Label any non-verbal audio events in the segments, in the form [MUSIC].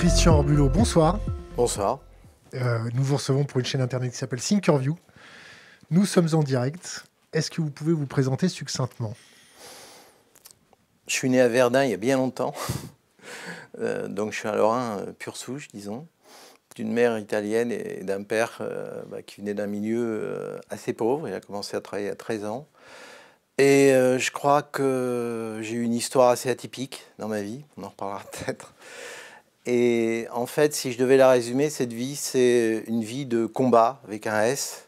Christian Orbulot, bonsoir. Bonsoir. Euh, nous vous recevons pour une chaîne internet qui s'appelle Thinkerview. Nous sommes en direct. Est-ce que vous pouvez vous présenter succinctement Je suis né à Verdun il y a bien longtemps. Euh, donc je suis un Lorrain euh, pur souche, disons, d'une mère italienne et d'un père bah, qui venait d'un milieu assez pauvre. Il a commencé à travailler à 13 ans. Et je crois que j'ai eu une histoire assez atypique dans ma vie, on en reparlera [LAUGHS] peut-être. Et en fait, si je devais la résumer, cette vie, c'est une vie de combat avec un S,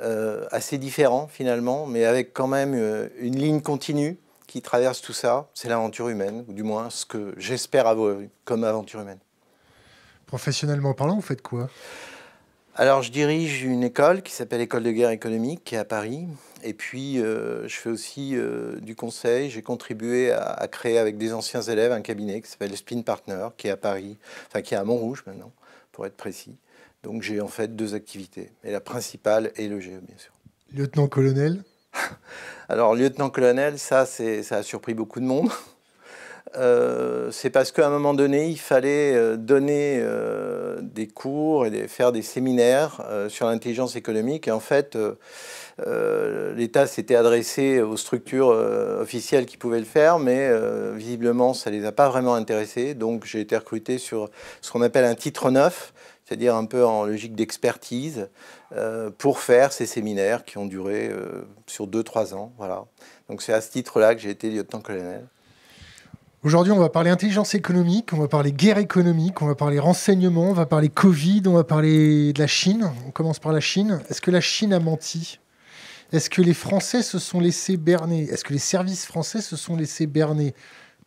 euh, assez différent finalement, mais avec quand même euh, une ligne continue qui traverse tout ça. C'est l'aventure humaine, ou du moins ce que j'espère avoir comme aventure humaine. Professionnellement parlant, vous faites quoi alors, je dirige une école qui s'appelle École de guerre économique, qui est à Paris, et puis, euh, je fais aussi euh, du conseil. J'ai contribué à, créer avec des anciens élèves un cabinet qui s'appelle Spin Partner, qui est à Paris, enfin qui est à Montrouge maintenant, pour être précis. Donc j'ai en fait deux activités, et la principale est le GE, bien sûr. Lieutenant-colonel [LAUGHS] Alors, lieutenant-colonel, ça, ça a surpris beaucoup de monde. Euh, c'est parce qu'à un moment donné, il fallait donner des cours et faire des séminaires sur l'intelligence économique. Et en fait, euh, L'État s'était adressé aux structures euh, officielles qui pouvaient le faire, mais euh, visiblement, ça ne les a pas vraiment intéressés. Donc, j'ai été recruté sur ce qu'on appelle un titre neuf, c'est-à-dire un peu en logique d'expertise, pour faire ces séminaires qui ont duré sur 2-3 ans. Voilà. Donc c'est à ce titre-là que j'ai été lieutenant-colonel. Aujourd'hui, on va parler intelligence économique, on va parler guerre économique, on va parler renseignement, on va parler Covid, on va parler de la Chine. On commence par la Chine. Est-ce que la Chine a menti est-ce que les Français se sont laissés berner Est-ce que les services français se sont laissés berner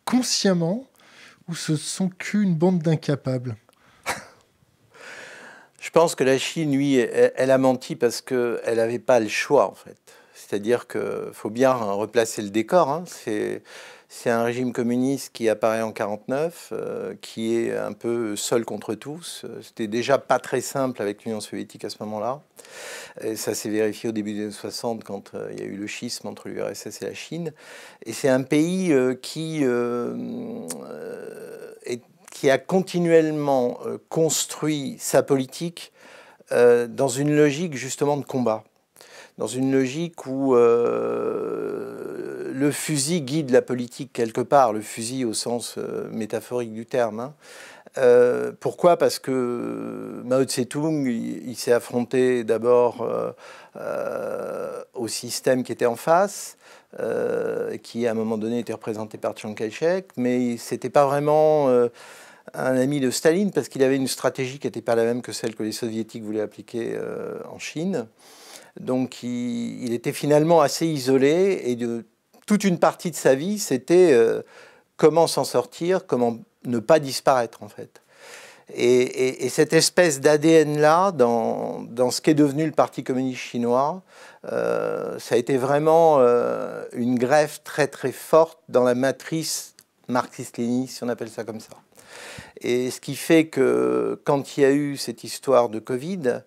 consciemment ou ce sont qu'une bande d'incapables [LAUGHS] Je pense que la Chine, oui, elle, a menti parce qu'elle n'avait pas le choix, en fait. C'est-à-dire qu'il faut bien replacer le décor. Hein. C'est c'est un régime communiste qui apparaît en 49, euh, qui est un peu seul contre tous. C'était déjà pas très simple avec l'Union soviétique à ce moment-là. ça s'est vérifié au début des années 60 quand euh, il y a eu le schisme entre l'URSS et la Chine. Et c'est un pays euh, qui qui a continuellement construit sa politique dans une logique justement de combat, dans une logique où le fusil guide la politique quelque part, le fusil au sens euh, métaphorique du terme. Hein. Euh, pourquoi Parce que Mao Tse-tung, il, s'est affronté d'abord euh, au système qui était en face, qui à un moment donné était représenté par Chiang Kai-shek, mais n'était pas vraiment un ami de Staline parce qu'il avait une stratégie qui n'était pas la même que celle que les soviétiques voulaient appliquer en Chine. Donc il, il était finalement assez isolé et de toute une partie de sa vie, c'était euh, comment s'en sortir, comment ne pas disparaître en fait. Et, cette espèce d'ADN-là, dans, dans, ce qu'est devenu le Parti communiste chinois, euh, ça a été vraiment euh, une greffe très très forte dans la matrice marxiste-léniniste, si on appelle ça comme ça. Et ce qui fait que quand il y a eu cette histoire de Covid,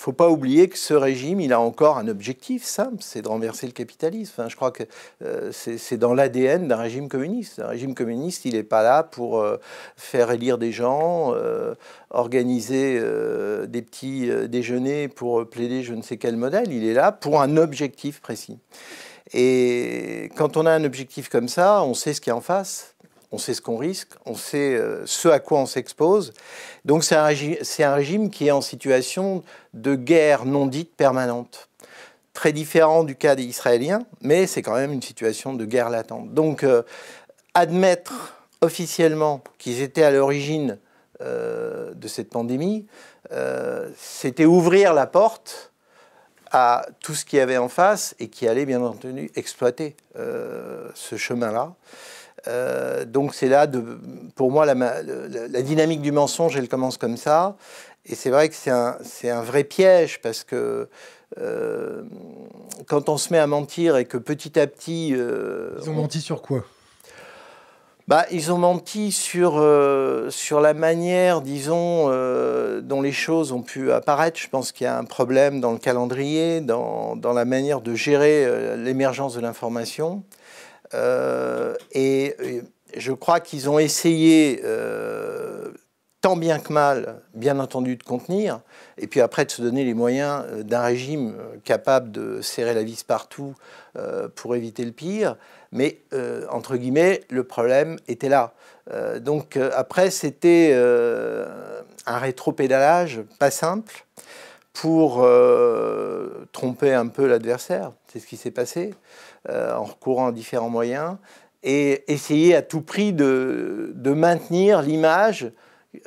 ne faut pas oublier que ce régime, il a encore un objectif simple, c'est de renverser le capitalisme. Enfin, je crois que euh, c'est dans l'ADN d'un régime communiste. Un régime communiste, il n'est pas là pour euh, faire élire des gens, euh, organiser des petits déjeuners pour plaider je ne sais quel modèle. Il est là pour un objectif précis. Et quand on a un objectif comme ça, on sait ce qu'il y a en face on sait ce qu'on risque, on sait euh, ce à quoi on s'expose. Donc c'est un, régime, qui est en situation de guerre non dite permanente. Très différent du cas des Israéliens, mais c'est quand même une situation de guerre latente. Donc euh, admettre officiellement qu'ils étaient à l'origine euh, de cette pandémie, c'était ouvrir la porte à tout ce qu'il avait en face et qui allait bien entendu exploiter ce chemin-là. Euh, donc c'est là, de, pour moi, la, dynamique du mensonge, elle commence comme ça. Et c'est vrai que c'est un, vrai piège parce que euh, quand on se met à mentir et que petit à petit... Euh, ils ont menti sur quoi bah, ils ont menti sur, sur la manière, disons, dont les choses ont pu apparaître. Je pense qu'il y a un problème dans le calendrier, dans, dans la manière de gérer l'émergence de l'information. Euh, et je crois qu'ils ont essayé, euh, tant bien que mal, bien entendu, de contenir, et puis après de se donner les moyens euh, d'un régime capable de serrer la vis partout pour éviter le pire. Mais, entre guillemets, le problème était là. donc après, c'était un rétro-pédalage pas simple pour tromper un peu l'adversaire. C'est ce qui s'est passé. Euh, en recourant à différents moyens, et essayer à tout prix de, maintenir l'image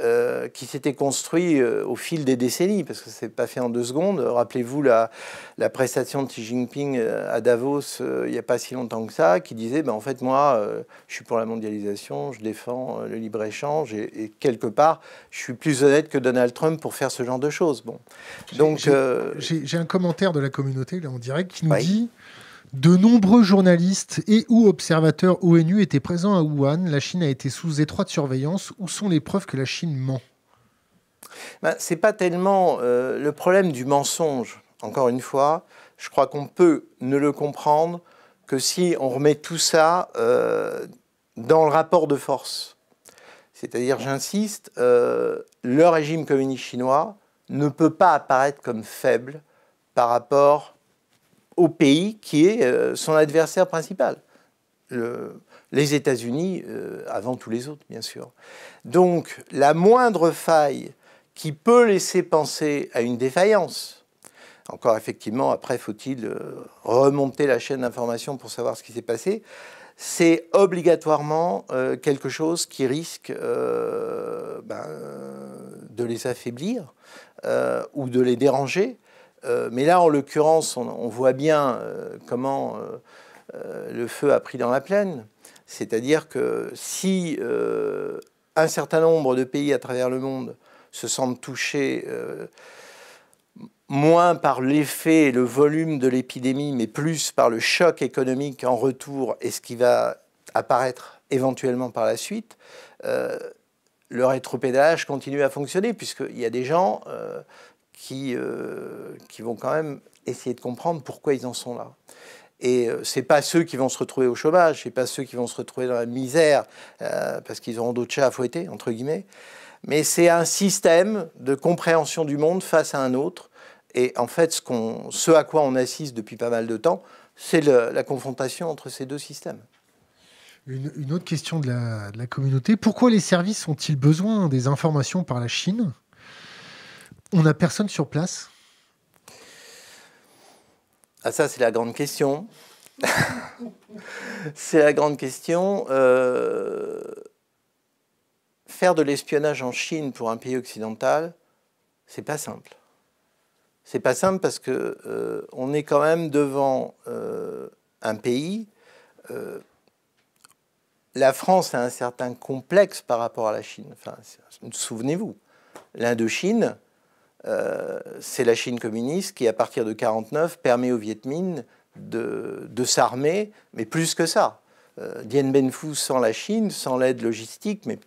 euh, qui s'était construite euh, au fil des décennies, parce que ce n'est pas fait en deux secondes. Rappelez-vous la, prestation de Xi Jinping à Davos il n'y a pas si longtemps que ça, qui disait ben, En fait, moi, je suis pour la mondialisation, je défends le libre-échange, et, quelque part, je suis plus honnête que Donald Trump pour faire ce genre de choses. Bon. Donc, J'ai un commentaire de la communauté, là, en direct, qui nous dit de nombreux journalistes et ou observateurs ONU étaient présents à Wuhan. La Chine a été sous étroite surveillance. Où sont les preuves que la Chine ment bah, C'est Ce n'est pas tellement euh, le problème du mensonge. Encore une fois, je crois qu'on peut ne le comprendre que si on remet tout ça euh, dans le rapport de force. C'est-à-dire, j'insiste, euh, le régime communiste chinois ne peut pas apparaître comme faible par rapport au pays qui est euh, son adversaire principal. les États-Unis euh, avant tous les autres, bien sûr. Donc la moindre faille qui peut laisser penser à une défaillance, encore effectivement, après faut-il euh, remonter la chaîne d'information pour savoir ce qui s'est passé, c'est obligatoirement quelque chose qui risque ben, de les affaiblir ou de les déranger euh, mais là, en l'occurrence, on, voit bien euh, comment euh, le feu a pris dans la plaine. C'est-à-dire que si un certain nombre de pays à travers le monde se sentent touchés moins par l'effet et le volume de l'épidémie, mais plus par le choc économique en retour et ce qui va apparaître éventuellement par la suite, le rétropédage continue à fonctionner, puisqu'il y a des gens, qui, euh, qui vont quand même essayer de comprendre pourquoi ils en sont là. Et euh, ce n'est pas ceux qui vont se retrouver au chômage, ce n'est pas ceux qui vont se retrouver dans la misère euh, parce qu'ils auront d'autres chats à fouetter, entre guillemets. Mais c'est un système de compréhension du monde face à un autre. Et en fait, ce, ce à quoi on assiste depuis pas mal de temps, c'est la confrontation entre ces deux systèmes. Une, autre question de la communauté. Pourquoi les services ont-ils besoin des informations par la Chine on n'a personne sur place Ah ça, c'est la grande question. [LAUGHS] c'est la grande question. Euh, faire de l'espionnage en Chine pour un pays occidental, c'est pas simple. C'est pas simple parce que euh, on est quand même devant euh, un pays. la France a un certain complexe par rapport à la Chine. souvenez-vous, l'Indochine, euh, c'est la Chine communiste qui, à partir de 1949, permet aux Viet Minh de, s'armer, mais plus que ça. Euh, Dien Bien Phu sans la Chine, sans l'aide logistique, mais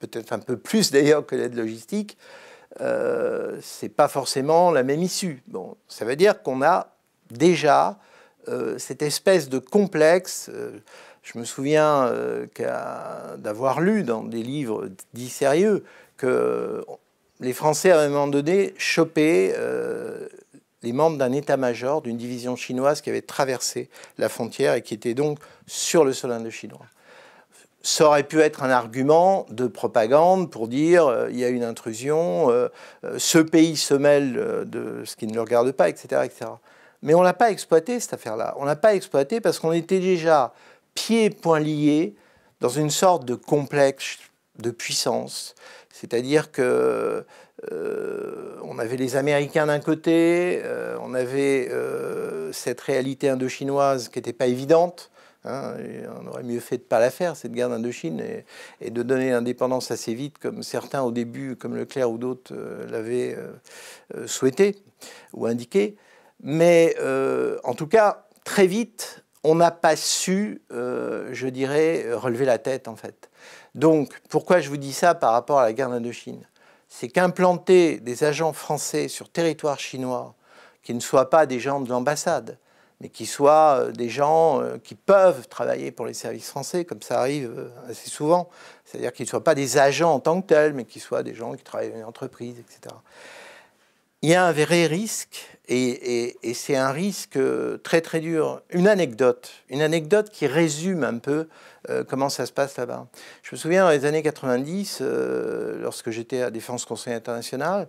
peut-être un peu plus [LAUGHS] d'ailleurs que l'aide logistique, euh, c'est pas forcément la même issue. Bon, ça veut dire qu'on a déjà euh, cette espèce de complexe. je me souviens d'avoir lu dans des livres dits sérieux que les Français, à un moment donné, chopaient euh, les membres d'un état-major, d'une division chinoise qui avait traversé la frontière et qui était donc sur le sol indochinois. Ça aurait pu être un argument de propagande pour dire euh, il y a une intrusion, euh, ce pays se mêle de ce qui ne le regarde pas, etc. etc. Mais on ne l'a pas exploité, cette affaire-là. On ne l'a pas exploité parce qu'on était déjà pieds et poings liés dans une sorte de complexe de puissance c'est-à-dire que euh, on avait les Américains d'un côté, euh, on avait euh, cette réalité indochinoise qui n'était pas évidente. Hein, on aurait mieux fait de ne pas la faire, cette guerre d'Indochine, et, de donner l'indépendance assez vite, comme certains au début, comme Leclerc ou d'autres, l'avaient souhaité ou indiqué. Mais en tout cas, très vite, on n'a pas su, je dirais, relever la tête, en fait. Donc, pourquoi je vous dis ça par rapport à la guerre d'Indochine C'est qu'implanter des agents français sur territoire chinois qui ne soient pas des gens de l'ambassade, mais qui soient euh, des gens euh, qui peuvent travailler pour les services français, comme ça arrive euh, assez souvent. C'est-à-dire qu'ils ne soient pas des agents en tant que tels, mais qu'ils soient des gens qui travaillent dans une entreprise, etc. Il y a un vrai risque, et, et c'est un risque très très dur. Une anecdote, une anecdote qui résume un peu euh, comment ça se passe là-bas. Je me souviens dans les années 90, euh, lorsque j'étais à Défense Conseil International,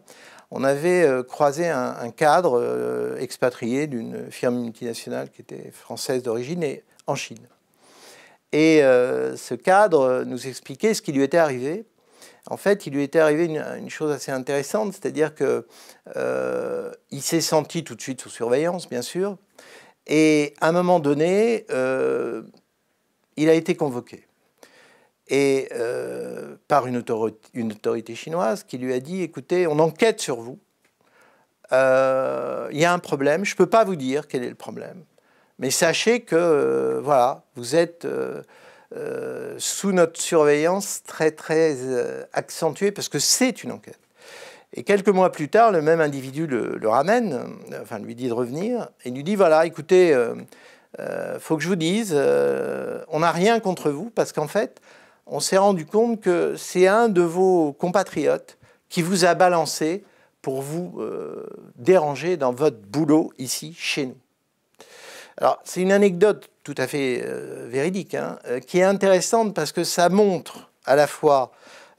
on avait euh, croisé un, cadre expatrié d'une firme multinationale qui était française d'origine et en Chine. Et ce cadre nous expliquait ce qui lui était arrivé. En fait, il lui était arrivé une, chose assez intéressante, c'est-à-dire qu'il il s'est senti tout de suite sous surveillance, bien sûr, et à un moment donné, il a été convoqué et euh, par une autorité, chinoise qui lui a dit écoutez, on enquête sur vous. Euh, il y a un problème. Je ne peux pas vous dire quel est le problème, mais sachez que euh, voilà, vous êtes sous notre surveillance très très accentuée parce que c'est une enquête. Et quelques mois plus tard, le même individu le, ramène, enfin lui dit de revenir et lui dit voilà, écoutez euh, faut que je vous dise, euh, on n'a rien contre vous parce qu'en fait, on s'est rendu compte que c'est un de vos compatriotes qui vous a balancé pour vous euh, déranger dans votre boulot ici, chez nous. Alors, c'est une anecdote tout à fait euh, véridique, hein, qui est intéressante parce que ça montre à la fois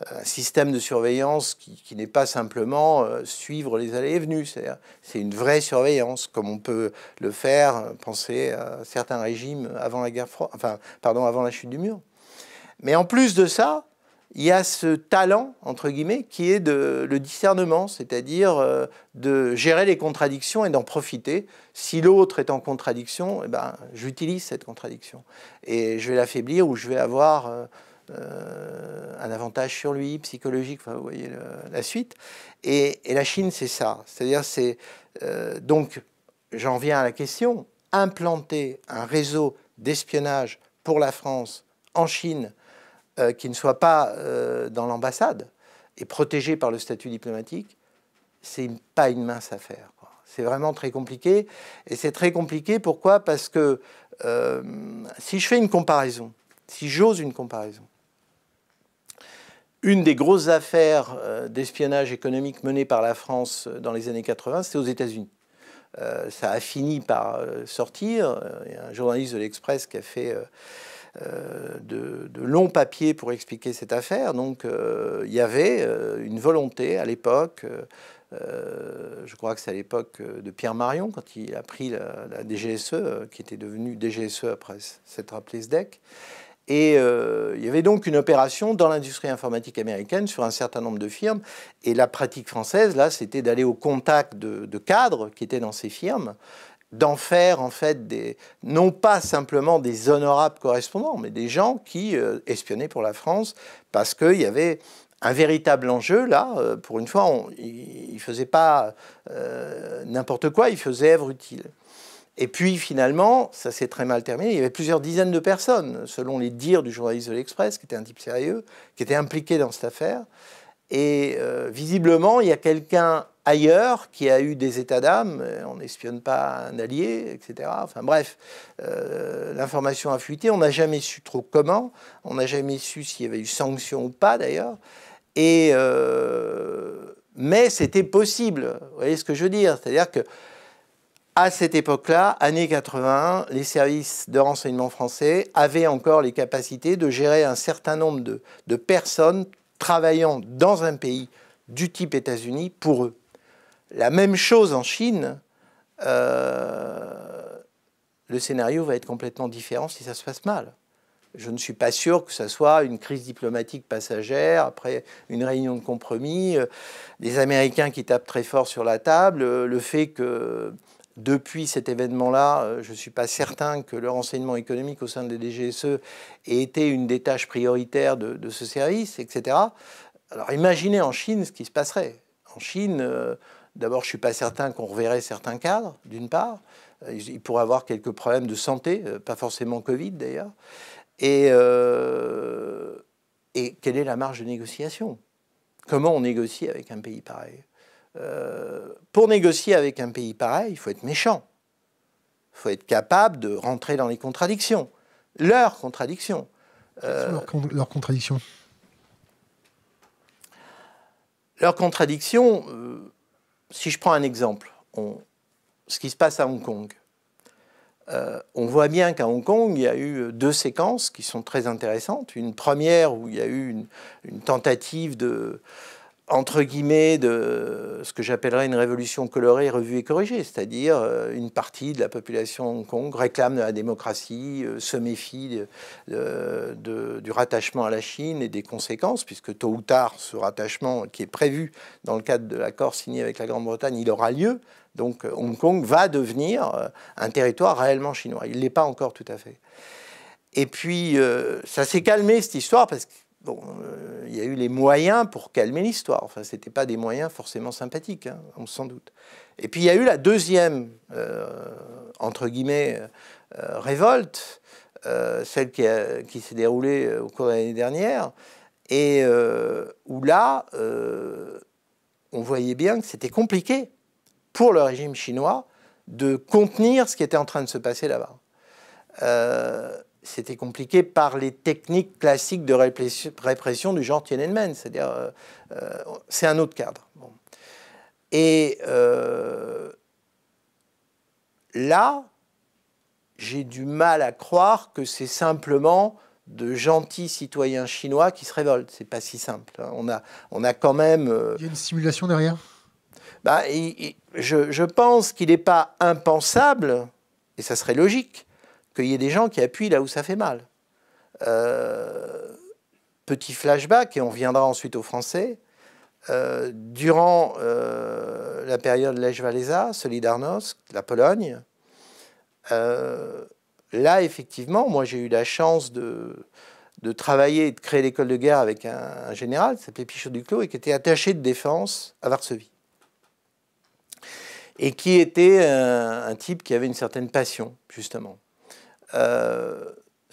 un système de surveillance qui, n'est pas simplement euh, suivre les allées et venues. C'est une vraie surveillance, comme on peut le faire, euh, penser à certains régimes avant la guerre froide, enfin, pardon, avant la chute du mur. Mais en plus de ça, il y a ce talent, entre guillemets, qui est de, le discernement, c'est-à-dire euh, de gérer les contradictions et d'en profiter. Si l'autre est en contradiction, eh ben, j'utilise cette contradiction. Et je vais l'affaiblir ou je vais avoir euh, un avantage sur lui, psychologique, enfin, vous voyez la suite. Et, la Chine, c'est ça. C'est-à-dire, c'est. Euh, donc, j'en viens à la question implanter un réseau d'espionnage pour la France en Chine euh, qui ne soit pas dans l'ambassade et protégé par le statut diplomatique, c'est pas une mince affaire. C'est vraiment très compliqué. Et c'est très compliqué, pourquoi Parce que si je fais une comparaison, si j'ose une comparaison, une des grosses affaires euh, d'espionnage économique menée par la France euh, dans les années 80, c'était aux États-Unis. Euh, ça a fini par sortir. Il y a un journaliste de l'Express qui a fait de, longs papiers pour expliquer cette affaire. Donc il y avait une volonté à l'époque. je crois que c'est à l'époque de Pierre Marion, quand il a pris la, DGSE, qui était devenue DGSE après s'être appelé SDEC, et euh, il y avait donc une opération dans l'industrie informatique américaine sur un certain nombre de firmes. Et la pratique française, là, c'était d'aller au contact de, cadres qui étaient dans ces firmes d'en faire en fait des, non pas simplement des honorables correspondants, mais des gens qui euh, espionnaient pour la France parce qu'il y avait un véritable enjeu là. Euh, pour une fois, on, il ne faisait pas n'importe quoi, il faisait œuvre utile. Et puis finalement, ça s'est très mal terminé. Il y avait plusieurs dizaines de personnes, selon les dires du journaliste de l'Express, qui était un type sérieux, qui était impliqué dans cette affaire. Et euh, visiblement, il y a quelqu'un ailleurs qui a eu des états d'âme. Euh, on n'espionne pas un allié, etc. Enfin bref, euh, l'information a fuité. On n'a jamais su trop comment. On n'a jamais su s'il y avait eu sanction ou pas, d'ailleurs. Et mais c'était possible. Vous voyez ce que je veux dire C'est-à-dire que à cette époque-là, années 80, les services de renseignement français avaient encore les capacités de gérer un certain nombre de, de personnes travaillant dans un pays du type États-Unis pour eux. La même chose en Chine, euh, le scénario va être complètement différent si ça se passe mal. Je ne suis pas sûr que ça soit une crise diplomatique passagère, après une réunion de compromis, euh, des Américains qui tapent très fort sur la table, euh, le fait que depuis cet événement-là, euh, je ne suis pas certain que le renseignement économique au sein des DGSE ait été une des tâches prioritaires de, ce service, etc. Alors imaginez en Chine ce qui se passerait. En Chine, euh, d'abord, je ne suis pas certain qu'on reverrait certains cadres, d'une part. Euh, ils pourraient avoir quelques problèmes de santé, pas forcément Covid d'ailleurs. Et, et quelle est la marge de négociation Comment on négocie avec un pays pareil euh, pour négocier avec un pays pareil, il faut être méchant. Il faut être capable de rentrer dans les contradictions, leurs contradictions. leurs leur contradictions Leurs contradictions, euh, si je prends un exemple, on, ce qui se passe à Hong Kong. Euh, on voit bien qu'à Hong Kong, il y a eu deux séquences qui sont très intéressantes. Une première où il y a eu une tentative de, entre guillemets, de ce que j'appellerais une révolution colorée, revue et corrigée, c'est-à-dire euh, une partie de la population de Hong Kong réclame la démocratie, euh, se méfie du rattachement à la Chine et des conséquences, puisque tôt ou tard, ce rattachement qui est prévu dans le cadre de l'accord signé avec la Grande-Bretagne, il aura lieu. Donc euh, Hong Kong va devenir un territoire réellement chinois. Il ne l'est pas encore tout à fait. Et puis, ça s'est calmé, cette histoire, parce que Bon, euh, il y a eu les moyens pour calmer l'histoire. Enfin, ce n'étaient pas des moyens forcément sympathiques, hein, sans doute. Et puis, il y a eu la deuxième, euh, entre guillemets, euh, révolte, celle qui, qui s'est déroulée au cours de l'année dernière, et où là, on voyait bien que c'était compliqué pour le régime chinois de contenir ce qui était en train de se passer là-bas c'était compliqué par les techniques classiques de répression du genre Tiananmen. C'est-à-dire, euh, euh, c'est un autre cadre. Et euh, là, j'ai du mal à croire que c'est simplement de gentils citoyens chinois qui se révoltent. C'est pas si simple. Hein. On a, on a quand même. Il y a une simulation derrière. Bah, je pense qu'il n'est pas impensable, et ça serait logique, qu'il y ait des gens qui appuient là où ça fait mal. Euh, petit flashback, et on reviendra ensuite aux Français. Euh, durant euh, la période Lech-Walesa, Solidarnosc, la Pologne, là, effectivement, moi, j'ai eu la chance de, travailler et de créer l'école de guerre avec un, général qui s'appelait Pichot Duclos et qui était attaché de défense à Varsovie. Et qui était un type qui avait une certaine passion, justement. Euh,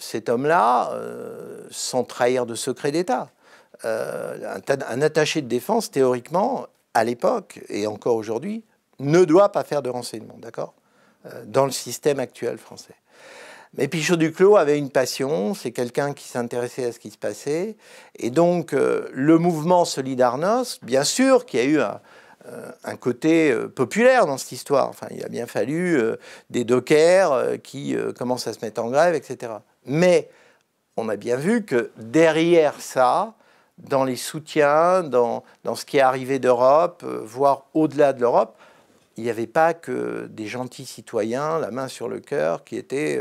cet homme-là, euh, sans trahir de secret d'État, euh, un, attaché de défense, théoriquement, à l'époque et encore aujourd'hui, ne doit pas faire de renseignements, d'accord Dans le système actuel français. Mais Pichot Duclos avait une passion, c'est quelqu'un qui s'intéressait à ce qui se passait. Et donc, le mouvement Solidarnosc, bien sûr, qui a eu un, euh, un côté euh, populaire dans cette histoire. Enfin, il a bien fallu euh, des dockers qui commencent à se mettre en grève, etc. Mais on a bien vu que derrière ça, dans les soutiens, dans, ce qui est arrivé d'Europe, voire au-delà de l'Europe, il n'y avait pas que des gentils citoyens, la main sur le cœur, qui étaient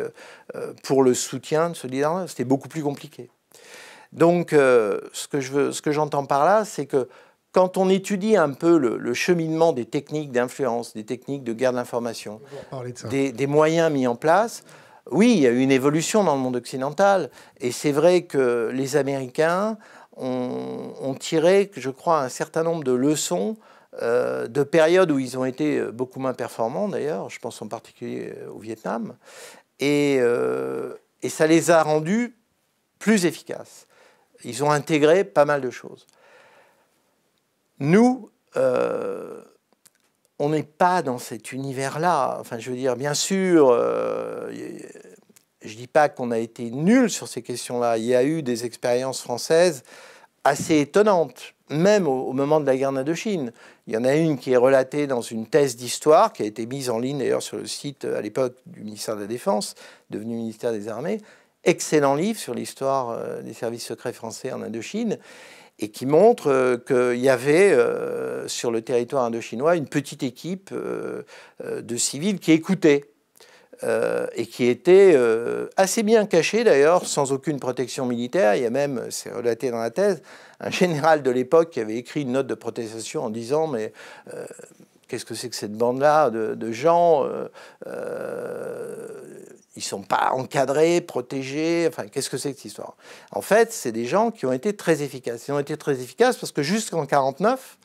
pour le soutien de ce leader. C'était beaucoup plus compliqué. Donc, ce que j'entends par là, c'est que quand on étudie un peu le, cheminement des techniques d'influence, des techniques de guerre d'information, des, moyens mis en place, oui, il y a eu une évolution dans le monde occidental. Et c'est vrai que les Américains ont, tiré, je crois, un certain nombre de leçons euh, de périodes où ils ont été beaucoup moins performants, d'ailleurs. Je pense en particulier euh, au Vietnam. Et, euh, et ça les a rendus plus efficaces. Ils ont intégré pas mal de choses. Nous, euh, on n'est pas dans cet univers-là. Enfin, je veux dire, bien sûr, euh, je ne dis pas qu'on a été nul sur ces questions-là. Il y a eu des expériences françaises assez étonnantes, même au, au moment de la guerre d'Indochine. Il y en a une qui est relatée dans une thèse d'histoire, qui a été mise en ligne d'ailleurs sur le site euh, à l'époque du ministère de la Défense, devenu ministère des Armées. Excellent livre sur l'histoire des services secrets français en Indochine et qui montre euh, qu'il y avait euh, sur le territoire indochinois une petite équipe euh, de civils qui écoutaient et qui était assez bien cachée d'ailleurs, sans aucune protection militaire. Il y a même, c'est relaté dans la thèse, un général de l'époque qui avait écrit une note de protestation en disant mais qu'est-ce que c'est que cette bande-là de, gens ils sont pas encadrés, protégés. Enfin, qu'est-ce que c'est que cette histoire En fait, c'est des gens qui ont été très efficaces. Ils ont été très efficaces parce que jusqu'en 49,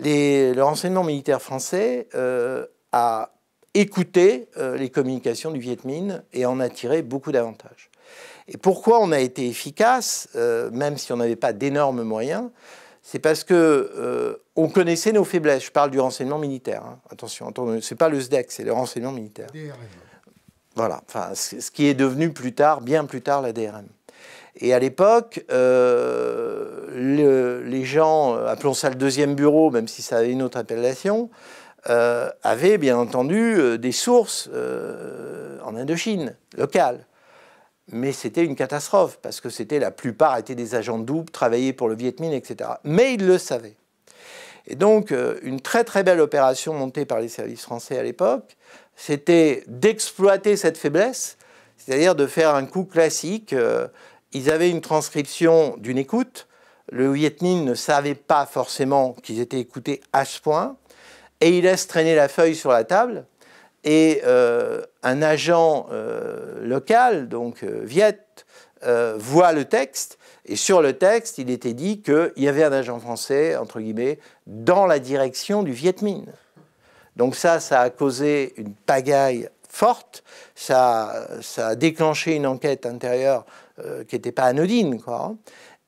les, le renseignement militaire français euh, a écouté euh, les communications du Viet Minh et en a tiré beaucoup d'avantages. Et pourquoi on a été efficace, euh, même si on n'avait pas d'énormes moyens c'est parce que on connaissait nos faiblesses. Je parle du renseignement militaire. Hein. Attention, ce c'est pas le SDEC, c'est le renseignement militaire. Voilà, enfin, ce qui est devenu plus tard, bien plus tard, la DRM. Et à l'époque, euh, les gens, euh, appelons ça le deuxième bureau, même si ça avait une autre appellation, euh, avaient bien entendu des sources en Indochine, locales. Mais c'était une catastrophe, parce que c'était la plupart étaient des agents doubles, travaillaient pour le Viet Minh, etc. Mais ils le savaient. Et donc, une très très belle opération montée par les services français à l'époque, c'était d'exploiter cette faiblesse, c'est-à-dire de faire un coup classique. Euh, ils avaient une transcription d'une écoute. Le Viet Minh ne savait pas forcément qu'ils étaient écoutés à ce point. Et il laisse traîner la feuille sur la table. Et euh, un agent euh, local, donc Viet, voit le texte. Et sur le texte, il était dit qu'il y avait un agent français, entre guillemets, dans la direction du Viet Minh. Donc ça, ça a causé une pagaille forte, ça, ça a déclenché une enquête intérieure euh, qui n'était pas anodine. Quoi. Hein.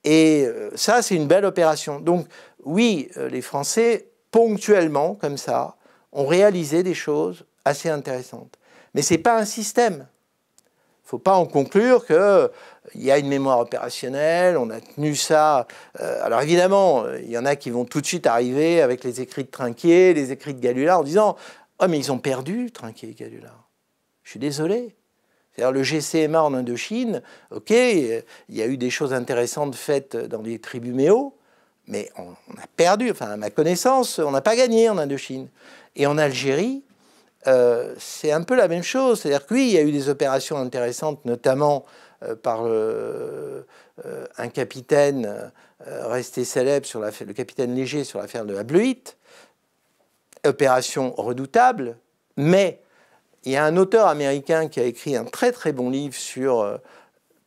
Et euh, ça, c'est une belle opération. Donc oui, euh, les Français, ponctuellement, comme ça, ont réalisé des choses assez intéressantes. Mais ce n'est pas un système. Il ne faut pas en conclure que il y a une mémoire opérationnelle, on a tenu ça. Euh, alors évidemment, euh, il y en a qui vont tout de suite arriver avec les écrits de Trinquier, les écrits de Galula, en disant « oh, mais ils ont perdu, Trinquier et Galula. Je suis désolé. » C'est-à-dire le GCMA en Indochine, ok, il y a eu des choses intéressantes faites dans les tribus méo, mais on, a perdu, enfin à ma connaissance, on n'a pas gagné en Indochine. Et en Algérie, euh, c'est un peu la même chose. C'est-à-dire que oui, il y a eu des opérations intéressantes, notamment euh, par euh, euh, un capitaine resté célèbre, sur le capitaine Léger, sur l'affaire de la Abluit. Opération redoutable, mais il y a un auteur américain qui a écrit un très très bon livre sur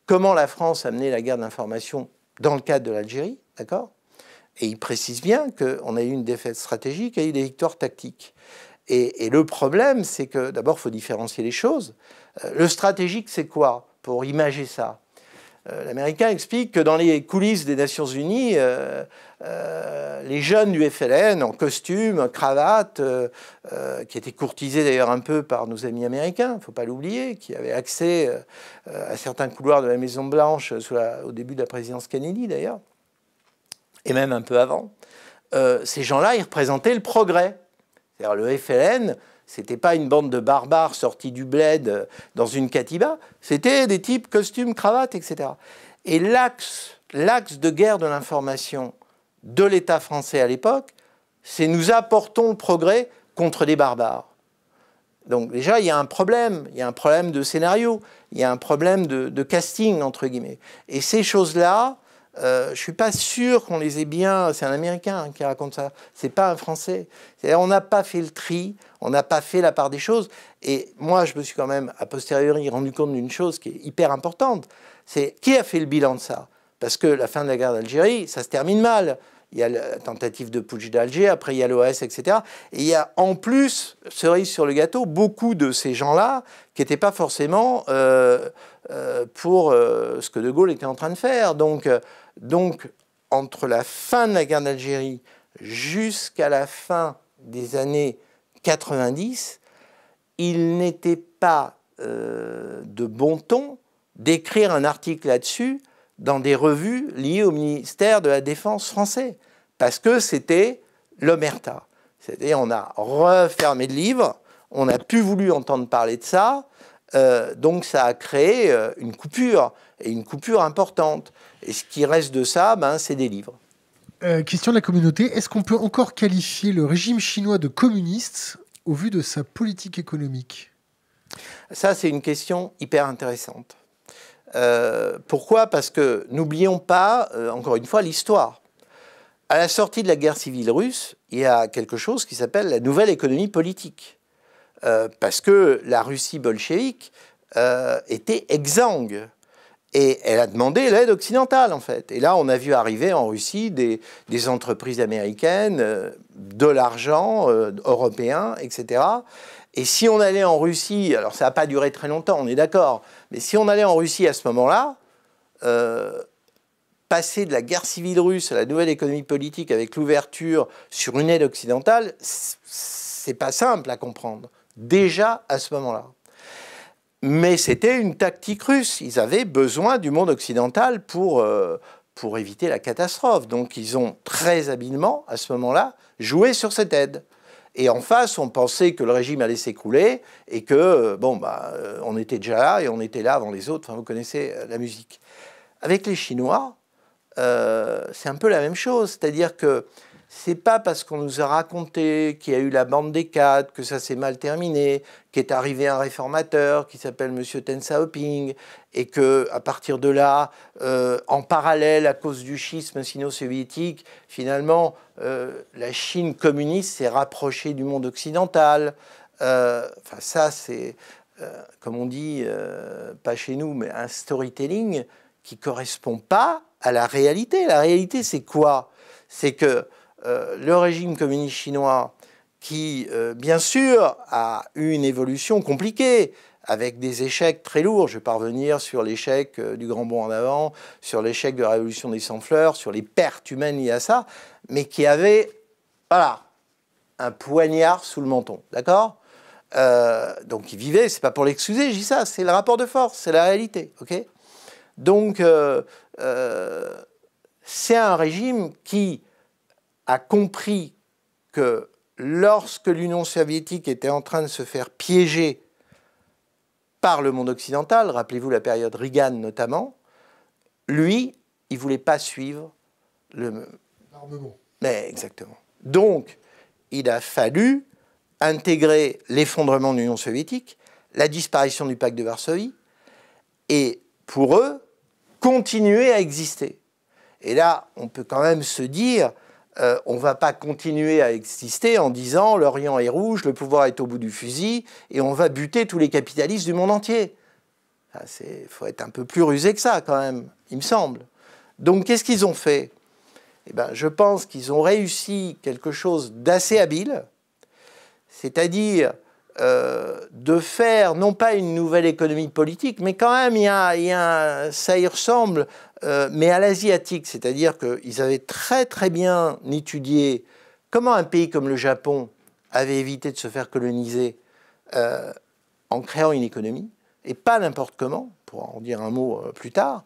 comment la France a mené la guerre d'information dans le cadre de l'Algérie, d'accord Et il précise bien qu'on a eu une défaite stratégique et des victoires tactiques. Et, et le problème, c'est que d'abord, il faut différencier les choses. le stratégique, c'est quoi pour imager ça. Euh, L'Américain explique que dans les coulisses des Nations Unies, euh, euh, les jeunes du FLN en costume, en cravate, qui étaient courtisés d'ailleurs un peu par nos amis américains, il ne faut pas l'oublier, qui avaient accès à certains couloirs de la Maison Blanche au début de la présidence Kennedy d'ailleurs, et même un peu avant, ces gens-là, ils représentaient le progrès. cest le FLN c'était pas une bande de barbares sortis du bled euh, dans une katiba. C'était des types costumes, cravates, etc. Et l'axe, de guerre de l'information de l'État français à l'époque, c'est nous apportons le progrès contre les barbares. Donc déjà, il y a un problème, il y a un problème de scénario, il y a un problème de, de casting, entre guillemets. Et ces choses-là, euh, je ne suis pas sûr qu'on les ait bien. C'est un Américain hein, qui raconte ça. C'est pas un Français. on n'a pas fait le tri, on n'a pas fait la part des choses. Et moi, je me suis quand même a posteriori rendu compte d'une chose qui est hyper importante. C'est qui a fait le bilan de ça Parce que la fin de la guerre d'Algérie, ça se termine mal. Il y a la tentative de putsch d'Alger, après il y a l'OS, etc. Et il y a en plus, cerise sur le gâteau, beaucoup de ces gens-là qui n'étaient pas forcément euh, euh, pour ce que De Gaulle était en train de faire. Donc donc, entre la fin de la guerre d'Algérie jusqu'à la fin des années 90, il n'était pas euh, de bon ton d'écrire un article là-dessus dans des revues liées au ministère de la Défense français, parce que c'était l'omerta. C'est-à-dire, on a refermé le livre, on n'a plus voulu entendre parler de ça, euh, donc ça a créé euh, une coupure, et une coupure importante. Et ce qui reste de ça, ben, c'est des livres. Euh, question de la communauté, est-ce qu'on peut encore qualifier le régime chinois de communiste au vu de sa politique économique Ça, c'est une question hyper intéressante. Euh, pourquoi Parce que n'oublions pas, euh, encore une fois, l'histoire. À la sortie de la guerre civile russe, il y a quelque chose qui s'appelle la nouvelle économie politique. parce que la Russie bolchevique était exsangue et elle a demandé l'aide occidentale, en fait. Et là, on a vu arriver en Russie des, entreprises américaines, euh, de l'argent euh, européen, etc. Et si on allait en Russie, alors ça n'a pas duré très longtemps, on est d'accord, mais si on allait en Russie à ce moment-là, euh, passer de la guerre civile russe à la nouvelle économie politique avec l'ouverture sur une aide occidentale, c'est pas simple à comprendre, déjà à ce moment-là. Mais c'était une tactique russe. Ils avaient besoin du monde occidental pour, euh, pour éviter la catastrophe. Donc ils ont très habilement, à ce moment-là, joué sur cette aide. Et en face, on pensait que le régime allait s'écouler et que, euh, bon, bah, euh, on était déjà là et on était là avant les autres. Enfin, vous connaissez la musique. Avec les Chinois, c'est un peu la même chose. C'est-à-dire que c'est pas parce qu'on nous a raconté qu'il y a eu la bande des quatre, que ça s'est mal terminé, qu'est arrivé un réformateur qui s'appelle M. Ten Xiaoping, et que à partir de là, euh, en parallèle, à cause du schisme sino-soviétique, finalement, euh, la Chine communiste s'est rapprochée du monde occidental. Euh, enfin, ça, c'est, comme on dit, pas chez nous, mais un storytelling qui correspond pas à la réalité. La réalité, c'est quoi C'est que euh, le régime communiste chinois, qui euh, bien sûr a eu une évolution compliquée, avec des échecs très lourds. Je vais pas sur l'échec euh, du Grand Bond en avant, sur l'échec de la Révolution des Sans-Fleurs, sur les pertes humaines liées à ça, mais qui avait, voilà, un poignard sous le menton, d'accord Donc il vivait, c'est pas pour l'excuser, je dis ça, c'est le rapport de force, c'est la réalité, ok Donc c'est un régime qui a compris que lorsque l'Union soviétique était en train de se faire piéger par le monde occidental, rappelez-vous la période Reagan notamment, lui, il ne voulait pas suivre le... L'armement. Mais exactement. Donc, il a fallu intégrer l'effondrement de l'Union soviétique, la disparition du pacte de Varsovie, et pour eux, continuer à exister. Et là, on peut quand même se dire, euh, on ne va pas continuer à exister en disant l'Orient est rouge, le pouvoir est au bout du fusil, et on va buter tous les capitalistes du monde entier. Il ah, faut être un peu plus rusé que ça quand même, il me semble. Donc qu'est-ce qu'ils ont fait eh ben, Je pense qu'ils ont réussi quelque chose d'assez habile, c'est-à-dire euh, de faire non pas une nouvelle économie politique, mais quand même, il y ça y ressemble, euh, mais à l'asiatique, c'est-à-dire qu'ils avaient très très bien étudié comment un pays comme le Japon avait évité de se faire coloniser euh, en créant une économie, et pas n'importe comment, pour en dire un mot plus tard.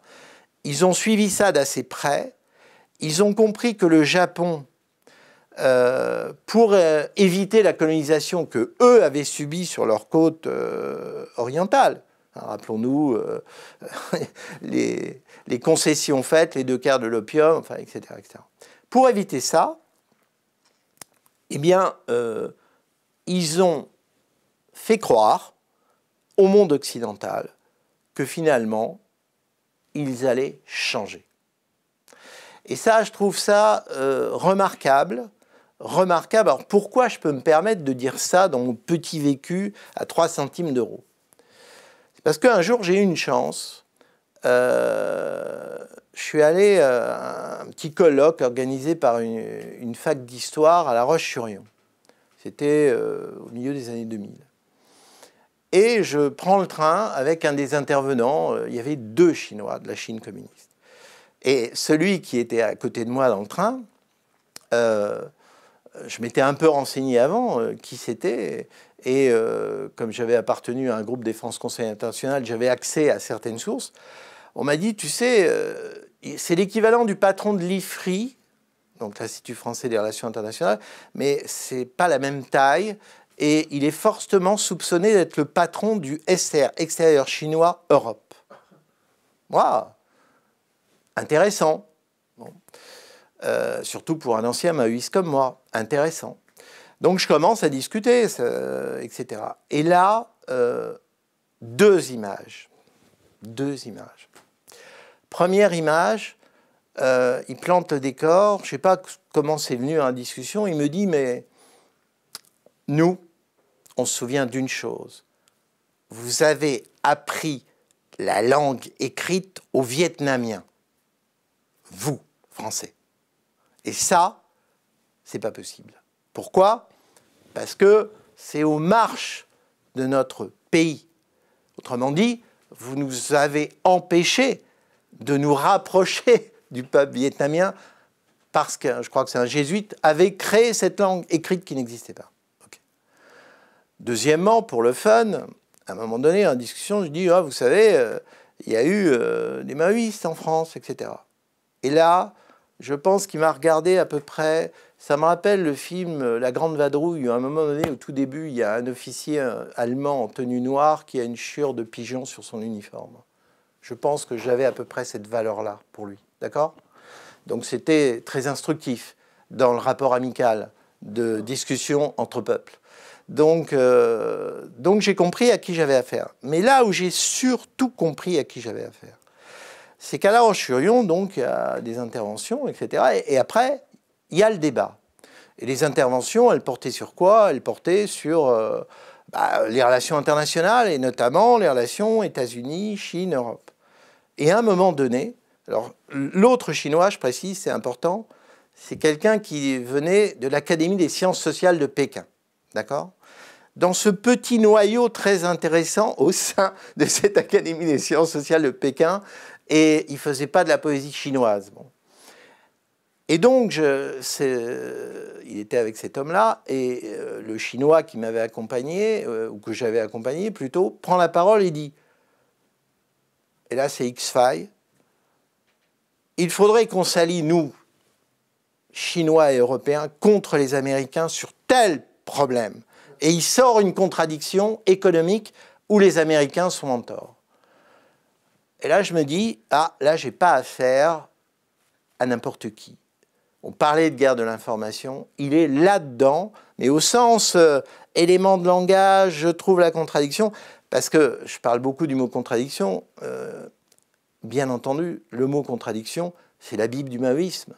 Ils ont suivi ça d'assez près, ils ont compris que le Japon euh, pour euh, éviter la colonisation que eux avaient subie sur leur côte euh, orientale. Hein, rappelons-nous [LAUGHS] les, concessions faites, les deux quarts de l'opium, etc., etc., Pour éviter ça, eh bien, ils ont fait croire au monde occidental que finalement, ils allaient changer. Et ça, je trouve ça remarquable remarquable. Alors pourquoi je peux me permettre de dire ça dans mon petit vécu à 3 centimes d'euros C'est parce qu'un jour j'ai eu une chance. Euh, je suis allé euh, à un petit colloque organisé par une, fac d'histoire à La Roche-sur-Yon. C'était euh, au milieu des années 2000. Et je prends le train avec un des intervenants. Il y avait deux Chinois de la Chine communiste. Et celui qui était à côté de moi dans le train, je m'étais un peu renseigné avant euh, qui c'était. Et euh, comme j'avais appartenu à un groupe défense conseil international, j'avais accès à certaines sources. On m'a dit, tu sais, euh, c'est l'équivalent du patron de l'IFRI, donc l'Institut français des relations internationales, mais c'est pas la même taille. Et il est fortement soupçonné d'être le patron du SR, extérieur chinois Europe. Waouh Intéressant. Euh, surtout pour un ancien maoïste comme moi. Intéressant. Donc je commence à discuter, etc. Et là, euh, deux images. Deux images. Première image, euh, il plante le décor, je ne sais pas comment c'est venu en discussion, il me dit, mais nous, on se souvient d'une chose. Vous avez appris la langue écrite aux Vietnamiens. Vous, Français. Et ça, c'est pas possible. Pourquoi Parce que c'est aux marches de notre pays. Autrement dit, vous nous avez empêchés de nous rapprocher [LAUGHS] du peuple vietnamien parce que, je crois que c'est un jésuite, avait créé cette langue écrite qui n'existait pas. Deuxièmement, pour le fun, à un moment donné, en discussion, je dis, ah, vous savez, euh, il y a eu euh, des maoïstes en France, etc. Et là, je pense qu'il m'a regardé à peu près. Ça me rappelle le film euh, La Grande Vadrouille. À un moment donné, au tout début, il y a un officier allemand en tenue noire qui a une chure de pigeon sur son uniforme. Je pense que j'avais à peu près cette valeur-là pour lui. D'accord Donc c'était très instructif dans le rapport amical de discussion entre peuples. Donc, euh, donc j'ai compris à qui j'avais affaire. Mais là où j'ai surtout compris à qui j'avais affaire, c'est qu'à La roche donc, il y a des interventions, etc. Et, après, il y a le débat. Et les interventions, elles portaient sur quoi Elles portaient sur euh, bah, les relations internationales, et notamment les relations États-Unis, Chine, Europe. Et à un moment donné, alors l'autre chinois, je précise, c'est important, c'est quelqu'un qui venait de l'Académie des sciences sociales de Pékin. D'accord Dans ce petit noyau très intéressant au sein de cette Académie des sciences sociales de Pékin, et il ne faisait pas de la poésie chinoise. Et donc, je, euh, il était avec cet homme-là, et euh, le chinois qui m'avait accompagné, euh, ou que j'avais accompagné plutôt, prend la parole et dit, et là c'est X-File, il faudrait qu'on s'allie, nous, Chinois et Européens, contre les Américains sur tel problème. Et il sort une contradiction économique où les Américains sont en tort. Et là, je me dis, ah, là, j'ai pas affaire à n'importe qui. On parlait de guerre de l'information, il est là-dedans, mais au sens euh, élément de langage, je trouve la contradiction, parce que je parle beaucoup du mot contradiction, euh, bien entendu, le mot contradiction, c'est la Bible du maoïsme.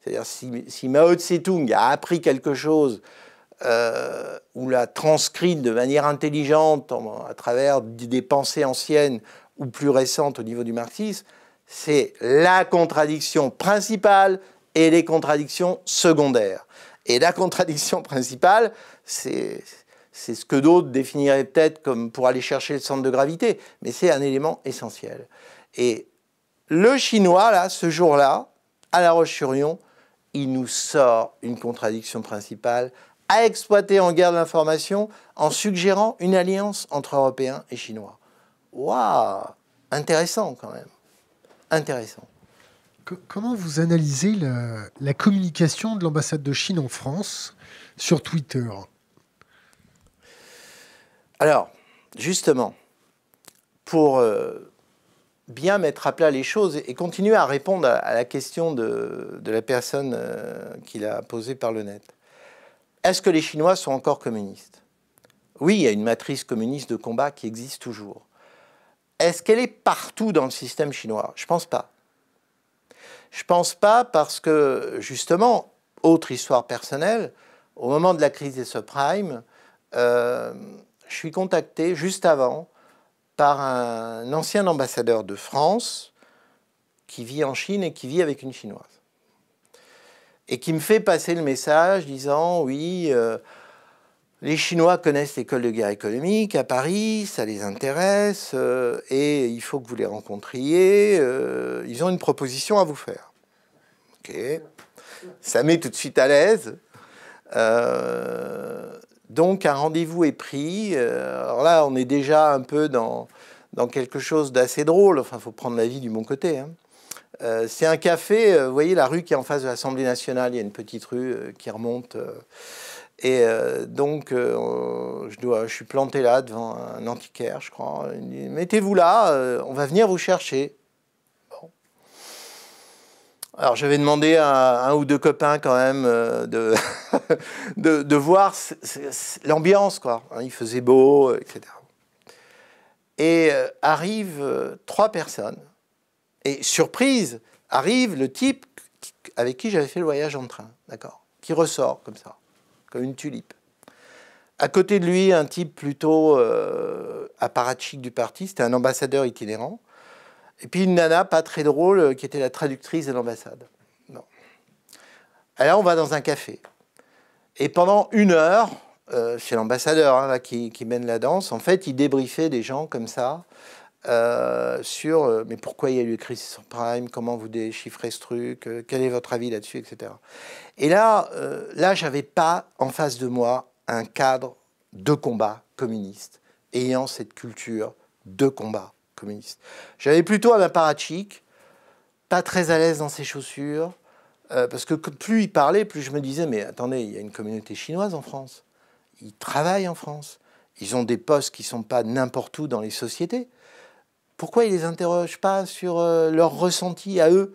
C'est-à-dire, si, Mao Tse-tung a appris quelque chose euh, ou l'a transcrit de manière intelligente à travers des pensées anciennes ou plus récente au niveau du marxisme, c'est la contradiction principale et les contradictions secondaires. Et la contradiction principale, c'est ce que d'autres définiraient peut-être comme pour aller chercher le centre de gravité, mais c'est un élément essentiel. Et le Chinois, là, ce jour-là, à La Roche-sur-Yon, il nous sort une contradiction principale à exploiter en guerre de l'information en suggérant une alliance entre Européens et Chinois waouh, intéressant quand même. Intéressant. comment vous analysez la, communication de l'ambassade de Chine en France sur Twitter Alors, justement, pour euh, bien mettre à plat les choses et, continuer à répondre à, la question de, la personne euh, qui l'a posée par le net, est-ce que les Chinois sont encore communistes oui, il y a une matrice communiste de combat qui existe toujours. Est-ce qu'elle est partout dans le système chinois Je ne pense pas. Je ne pense pas parce que, justement, autre histoire personnelle, au moment de la crise des subprimes, euh, je suis contacté juste avant par un ancien ambassadeur de France qui vit en Chine et qui vit avec une Chinoise. Et qui me fait passer le message disant, oui, euh, les Chinois connaissent l'école de guerre économique à Paris, ça les intéresse, euh, et il faut que vous les rencontriez. Euh, ils ont une proposition à vous faire. Ok, ça met tout de suite à l'aise. Euh, donc un rendez-vous est pris. Alors là, on est déjà un peu dans, dans quelque chose d'assez drôle. Enfin, il faut prendre la vie du bon côté. Hein. c'est un café, vous voyez la rue qui est en face de l'Assemblée nationale, il y a une petite rue qui remonte et euh, donc, euh, je, dois, je suis planté là devant un antiquaire, je crois. Il dit Mettez-vous là, euh, on va venir vous chercher. Alors, j'avais demandé à un ou deux copains quand même de, [LAUGHS] de, de, voir l'ambiance, quoi. Hein, il faisait beau, etc. Et arrivent trois personnes. Et surprise, arrive le type avec qui j'avais fait le voyage en train, d'accord Qui ressort comme ça comme une tulipe. À côté de lui, un type plutôt euh, apparatchik du parti, c'était un ambassadeur itinérant. Et puis une nana pas très drôle euh, qui était la traductrice de l'ambassade. Alors on va dans un café. Et pendant une heure, euh, c'est l'ambassadeur hein, qui, qui, mène la danse, en fait, il débriefait des gens comme ça, euh, sur euh, mais pourquoi il y a eu Crisis Prime, comment vous déchiffrez ce truc, euh, quel est votre avis là-dessus, etc. Et là, là, j'avais pas en face de moi un cadre de combat communiste ayant cette culture de combat communiste. J'avais plutôt un apparatchik, pas très à l'aise dans ses chaussures, parce que plus il parlait, plus je me disais mais attendez, il y a une communauté chinoise en France, ils travaillent en France, ils ont des postes qui sont pas n'importe où dans les sociétés pourquoi ils ne les interrogent pas sur euh, leur ressenti à eux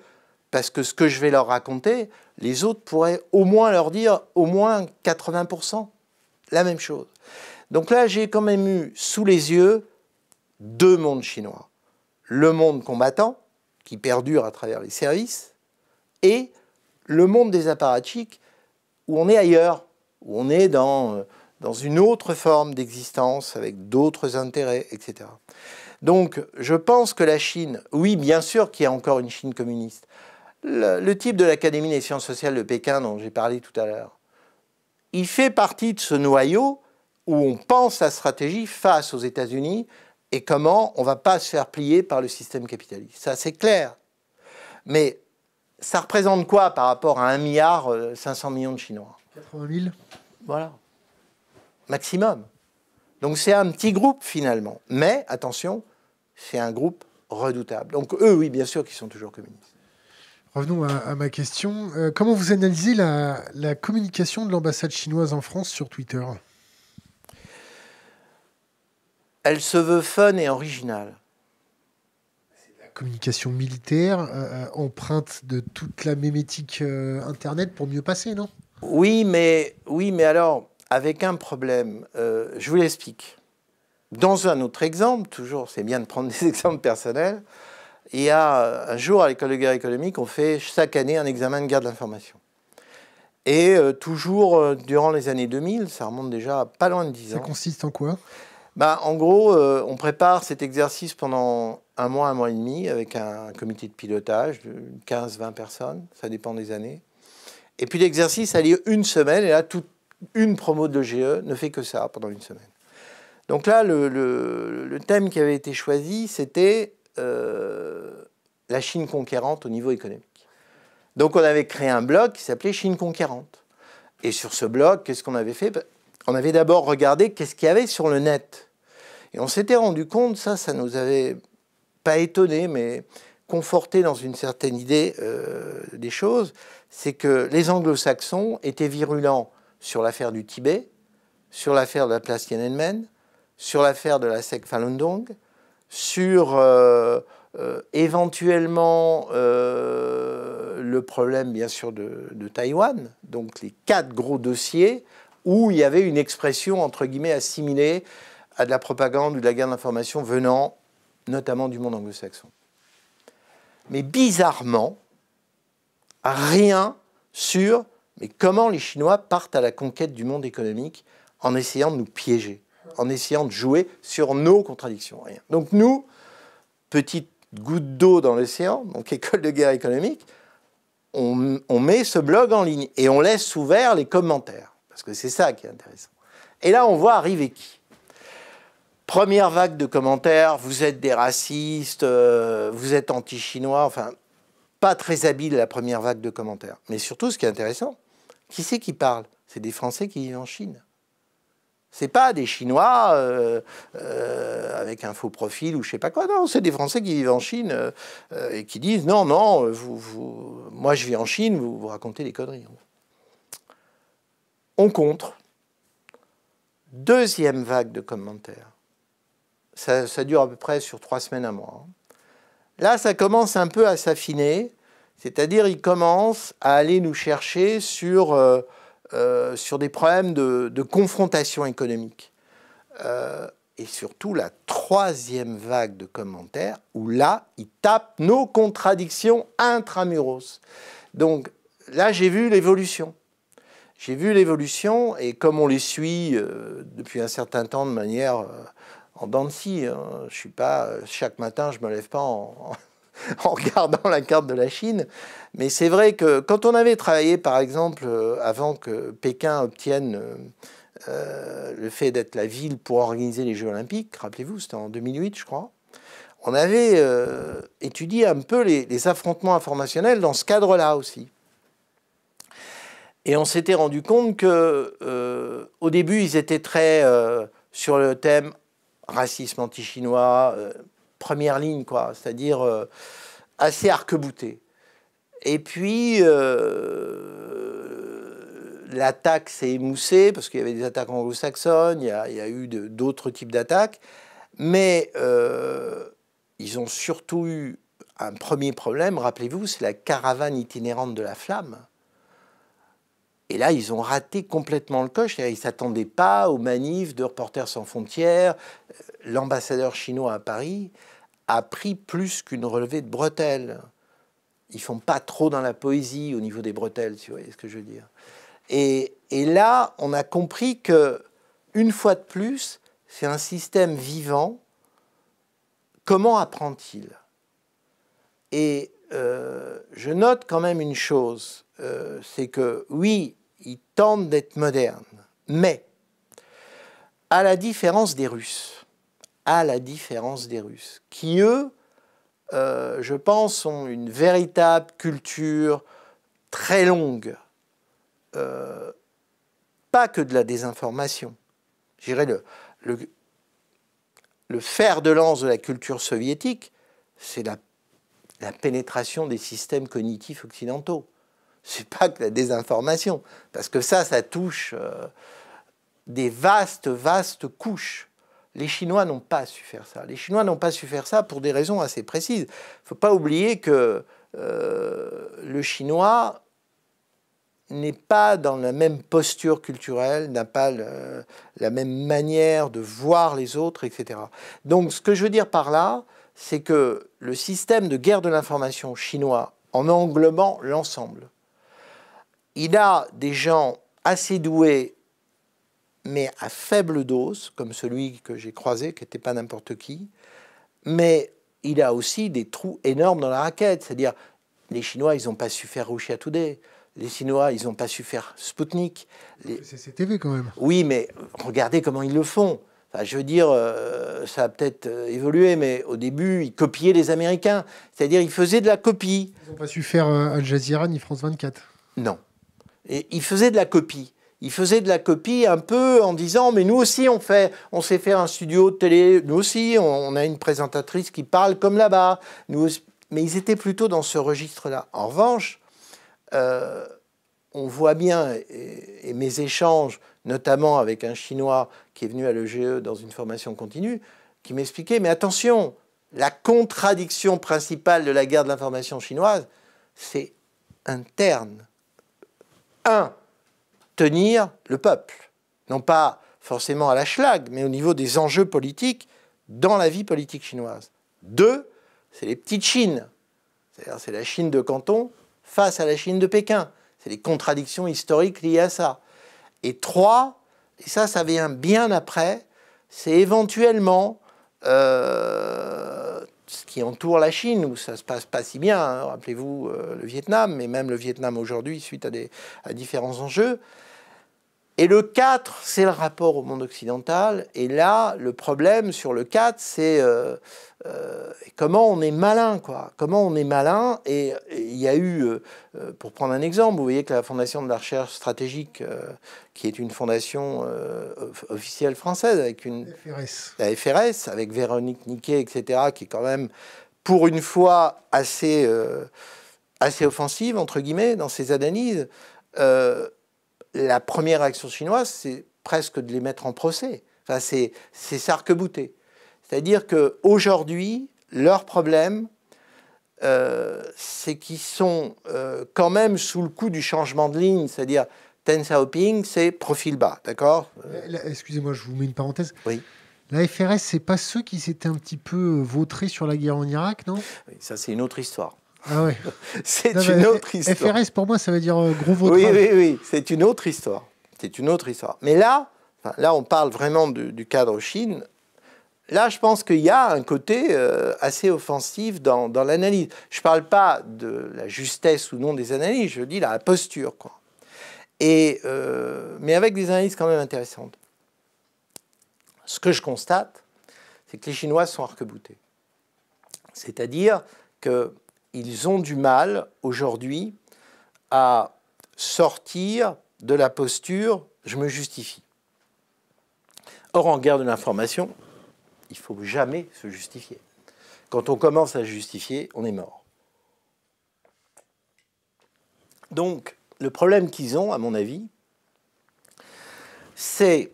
Parce que ce que je vais leur raconter, les autres pourraient au moins leur dire au moins 80%, la même chose. Donc là, j'ai quand même eu sous les yeux deux mondes chinois. Le monde combattant, qui perdure à travers les services, et le monde des apparatchiks, où on est ailleurs, où on est dans, euh, dans une autre forme d'existence, avec d'autres intérêts, etc. Donc je pense que la Chine, oui bien sûr qu'il y a encore une Chine communiste. Le, type de l'Académie des sciences sociales de Pékin dont j'ai parlé tout à l'heure, il fait partie de ce noyau où on pense la stratégie face aux États-Unis et comment on ne va pas se faire plier par le système capitaliste. Ça c'est clair. Mais ça représente quoi par rapport à 1 milliard 500 euh, millions de Chinois 80 000. Voilà. Maximum. Donc c'est un petit groupe finalement. Mais attention, c'est un groupe redoutable. Donc eux, oui, bien sûr qui sont toujours communistes. Revenons à, ma question. Euh, comment vous analysez la, communication de l'ambassade chinoise en France sur Twitter Elle se veut fun et originale communication militaire, euh, euh, empreinte de toute la mémétique Internet pour mieux passer, non oui mais, oui, mais alors, avec un problème, je vous l'explique. Dans un autre exemple, toujours, c'est bien de prendre des [LAUGHS] exemples personnels, il y a un jour à l'école de guerre économique, on fait chaque année un examen de guerre de l'information. Et euh, toujours euh, durant les années 2000, ça remonte déjà pas loin de 10 ans. Ça consiste en quoi bah, En gros, euh, on prépare cet exercice pendant un mois, un mois et demi, avec un comité de pilotage de 15-20 personnes, ça dépend des années. Et puis l'exercice a lieu une semaine, et là, toute une promo de l'EGE ne fait que ça pendant une semaine. Donc là, le, thème qui avait été choisi, c'était euh, la Chine conquérante au niveau économique. Donc on avait créé un blog qui s'appelait Chine conquérante. Et sur ce blog, qu'est-ce qu'on avait fait bah, On avait d'abord regardé qu'est-ce qu'il y avait sur le net. Et on s'était rendu compte, ça, ça nous avait pas étonné, mais conforté dans une certaine idée euh, des choses, c'est que les anglo-saxons étaient virulents sur l'affaire du Tibet, sur l'affaire de la place Tiananmen, sur l'affaire de la SEC Falun Dong, sur euh, euh, éventuellement euh, le problème bien sûr de, de, Taïwan, donc les quatre gros dossiers où il y avait une expression entre guillemets assimilée à de la propagande ou de la guerre d'information venant notamment du monde anglo-saxon. Mais bizarrement, rien sur mais comment les Chinois partent à la conquête du monde économique en essayant de nous piéger en essayant de jouer sur nos contradictions. Donc nous, petite goutte d'eau dans l'océan, donc école de guerre économique, on, met ce blog en ligne et on laisse ouvert les commentaires, parce que c'est ça qui est intéressant. Et là, on voit arriver qui Première vague de commentaires, vous êtes des racistes, euh, vous êtes anti-chinois, enfin, pas très habile la première vague de commentaires. Mais surtout, ce qui est intéressant, qui c'est qui parle C'est des Français qui vivent en Chine. C'est pas des Chinois euh, euh, avec un faux profil ou je sais pas quoi. Non, c'est des Français qui vivent en Chine euh, et qui disent non, non, vous, moi je vis en Chine, vous, vous racontez des conneries. On contre. Deuxième vague de commentaires. Ça, dure à peu près sur trois semaines, à mois. Hein. Là, ça commence un peu à s'affiner, c'est-à-dire ils commencent à aller nous chercher sur euh, sur des problèmes de, confrontation économique. Euh, et surtout la troisième vague de commentaires où là, ils tapent nos contradictions intramuros. Donc là, j'ai vu l'évolution. J'ai vu l'évolution et comme on les suit euh, depuis un certain temps de manière en dents de scie, hein, je suis pas, chaque matin, je me lève pas en... [LAUGHS] en regardant la carte de la Chine. Mais c'est vrai que quand on avait travaillé, par exemple, euh, avant que Pékin obtienne euh, euh, le fait d'être la ville pour organiser les Jeux Olympiques, rappelez-vous, c'était en 2008, je crois, on avait étudié un peu les, affrontements informationnels dans ce cadre-là aussi. Et on s'était rendu compte que, au début, ils étaient très sur le thème racisme anti-chinois, première ligne, quoi, c'est-à-dire euh, assez arc Et puis, euh, l'attaque s'est émoussée, parce qu'il y avait des attaques anglo-saxonnes, il, y a eu d'autres types d'attaques, mais euh, ils ont surtout eu un premier problème, rappelez-vous, c'est la caravane itinérante de la flamme. Et là, ils ont raté complètement le coche. Ils ne s'attendaient pas aux manifs de Reporters sans frontières, l'ambassadeur chinois à Paris a pris plus qu'une relevée de bretelles. Ils font pas trop dans la poésie au niveau des bretelles, si vous voyez ce que je veux dire. Et, là, on a compris que, une fois de plus, c'est un système vivant. Comment apprend-il Et euh, je note quand même une chose, euh, c'est que oui, ils tentent d'être modernes, mais à la différence des Russes, à la différence des Russes, qui eux, euh, je pense, ont une véritable culture très longue, euh, pas que de la désinformation. Je dirais le, le, fer de lance de la culture soviétique, c'est la, pénétration des systèmes cognitifs occidentaux. C'est pas que la désinformation, parce que ça, ça touche euh, des vastes, vastes couches les Chinois n'ont pas su faire ça. Les Chinois n'ont pas su faire ça pour des raisons assez précises. Il ne faut pas oublier que euh, le Chinois n'est pas dans la même posture culturelle, n'a pas la même manière de voir les autres, etc. Donc ce que je veux dire par là, c'est que le système de guerre de l'information chinois, en englobant l'ensemble, il a des gens assez doués mais à faible dose, comme celui que j'ai croisé, qui n'était pas n'importe qui. Mais il a aussi des trous énormes dans la raquette. C'est-à-dire, les Chinois, ils n'ont pas su faire Russia Today. Les Chinois, ils n'ont pas su faire Sputnik. Les... CCTV quand même. Oui, mais regardez comment ils le font. Enfin, je veux dire, euh, ça a peut-être euh, évolué, mais au début, ils copiaient les Américains. C'est-à-dire, ils faisaient de la copie. Ils n'ont pas su faire euh, Al Jazeera ni France 24. Non. Et ils faisaient de la copie. Ils faisait de la copie un peu en disant mais nous aussi on fait, on sait faire un studio de télé, nous aussi on a une présentatrice qui parle comme là-bas. Nous mais ils étaient plutôt dans ce registre-là. En revanche, euh, on voit bien et, et, mes échanges, notamment avec un Chinois qui est venu à l'EGE dans une formation continue, qui m'expliquait mais attention, la contradiction principale de la guerre de l'information chinoise, c'est interne. Un, tenir le peuple, non pas forcément à la schlag, mais au niveau des enjeux politiques dans la vie politique chinoise. Deux, c'est les petites Chines, c'est-à-dire c'est la Chine de Canton face à la Chine de Pékin, c'est les contradictions historiques liées à ça. Et trois, et ça, ça vient bien après, c'est éventuellement euh, ce qui entoure la Chine, où ça se passe pas si bien, hein. rappelez-vous euh, le Vietnam, mais même le Vietnam aujourd'hui, suite à, à différents enjeux, et le 4, c'est le rapport au monde occidental. Et là, le problème sur le 4, c'est euh, euh, comment on est malin, quoi. Comment on est malin. Et il y a eu, euh, pour prendre un exemple, vous voyez que la Fondation de la recherche stratégique, qui est une fondation officielle française, avec une... La FRS, avec Véronique Niquet, etc., qui est quand même, pour une fois, assez, assez offensive, entre guillemets, dans ses analyses la première action chinoise, c'est presque de les mettre en procès. Enfin, c'est s'arc-bouter. C'est-à-dire que aujourd'hui, leur problème, euh, c'est qu'ils sont euh, quand même sous le coup du changement de ligne, c'est-à-dire Ten Xiaoping, c'est profil bas, d'accord euh, Excusez-moi, je vous mets une parenthèse. Oui. La FRS, c'est pas ceux qui s'étaient un petit peu vautrés sur la guerre en Irak, non Ça, c'est une autre histoire. Ah [LAUGHS] c'est une autre histoire. FRS, pour moi, ça veut dire euh, gros vautrage. Oui, oui, oui, c'est une autre histoire. C'est une autre histoire. Mais là, là, on parle vraiment du, cadre Chine. Là, je pense qu'il y a un côté euh, assez offensif dans, dans l'analyse. Je ne parle pas de la justesse ou non des analyses, je dis la posture. Quoi. Et, euh, mais avec des analyses quand même intéressantes. Ce que je constate, c'est que les Chinois sont arqueboutés. C'est-à-dire que ils ont du mal aujourd'hui à sortir de la posture je me justifie. Or, en guerre de l'information, il faut jamais se justifier. Quand on commence à justifier, on est mort. Donc, le problème qu'ils ont, à mon avis, c'est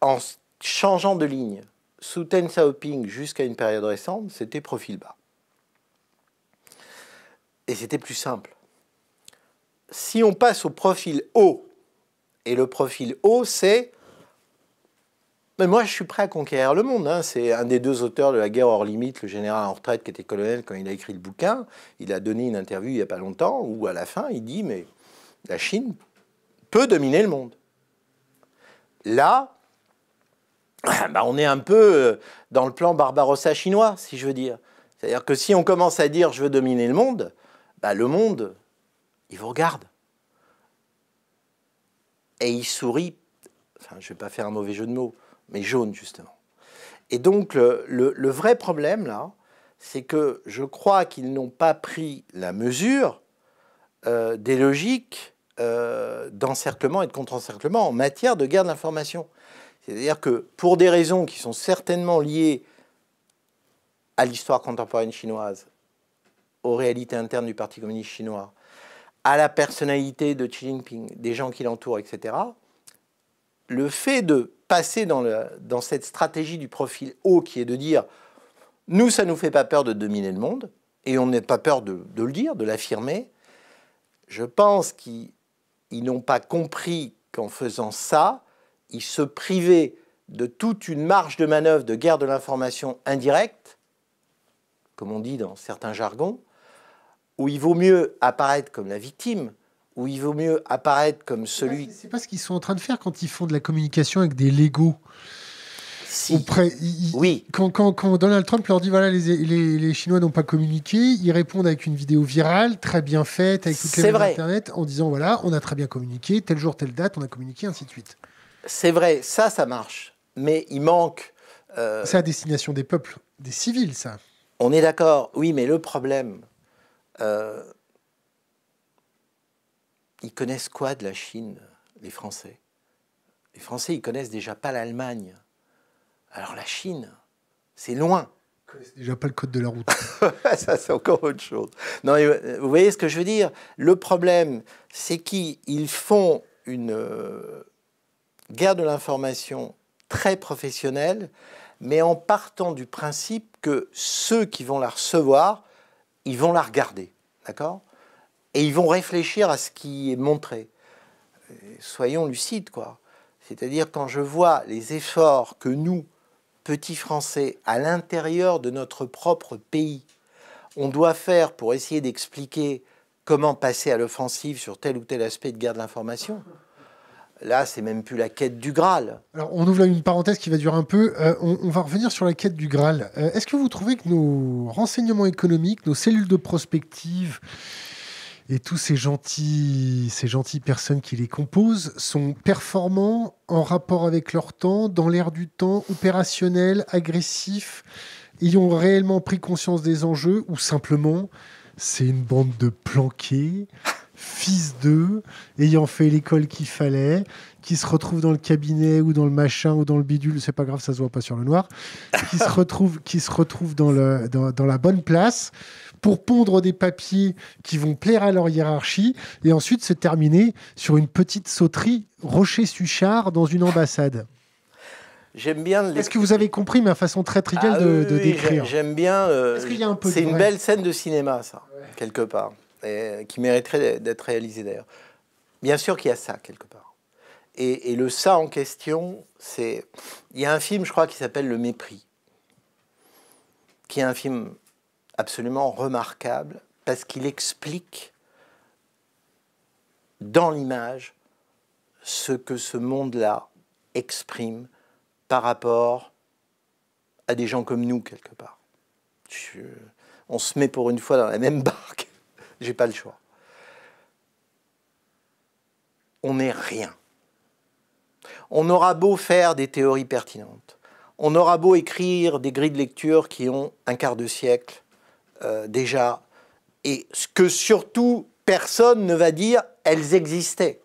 en changeant de ligne sous Ten Xiaoping jusqu'à une période récente, c'était profil bas et c'était plus simple. Si on passe au profil haut, et le profil haut, c'est mais moi, je suis prêt à conquérir le monde. Hein. C'est un des deux auteurs de La guerre hors limite, le général en retraite qui était colonel quand il a écrit le bouquin. Il a donné une interview il n'y a pas longtemps où, à la fin, il dit Mais la Chine peut dominer le monde. Là, [CLEARS THROAT] bah, on est un peu euh, dans le plan Barbarossa chinois, si je veux dire. C'est-à-dire que si on commence à dire Je veux dominer le monde, bah, le monde, il vous regarde. Et il sourit, je ne vais pas faire un mauvais jeu de mots, mais jaune, justement. Et donc, le, vrai problème, là, c'est que je crois qu'ils n'ont pas pris la mesure euh, des logiques euh, d'encerclement et de contre-encerclement en matière de guerre d'information. C'est-à-dire que pour des raisons qui sont certainement liées à l'histoire contemporaine chinoise aux réalités internes du Parti communiste chinois, à la personnalité de Xi Jinping, des gens qui l'entourent, etc., le fait de passer dans, le, dans cette stratégie du profil haut qui est de dire nous, ça ne nous fait pas peur de dominer le monde, et on n'est pas peur de, de, le dire, de l'affirmer, je pense qu'ils n'ont pas compris qu'en faisant ça, ils se privaient de toute une marge de manœuvre de guerre de l'information indirecte, comme on dit dans certains jargons, où il vaut mieux apparaître comme la victime, où il vaut mieux apparaître comme celui. C'est pas ce qu'ils sont en train de faire quand ils font de la communication avec des légos. Si. oui. Quand, Donald Trump leur dit voilà, les, les, Chinois n'ont pas communiqué, ils répondent avec une vidéo virale très bien faite, avec toutes les vrai. Internet, en disant voilà, on a très bien communiqué, tel jour, telle date, on a communiqué, ainsi de suite. C'est vrai, ça, ça marche. Mais il manque. Euh, c'est à destination des peuples, des civils, ça. On est d'accord, oui, mais le problème, euh, ils connaissent quoi de la Chine, les Français Les Français, ils connaissent déjà pas l'Allemagne. Alors la Chine, c'est loin. Ils connaissent déjà pas le code de la route. [LAUGHS] Ça, c'est encore autre chose. Non, euh, vous voyez ce que je veux dire Le problème, c'est qu'ils font une euh, guerre de l'information très professionnelle, mais en partant du principe que ceux qui vont la recevoir ils vont la regarder, d'accord Et ils vont réfléchir à ce qui est montré. Euh, soyons lucides, quoi. C'est-à-dire quand je vois les efforts que nous, petits Français, à l'intérieur de notre propre pays, on doit faire pour essayer d'expliquer comment passer à l'offensive sur tel ou tel aspect de guerre de l'information, Là, c'est même plus la quête du Graal. Alors, on ouvre une parenthèse qui va durer un peu. Euh, on, va revenir sur la quête du Graal. Euh, est-ce que vous trouvez que nos renseignements économiques, nos cellules de prospective et tous ces gentils, ces gentilles personnes qui les composent sont performants en rapport avec leur temps, dans l'air du temps, opérationnels, agressifs, ayant ont réellement pris conscience des enjeux ou simplement c'est une bande de planqués fils d'eux, ayant fait l'école qu'il fallait, qui se retrouve dans le cabinet ou dans le machin ou dans le bidule, c'est pas grave, ça se voit pas sur le noir, qui se retrouve, qui se retrouve dans, le, dans, la bonne place pour pondre des papiers qui vont plaire à leur hiérarchie et ensuite se terminer sur une petite sauterie Rocher-Suchard dans une ambassade. J'aime bien. Est-ce que vous avez compris ma façon très triviale de, ah décrire J'aime bien. Euh, c'est une belle scène de cinéma, ça, quelque part. Euh, qui mériterait d'être réalisé d'ailleurs. Bien sûr qu'il y a ça quelque part. Et, le ça en question, c'est. Il y a un film, je crois, qui s'appelle Le Mépris, qui est un film absolument remarquable parce qu'il explique dans l'image ce que ce monde-là exprime par rapport à des gens comme nous, quelque part. On se met pour une fois dans la même [LAUGHS] barque. J'ai pas le choix. On n'est rien. On aura beau faire des théories pertinentes, on aura beau écrire des grilles de lecture qui ont un quart de siècle euh, déjà, et ce que surtout personne ne va dire, elles existaient.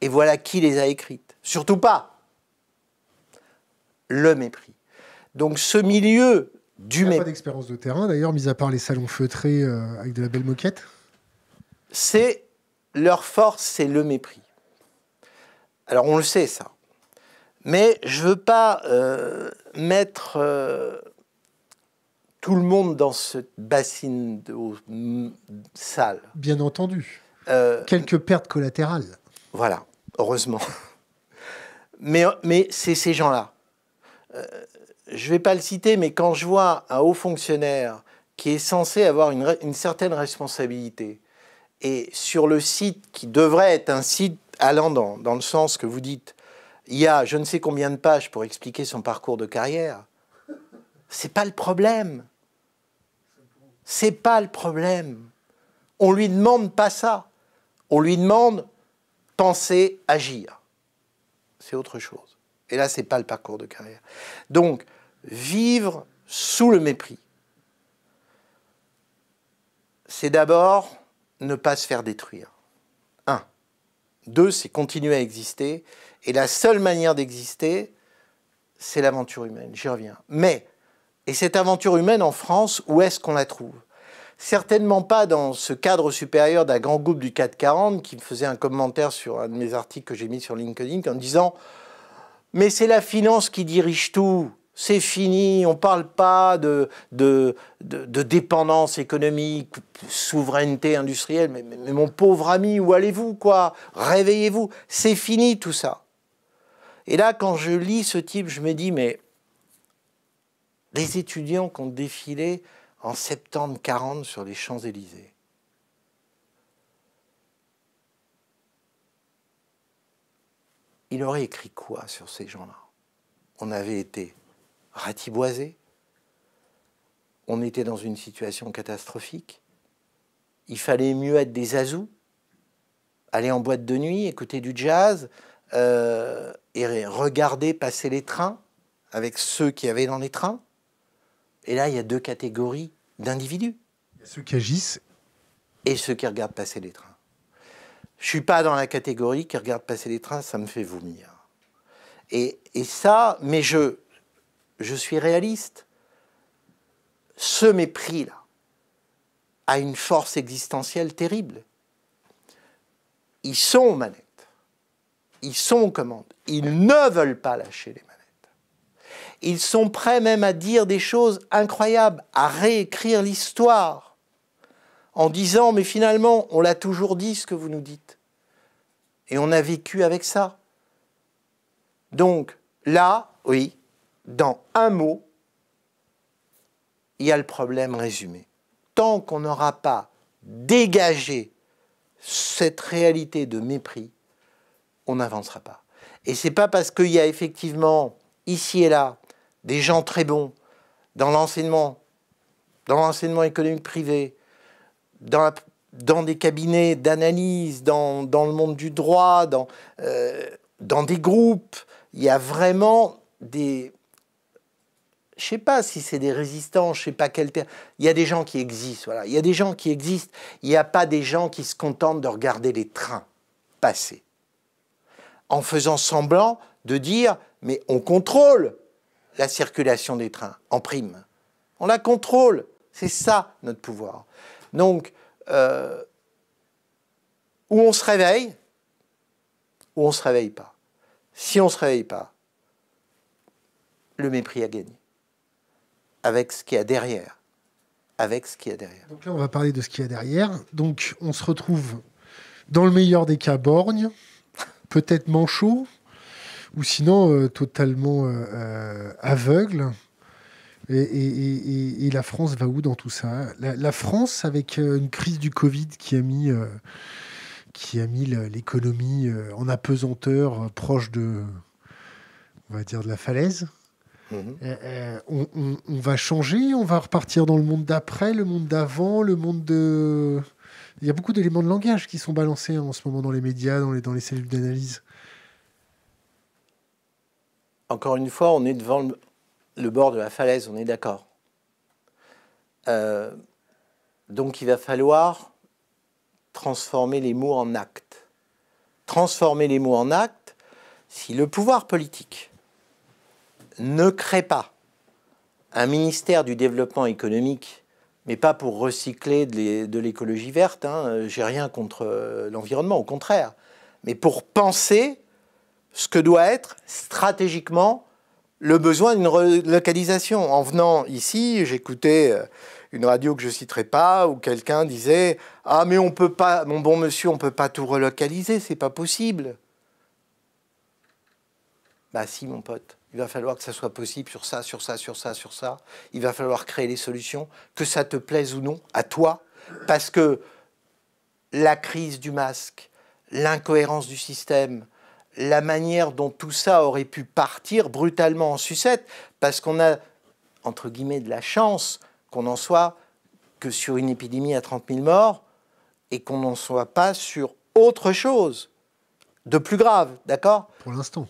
Et voilà qui les a écrites. Surtout pas. Le mépris. Donc ce milieu du même. Pas d'expérience de terrain d'ailleurs, mis à part les salons feutrés euh, avec de la belle moquette. C'est leur force, c'est le mépris. Alors on le sait ça, mais je veux pas euh, mettre euh, tout le monde dans cette bassine de mm, sale. Bien entendu. Quelques pertes collatérales. Voilà, heureusement. [LAUGHS] mais, mais c'est ces gens-là je ne vais pas le citer, mais quand je vois un haut fonctionnaire qui est censé avoir une, certaine responsabilité, et sur le site qui devrait être un site allant dans, le sens que vous dites, il y a je ne sais combien de pages pour expliquer son parcours de carrière, c'est pas le problème. C'est pas le problème. On lui demande pas ça. On lui demande penser, agir. C'est autre chose. Et là, c'est pas le parcours de carrière. Donc, Vivre sous le mépris, c'est d'abord ne pas se faire détruire. Un. Deux, c'est continuer à exister. Et la seule manière d'exister, c'est l'aventure humaine. J'y reviens. Mais, et cette aventure humaine en France, où est-ce qu'on la trouve Certainement pas dans ce cadre supérieur d'un grand groupe du 440 qui me faisait un commentaire sur un de mes articles que j'ai mis sur LinkedIn en disant Mais c'est la finance qui dirige tout. C'est fini, on ne parle pas de, de, de, dépendance économique, souveraineté industrielle, mais, mon pauvre ami, où allez-vous quoi Réveillez-vous, c'est fini tout ça. Et là, quand je lis ce type, je me dis, mais les étudiants qui ont défilé en septembre 40 sur les Champs-Élysées, il aurait écrit quoi sur ces gens-là On avait été ratiboisé. On était dans une situation catastrophique. Il fallait mieux être des azous, aller en boîte de nuit, écouter du jazz euh, et regarder passer les trains avec ceux qui avaient dans les trains. Et là, il y a deux catégories d'individus. Ceux qui agissent et ceux qui regardent passer les trains. Je suis pas dans la catégorie qui regarde passer les trains, ça me fait vomir. Et, et ça, mais je, je suis réaliste. Ce mépris-là a une force existentielle terrible. Ils sont aux manettes, ils sont aux commandes, ils ne veulent pas lâcher les manettes. Ils sont prêts même à dire des choses incroyables, à réécrire l'histoire, en disant, mais finalement, on l'a toujours dit ce que vous nous dites. Et on a vécu avec ça. Donc, là, oui, dans un mot, il y a le problème résumé. Tant qu'on n'aura pas dégagé cette réalité de mépris, on n'avancera pas. Et c'est pas parce qu'il y a effectivement ici et là des gens très bons dans l'enseignement, dans l'enseignement économique privé, dans, dans des cabinets d'analyse, dans, le monde du droit, dans, euh, dans des groupes. Il y a vraiment des, je sais pas si c'est des résistants, je sais pas quel terme. Il y a des gens qui existent, voilà. Il y a des gens qui existent. Il n'y a pas des gens qui se contentent de regarder les trains passer en faisant semblant de dire mais on contrôle la circulation des trains en prime. On la contrôle. C'est ça notre pouvoir. Donc, euh, où on se réveille, ou on ne se réveille pas. Si on ne se réveille pas, le mépris a gagné avec ce qu'il y a derrière. Avec ce qu'il y a derrière. Donc là, on va parler de ce qu'il y a derrière. Donc, on se retrouve dans le meilleur des cas borgne, peut-être manchot, ou sinon euh, totalement euh, euh, aveugle. Et, la France va où dans tout ça la, France, avec une crise du Covid qui a mis, qui a mis l'économie en apesanteur proche de, on va dire, de la falaise. Mhm. Euh, euh, on, va changer, on va repartir dans le monde d'après, le monde d'avant, le monde de. Il y a beaucoup d'éléments de langage qui sont balancés hein, en ce moment dans les médias, dans les, dans les cellules d'analyse. Encore une fois, on est devant le, bord de la falaise, on est d'accord. Euh, donc il va falloir transformer les mots en actes. Transformer les mots en actes, si le pouvoir politique ne crée pas un ministère du développement économique, mais pas pour recycler de l'écologie verte, hein, j'ai rien contre euh, l'environnement, au contraire, mais pour penser ce que doit être stratégiquement le besoin d'une relocalisation. En venant ici, j'écoutais euh, une radio que je ne citerai pas où quelqu'un disait "Ah mais on peut pas mon bon monsieur, on ne peut pas tout relocaliser, c'est pas possible." Bah si mon pote. Il va falloir que ça soit possible sur ça, sur ça, sur ça, sur ça. Il va falloir créer les solutions, que ça te plaise ou non, à toi, parce que la crise du masque, l'incohérence du système, la manière dont tout ça aurait pu partir brutalement en sucette, parce qu'on a, entre guillemets, de la chance qu'on en soit que sur une épidémie à 30 000 morts et qu'on n'en soit pas sur autre chose de plus grave, d'accord Pour l'instant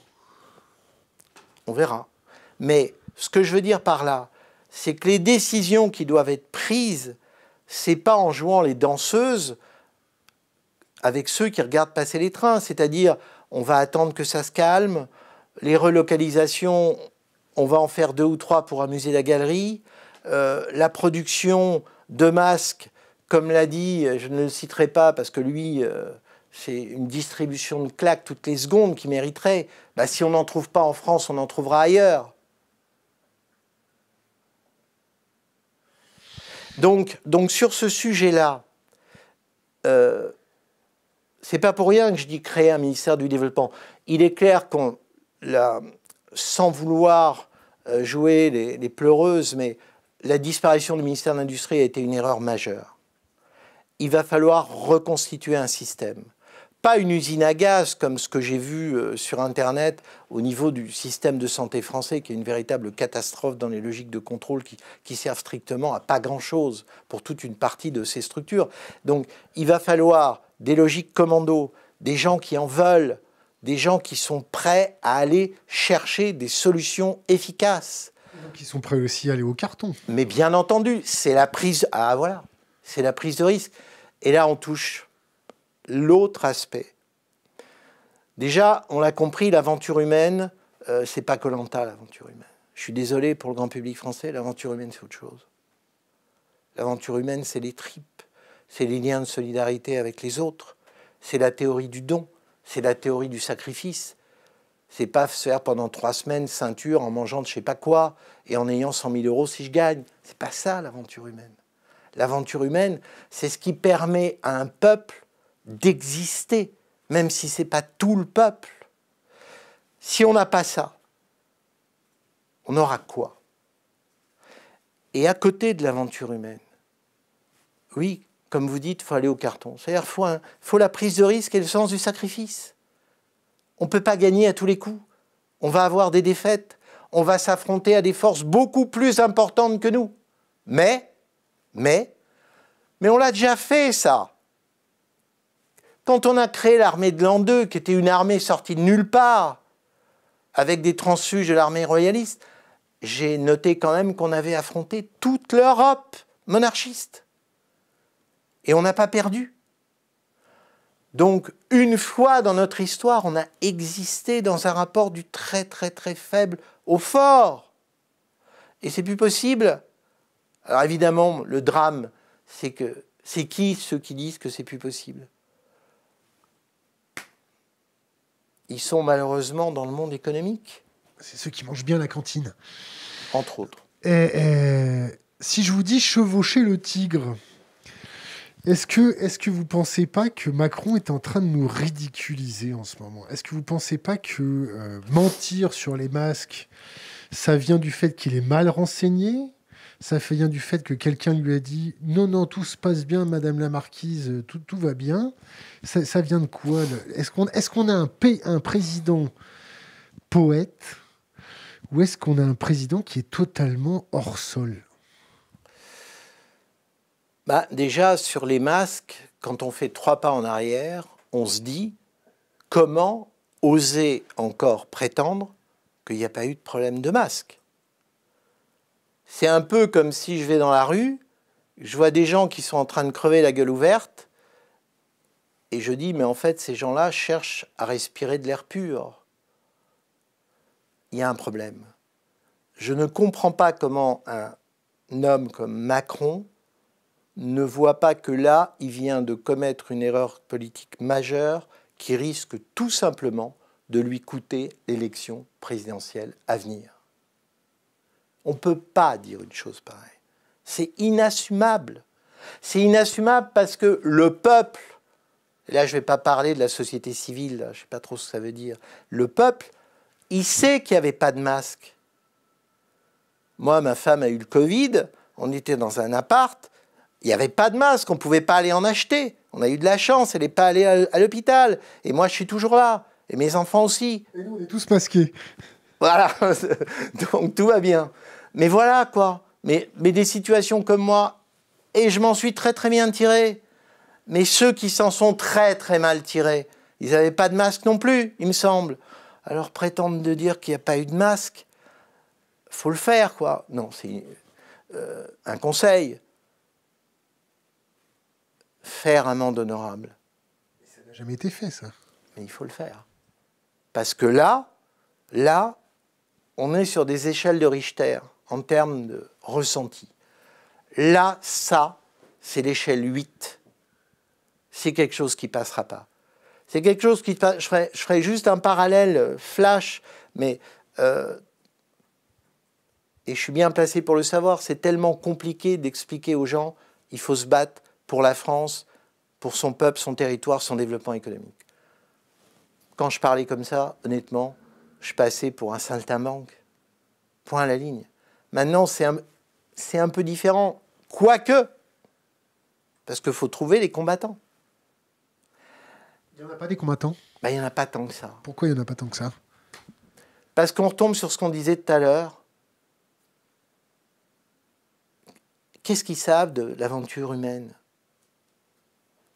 on verra. Mais ce que je veux dire par là, c'est que les décisions qui doivent être prises, c'est pas en jouant les danseuses avec ceux qui regardent passer les trains, c'est-à-dire on va attendre que ça se calme, les relocalisations, on va en faire deux ou trois pour amuser la galerie, euh, la production de masques, comme l'a dit, je ne le citerai pas parce que lui, euh, c'est une distribution de claques toutes les secondes qui mériterait. Bah, si on n'en trouve pas en France, on en trouvera ailleurs. Donc, sur ce sujet-là, ce euh, c'est pas pour rien que je dis créer un ministère du développement. Il est clair qu'on, sans vouloir euh, jouer les, pleureuses, mais la disparition du ministère de l'Industrie a été une erreur majeure. Il va falloir reconstituer un système pas une usine à gaz comme ce que j'ai vu euh, sur Internet au niveau du système de santé français, qui est une véritable catastrophe dans les logiques de contrôle qui, servent strictement à pas grand-chose pour toute une partie de ces structures. Donc il va falloir des logiques commando, des gens qui en veulent, des gens qui sont prêts à aller chercher des solutions efficaces. Qui sont prêts aussi à aller au carton. Mais bien entendu, c'est la prise... Ah voilà, c'est la prise de risque. Et là, on touche l'autre aspect. Déjà, on l'a compris, l'aventure humaine, euh, c'est pas que Colanta l'aventure humaine. Je suis désolé pour le grand public français, l'aventure humaine c'est autre chose. L'aventure humaine c'est les tripes, c'est les liens de solidarité avec les autres, c'est la théorie du don, c'est la théorie du sacrifice. C'est pas faire pendant trois semaines ceinture en mangeant de je sais pas quoi et en ayant 100 000 euros si je gagne. C'est pas ça l'aventure humaine. L'aventure humaine, c'est ce qui permet à un peuple d'exister, même si ce n'est pas tout le peuple. Si on n'a pas ça, on aura quoi Et à côté de l'aventure humaine, oui, comme vous dites, il faut aller au carton. C'est-à-dire qu'il faut, faut, la prise de risque et le sens du sacrifice. On ne peut pas gagner à tous les coups. On va avoir des défaites. On va s'affronter à des forces beaucoup plus importantes que nous. Mais, mais, mais on l'a déjà fait ça. Quand on a créé l'armée de l'an 2, qui était une armée sortie de nulle part, avec des transfuges de l'armée royaliste, j'ai noté quand même qu'on avait affronté toute l'Europe monarchiste. Et on n'a pas perdu. Donc, une fois dans notre histoire, on a existé dans un rapport du très très très faible au fort. Et c'est plus possible. Alors évidemment, le drame, c'est que c'est qui ceux qui disent que c'est plus possible ils sont malheureusement dans le monde économique. C'est ceux qui mangent bien la cantine. Entre autres. Et, si je vous dis chevaucher le tigre, est-ce que, est que vous ne pensez pas que Macron est en train de nous ridiculiser en ce moment Est-ce que vous ne pensez pas que euh, mentir sur les masques, ça vient du fait qu'il est mal renseigné ça fait du fait que quelqu'un lui a dit non, non, tout se passe bien, Madame la Marquise, tout, tout va bien. Ça, vient de quoi Est-ce qu'on est qu'on a un, un président poète ou est-ce qu'on a un président qui est totalement hors sol bah, Déjà, sur les masques, quand on fait trois pas en arrière, on se dit comment oser encore prétendre qu'il n'y a pas eu de problème de masque c'est un peu comme si je vais dans la rue, je vois des gens qui sont en train de crever la gueule ouverte, et je dis, mais en fait, ces gens-là cherchent à respirer de l'air pur. Il y a un problème. Je ne comprends pas comment un homme comme Macron ne voit pas que là, il vient de commettre une erreur politique majeure qui risque tout simplement de lui coûter l'élection présidentielle à venir. On ne peut pas dire une chose pareille. C'est inassumable. C'est inassumable parce que le peuple, là je ne vais pas parler de la société civile, je ne sais pas trop ce que ça veut dire, le peuple, il sait qu'il n'y avait pas de masque. Moi, ma femme a eu le Covid, on était dans un appart, il n'y avait pas de masque, on ne pouvait pas aller en acheter. On a eu de la chance, elle n'est pas allée à l'hôpital. Et moi, je suis toujours là. Et mes enfants aussi. Et nous, on est tous masqués. Voilà, [LAUGHS] donc tout va bien. Mais voilà quoi. Mais, des situations comme moi, et je m'en suis très très bien tiré. Mais ceux qui s'en sont très très mal tirés, ils n'avaient pas de masque non plus, il me semble. Alors prétendre de dire qu'il n'y a pas eu de masque, faut le faire quoi. Non, c'est euh, un conseil. Faire un monde honorable. Mais ça n'a jamais été fait ça. Mais il faut le faire. Parce que là, là, on est sur des échelles de Richter en termes de ressenti. Là, ça, c'est l'échelle 8. C'est quelque chose qui passera pas. C'est quelque chose qui... Je ferai, juste un parallèle euh, flash, mais... Euh, et je suis bien placé pour le savoir, c'est tellement compliqué d'expliquer aux gens, il faut se battre pour la France, pour son peuple, son territoire, son développement économique. Quand je parlais comme ça, honnêtement, je passais pour un saltimbanque. Point à la ligne. Maintenant, c'est un, peu différent. Quoique, parce qu'il faut trouver les combattants. Il n'y en a pas des combattants bah, Il n'y en a pas tant que ça. Pourquoi il n'y en a pas tant que ça Parce qu'on retombe sur ce qu'on disait tout à l'heure. Qu'est-ce qu'ils savent de l'aventure humaine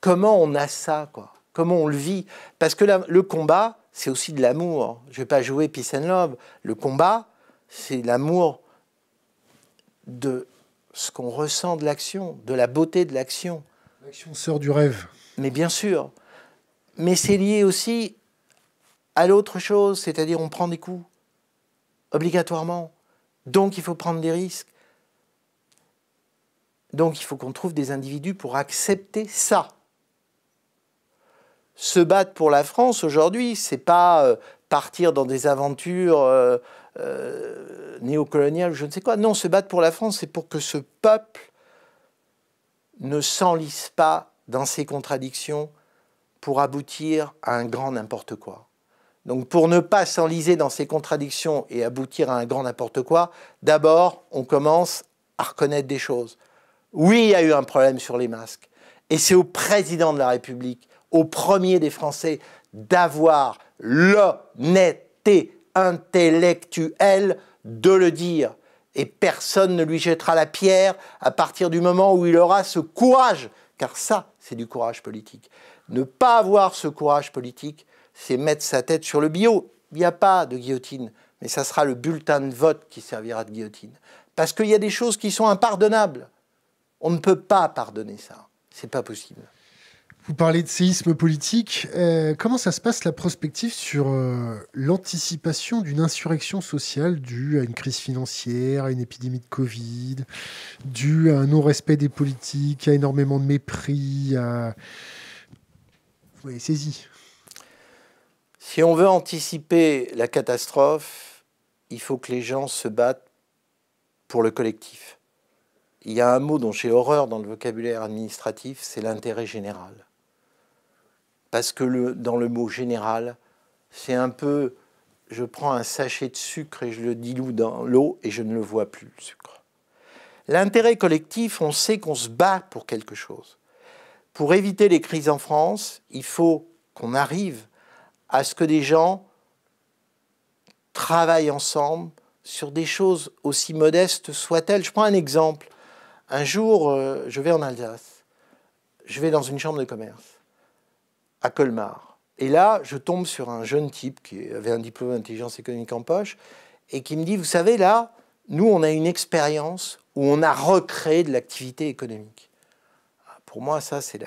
Comment on a ça, quoi Comment on le vit Parce que le combat, c'est aussi de l'amour. Je ne vais pas jouer Peace and Love. Le combat, c'est l'amour de ce qu'on ressent de l'action, de la beauté de l'action. L'action sort du rêve. Mais bien sûr. Mais c'est lié aussi à l'autre chose, c'est-à-dire on prend des coups, obligatoirement. Donc il faut prendre des risques. Donc il faut qu'on trouve des individus pour accepter ça. Se battre pour la France aujourd'hui, c'est pas euh, partir dans des aventures euh, euh, ou je ne sais quoi. Non, se battre pour la France, c'est pour que ce peuple ne s'enlise pas dans ses contradictions pour aboutir à un grand n'importe quoi. Donc pour ne pas s'enliser dans ses contradictions et aboutir à un grand n'importe quoi, d'abord on commence à reconnaître des choses. Oui, il y a eu un problème sur les masques. Et c'est au président de la République, au premier des Français, d'avoir l'honnêteté intellectuel de le dire. Et personne ne lui jettera la pierre à partir du moment où il aura ce courage, car ça, c'est du courage politique. Ne pas avoir ce courage politique, c'est mettre sa tête sur le bio. Il n'y a pas de guillotine, mais ça sera le bulletin de vote qui servira de guillotine. Parce qu'il y a des choses qui sont impardonnables. On ne peut pas pardonner ça. C'est pas possible. Vous parlez de séisme politique. Euh, comment ça se passe la prospective sur euh, l'anticipation d'une insurrection sociale due à une crise financière, à une épidémie de Covid, due à un non-respect des politiques, à énormément de mépris à... Vous voyez, saisi. Si on veut anticiper la catastrophe, il faut que les gens se battent pour le collectif. Il y a un mot dont j'ai horreur dans le vocabulaire administratif, c'est l'intérêt général parce que le, dans le mot général, c'est un peu, je prends un sachet de sucre et je le dilue dans l'eau et je ne le vois plus, le sucre. L'intérêt collectif, on sait qu'on se bat pour quelque chose. Pour éviter les crises en France, il faut qu'on arrive à ce que des gens travaillent ensemble sur des choses aussi modestes soient-elles. Je prends un exemple. Un jour, euh, je vais en Alsace. Je vais dans une chambre de commerce à Colmar. Et là, je tombe sur un jeune type qui avait un diplôme d'intelligence économique en poche et qui me dit, vous savez, là, nous, on a une expérience où on a recréé de l'activité économique. Ah, pour moi, ça, c'est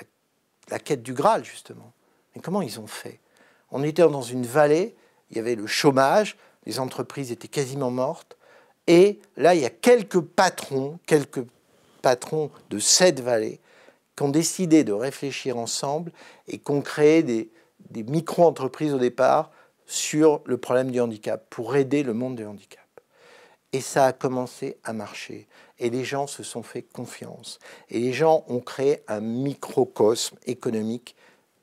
la, quête du Graal, justement. Mais comment ils ont fait On était dans une vallée, il y avait le chômage, les entreprises étaient quasiment mortes. Et là, il y a quelques patrons, quelques patrons de cette vallée ont décidé de réfléchir ensemble et qu'on créé des, des micro-entreprises au départ sur le problème du handicap, pour aider le monde du handicap. Et ça a commencé à marcher. Et les gens se sont fait confiance. Et les gens ont créé un microcosme économique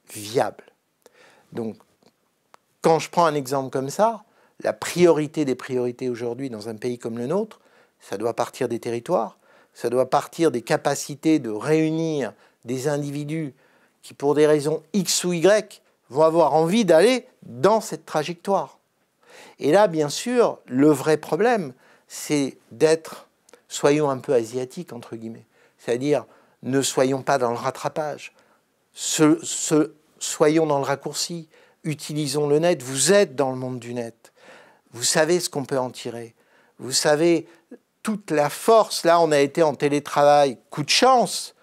viable. Donc, quand je prends un exemple comme ça, la priorité des priorités aujourd'hui dans un pays comme le nôtre, ça doit partir des territoires, ça doit partir des capacités de réunir des individus qui, pour des raisons X ou Y, vont avoir envie d'aller dans cette trajectoire. Et là, bien sûr, le vrai problème, c'est d'être, soyons un peu asiatiques, entre guillemets, c'est-à-dire ne soyons pas dans le rattrapage, soyons dans le raccourci, utilisons le net, vous êtes dans le monde du net, vous savez ce qu'on peut en tirer, vous savez toute la force, là on a été en télétravail, coup de chance,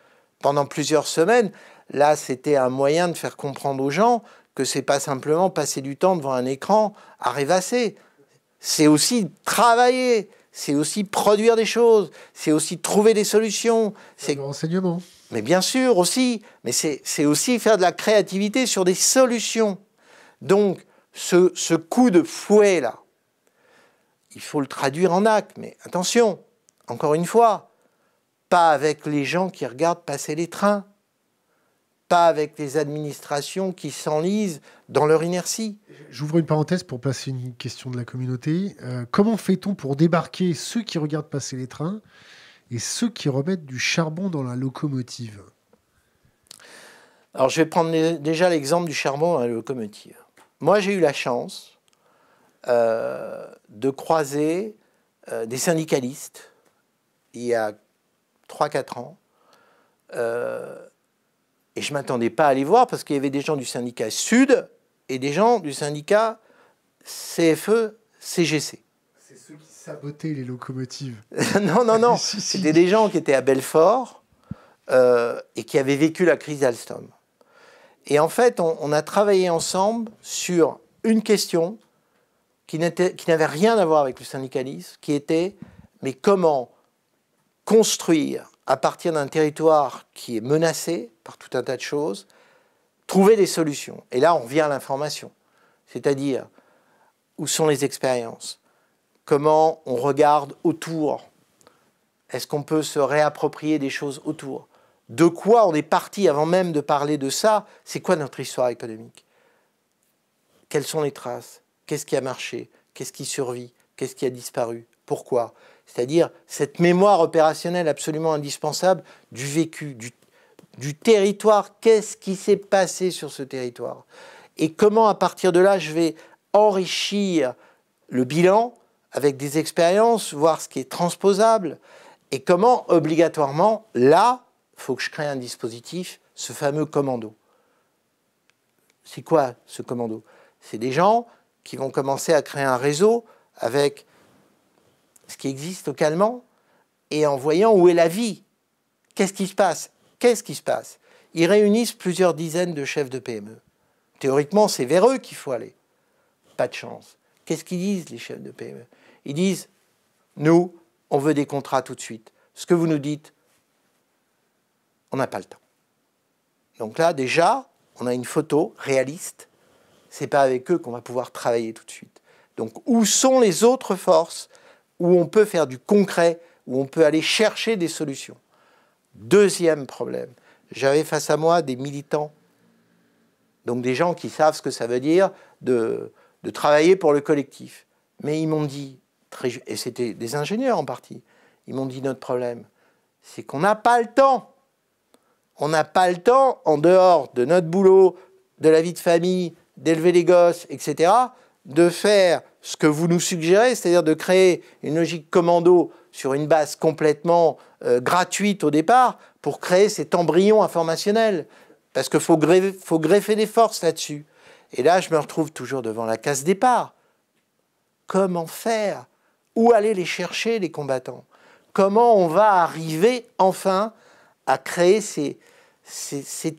pendant plusieurs semaines. Là, c'était un moyen de faire comprendre aux gens que c'est pas simplement passer du temps devant un écran à rêvasser. C'est aussi travailler, c'est aussi produire des choses, c'est aussi trouver des solutions. C'est Mais bien sûr aussi, mais c'est aussi faire de la créativité sur des solutions. Donc, ce, ce coup de fouet là, il faut le traduire en acte. Mais attention, encore une fois, pas avec les gens qui regardent passer les trains, pas avec les administrations qui s'enlisent dans leur inertie. J'ouvre une parenthèse pour passer une question de la communauté. Euh, comment fait-on pour débarquer ceux qui regardent passer les trains et ceux qui remettent du charbon dans la locomotive Alors je vais prendre déjà l'exemple du charbon dans la locomotive. Moi j'ai eu la chance euh, de croiser euh, des syndicalistes il y a 3-4 ans. Euh, et je ne m'attendais pas à les voir parce qu'il y avait des gens du syndicat Sud et des gens du syndicat CFE-CGC. E, C'est ceux qui sabotaient les locomotives. [LAUGHS] non, non, non. [LAUGHS] C'était des gens qui étaient à Belfort euh, et qui avaient vécu la crise d'Alstom. Et en fait, on, on a travaillé ensemble sur une question qui n'avait rien à voir avec le syndicalisme, qui était mais comment construire à partir d'un territoire qui est menacé par tout un tas de choses, trouver des solutions. Et là, on revient à l'information, c'est-à-dire où sont les expériences, comment on regarde autour, est-ce qu'on peut se réapproprier des choses autour, de quoi on est parti avant même de parler de ça, c'est quoi notre histoire économique, quelles sont les traces, qu'est-ce qui a marché, qu'est-ce qui survit, qu'est-ce qui a disparu, pourquoi c'est-à-dire cette mémoire opérationnelle absolument indispensable du vécu, du, territoire, qu'est-ce qui s'est passé sur ce territoire et comment à partir de là je vais enrichir le bilan avec des expériences, voir ce qui est transposable, et comment obligatoirement, là, il faut que je crée un dispositif, ce fameux commando. C'est quoi ce commando C'est des gens qui vont commencer à créer un réseau avec ce qui existe localement et en voyant où est la vie. Qu'est-ce qui se passe Qu'est-ce qui se passe Ils réunissent plusieurs dizaines de chefs de PME. Théoriquement, c'est vers eux qu'il faut aller. Pas de chance. Qu'est-ce qu'ils disent, les chefs de PME Ils disent, nous, on veut des contrats tout de suite. Ce que vous nous dites, on n'a pas le temps. Donc là, déjà, on a une photo réaliste. C'est pas avec eux qu'on va pouvoir travailler tout de suite. Donc, où sont les autres forces où on peut faire du concret, où on peut aller chercher des solutions. Deuxième problème, j'avais face à moi des militants, donc des gens qui savent ce que ça veut dire de, travailler pour le collectif. Mais ils m'ont dit, et c'était des ingénieurs en partie, ils m'ont dit notre problème, c'est qu'on n'a pas le temps. On n'a pas le temps, en dehors de notre boulot, de la vie de famille, d'élever les gosses, etc., de faire ce que vous nous suggérez, c'est-à-dire de créer une logique commando sur une base complètement euh, gratuite au départ pour créer cet embryon informationnel. Parce qu'il faut, greffer des forces là-dessus. Et là, je me retrouve toujours devant la case départ. Comment faire Où aller les chercher, les combattants Comment on va arriver enfin à créer ces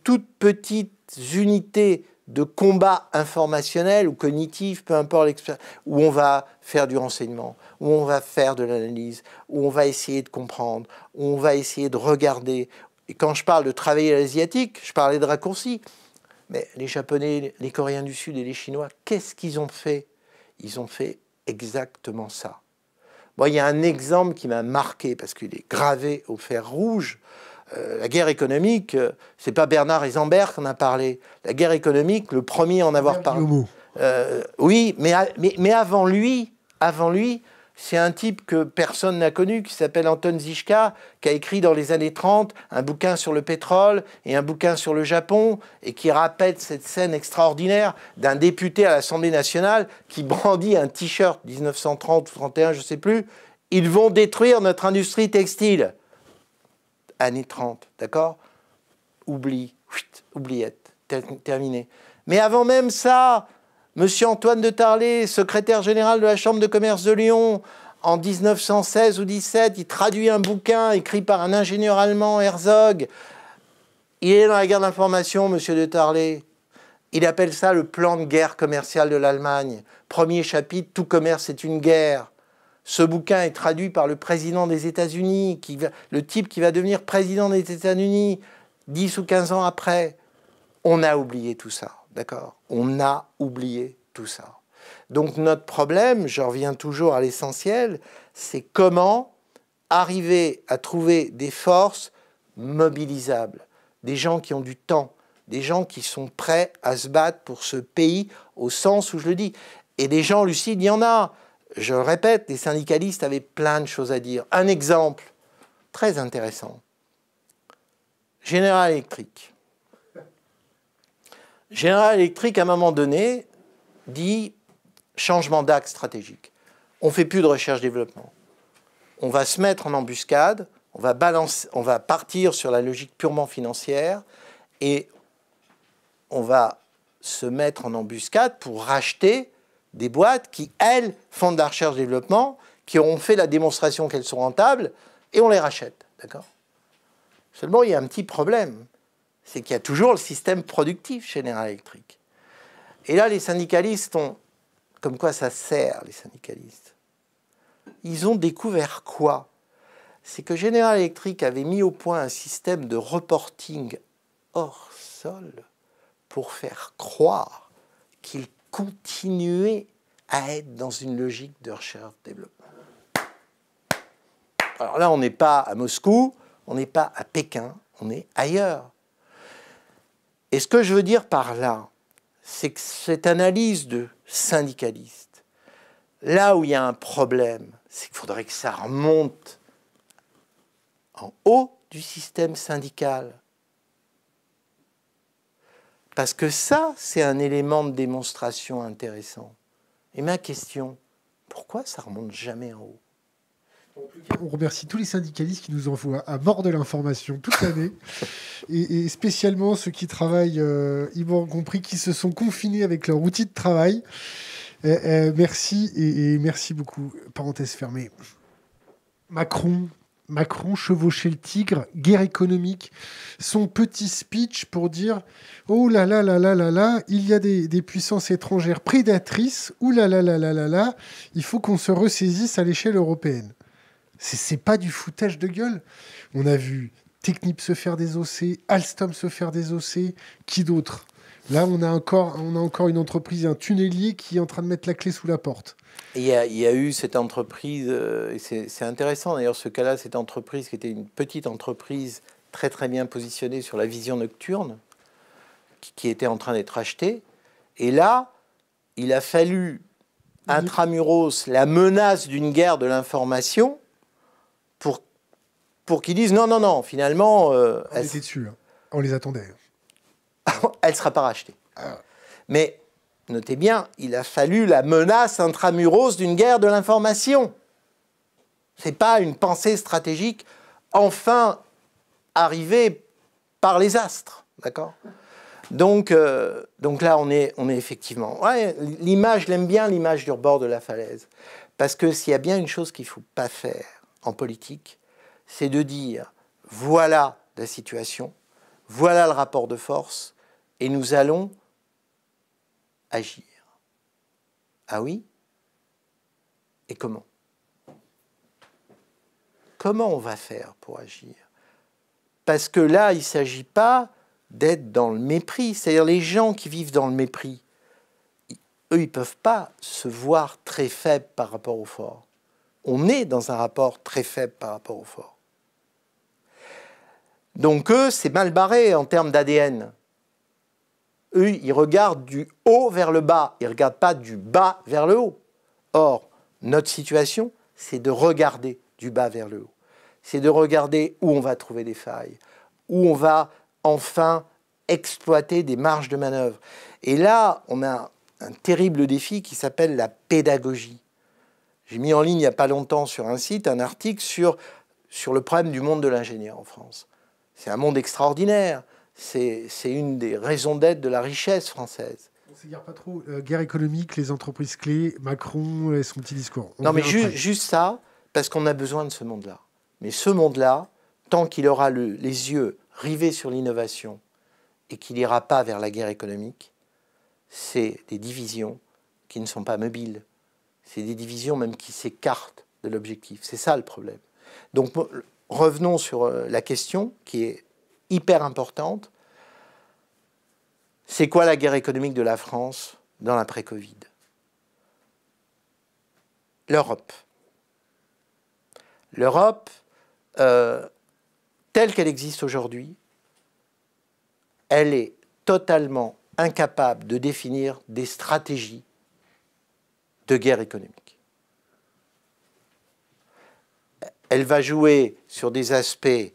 toutes petites unités de combat informationnel ou cognitif, peu importe où on va faire du renseignement, où on va faire de l'analyse, où on va essayer de comprendre, où on va essayer de regarder. Et quand je parle de travailler l'asiatique, je parlais de raccourcis. Mais les Japonais, les Coréens du Sud et les Chinois, qu'est-ce qu'ils ont fait Ils ont fait exactement ça. Bon, il y a un exemple qui m'a marqué parce qu'il est gravé au fer rouge. Euh, la guerre économique, euh, c'est pas Bernard Isambert qu'on a parlé. La guerre économique, le premier à en avoir parlé. Euh, oui, mais, avant lui, avant lui, c'est un type que personne n'a connu, qui s'appelle Anton Zizka, qui a écrit dans les années 30 un bouquin sur le pétrole et un bouquin sur le Japon, et qui rappelle cette scène extraordinaire d'un député à l'Assemblée nationale qui brandit un t-shirt 1930 1931 31, je ne sais plus. Ils vont détruire notre industrie textile années 30, d'accord Oublie, oubliette, terminé. Mais avant même ça, Monsieur Antoine de Tarlé, secrétaire général de la Chambre de commerce de Lyon, en 1916 ou 17, il traduit un bouquin écrit par un ingénieur allemand, Herzog. Il est dans la guerre d'information, monsieur de Tarlé. Il appelle ça le plan de guerre commerciale de l'Allemagne. Premier chapitre, tout commerce est une guerre. Ce bouquin est traduit par le président des États-Unis, le type qui va devenir président des États-Unis 10 ou 15 ans après. On a oublié tout ça, d'accord On a oublié tout ça. Donc notre problème, je reviens toujours à l'essentiel, c'est comment arriver à trouver des forces mobilisables, des gens qui ont du temps, des gens qui sont prêts à se battre pour ce pays au sens où je le dis. Et des gens lucides, il y en a je répète, les syndicalistes avaient plein de choses à dire. Un exemple très intéressant. Général Electric. Général Electric, à un moment donné, dit changement d'axe stratégique. On ne fait plus de recherche-développement. On va se mettre en embuscade, on va, balancer, on va partir sur la logique purement financière et on va se mettre en embuscade pour racheter des boîtes qui, elles, font de la recherche-développement, qui ont fait la démonstration qu'elles sont rentables, et on les rachète. D'accord Seulement, il y a un petit problème. C'est qu'il y a toujours le système productif chez General Electric. Et là, les syndicalistes ont. Comme quoi ça sert, les syndicalistes. Ils ont découvert quoi C'est que General Electric avait mis au point un système de reporting hors sol pour faire croire qu'il continuer à être dans une logique de recherche-développement. Alors là, on n'est pas à Moscou, on n'est pas à Pékin, on est ailleurs. Et ce que je veux dire par là, c'est que cette analyse de syndicaliste, là où il y a un problème, c'est qu'il faudrait que ça remonte en haut du système syndical. Parce que ça, c'est un élément de démonstration intéressant. Et ma question, pourquoi ça ne remonte jamais en haut on remercie tous les syndicalistes qui nous envoient à bord de l'information toute l'année, [LAUGHS] et, spécialement ceux qui travaillent, euh, ils m'ont compris, qui se sont confinés avec leur outil de travail. Euh, euh, merci et merci beaucoup. Parenthèse fermée. Macron, Macron chevaucher le tigre, guerre économique, son petit speech pour dire Oh là là là là là là, il y a des, puissances étrangères prédatrices, ou là là là là là là, il faut qu'on se ressaisisse à l'échelle européenne. C'est pas du foutage de gueule. On a vu Technip se faire désosser, Alstom se faire désosser, qui d'autre Là, on a, encore, on a encore une entreprise, un tunnelier qui est en train de mettre la clé sous la porte. Il y, a, eu cette entreprise, euh, et c'est intéressant d'ailleurs ce cas-là, cette entreprise qui était une petite entreprise très très bien positionnée sur la vision nocturne, qui, était en train d'être achetée. Et là, il a fallu intramuros la menace d'une guerre de l'information pour, pour qu'ils disent non, non, non, finalement... Euh, on était dessus, hein. on les attendait. [LAUGHS] elle ne sera pas rachetée. Ah. Mais Notez bien, il a fallu la menace intramuros d'une guerre de l'information. Ce n'est pas une pensée stratégique enfin arrivée par les astres, d'accord euh, donc, là, on est, on est effectivement... Ouais, l'image, l'aime bien l'image du rebord de la falaise. Parce que s'il y a bien une chose qu'il ne faut pas faire en politique, c'est de dire, voilà la situation, voilà le rapport de force, et nous allons agir. Ah oui Et comment Comment on va faire pour agir Parce que là, il ne s'agit pas d'être dans le mépris. C'est-à-dire les gens qui vivent dans le mépris, eux, ils ne peuvent pas se voir très faibles par rapport au fort. On est dans un rapport très faible par rapport au fort. Donc eux, c'est mal barré en termes d'ADN eux, ils regardent du haut vers le bas, ils ne regardent pas du bas vers le haut. Or, notre situation, c'est de regarder du bas vers le haut. C'est de regarder où on va trouver des failles, où on va enfin exploiter des marges de manœuvre. Et là, on a un terrible défi qui s'appelle la pédagogie. J'ai mis en ligne il n'y a pas longtemps sur un site un article sur, sur le problème du monde de l'ingénieur en France. C'est un monde extraordinaire c'est une des raisons d'être de la richesse française. On pas trop. Euh, guerre économique, les entreprises clés, Macron et son petit discours. non, mais juste ça, parce qu'on a besoin de ce monde-là. Mais ce monde-là, tant qu'il aura les yeux rivés sur l'innovation et qu'il n'ira pas vers la guerre économique, c'est des divisions qui ne sont pas mobiles. C'est des divisions même qui s'écartent de l'objectif. C'est ça le problème. Donc revenons sur euh, la question qui est hyper importante. C'est quoi la guerre économique de la France dans l'après-Covid L'Europe. L'Europe, euh, telle qu'elle existe aujourd'hui, elle est totalement incapable de définir des stratégies de guerre économique. Elle va jouer sur des aspects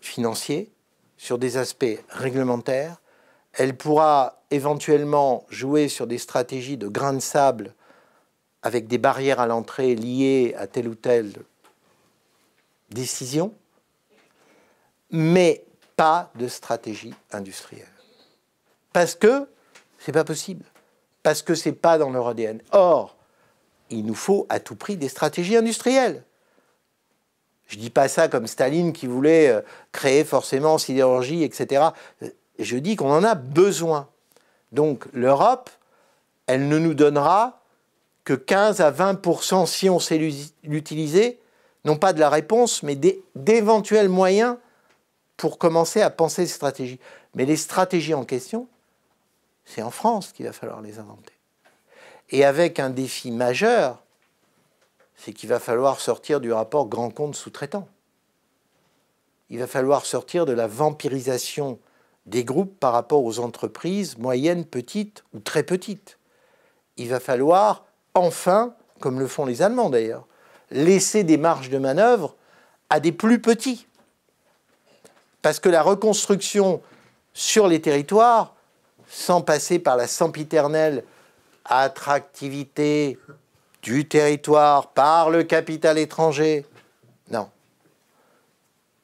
financiers, sur des aspects réglementaires. Elle pourra éventuellement jouer sur des stratégies de grains de sable avec des barrières à l'entrée liées à telle ou telle décision, mais pas de stratégie industrielle. Parce que c'est pas possible. Parce que c'est pas dans leur ADN. Or, il nous faut à tout prix des stratégies industrielles. Je ne dis pas ça comme Staline qui voulait euh, créer forcément sidérurgie, etc. Je dis qu'on en a besoin. Donc l'Europe, elle ne nous donnera que 15 à 20 si on sait l'utiliser, non pas de la réponse, mais d'éventuels moyens pour commencer à penser ces stratégies. Mais les stratégies en question, c'est en France qu'il va falloir les inventer. Et avec un défi majeur, c'est qu'il va falloir sortir du rapport grand compte sous-traitant. Il va falloir sortir de la vampirisation des groupes par rapport aux entreprises moyennes, petites ou très petites. Il va falloir enfin, comme le font les Allemands d'ailleurs, laisser des marges de manœuvre à des plus petits. Parce que la reconstruction sur les territoires, sans passer par la sempiternelle attractivité, du territoire par le capital étranger. Non.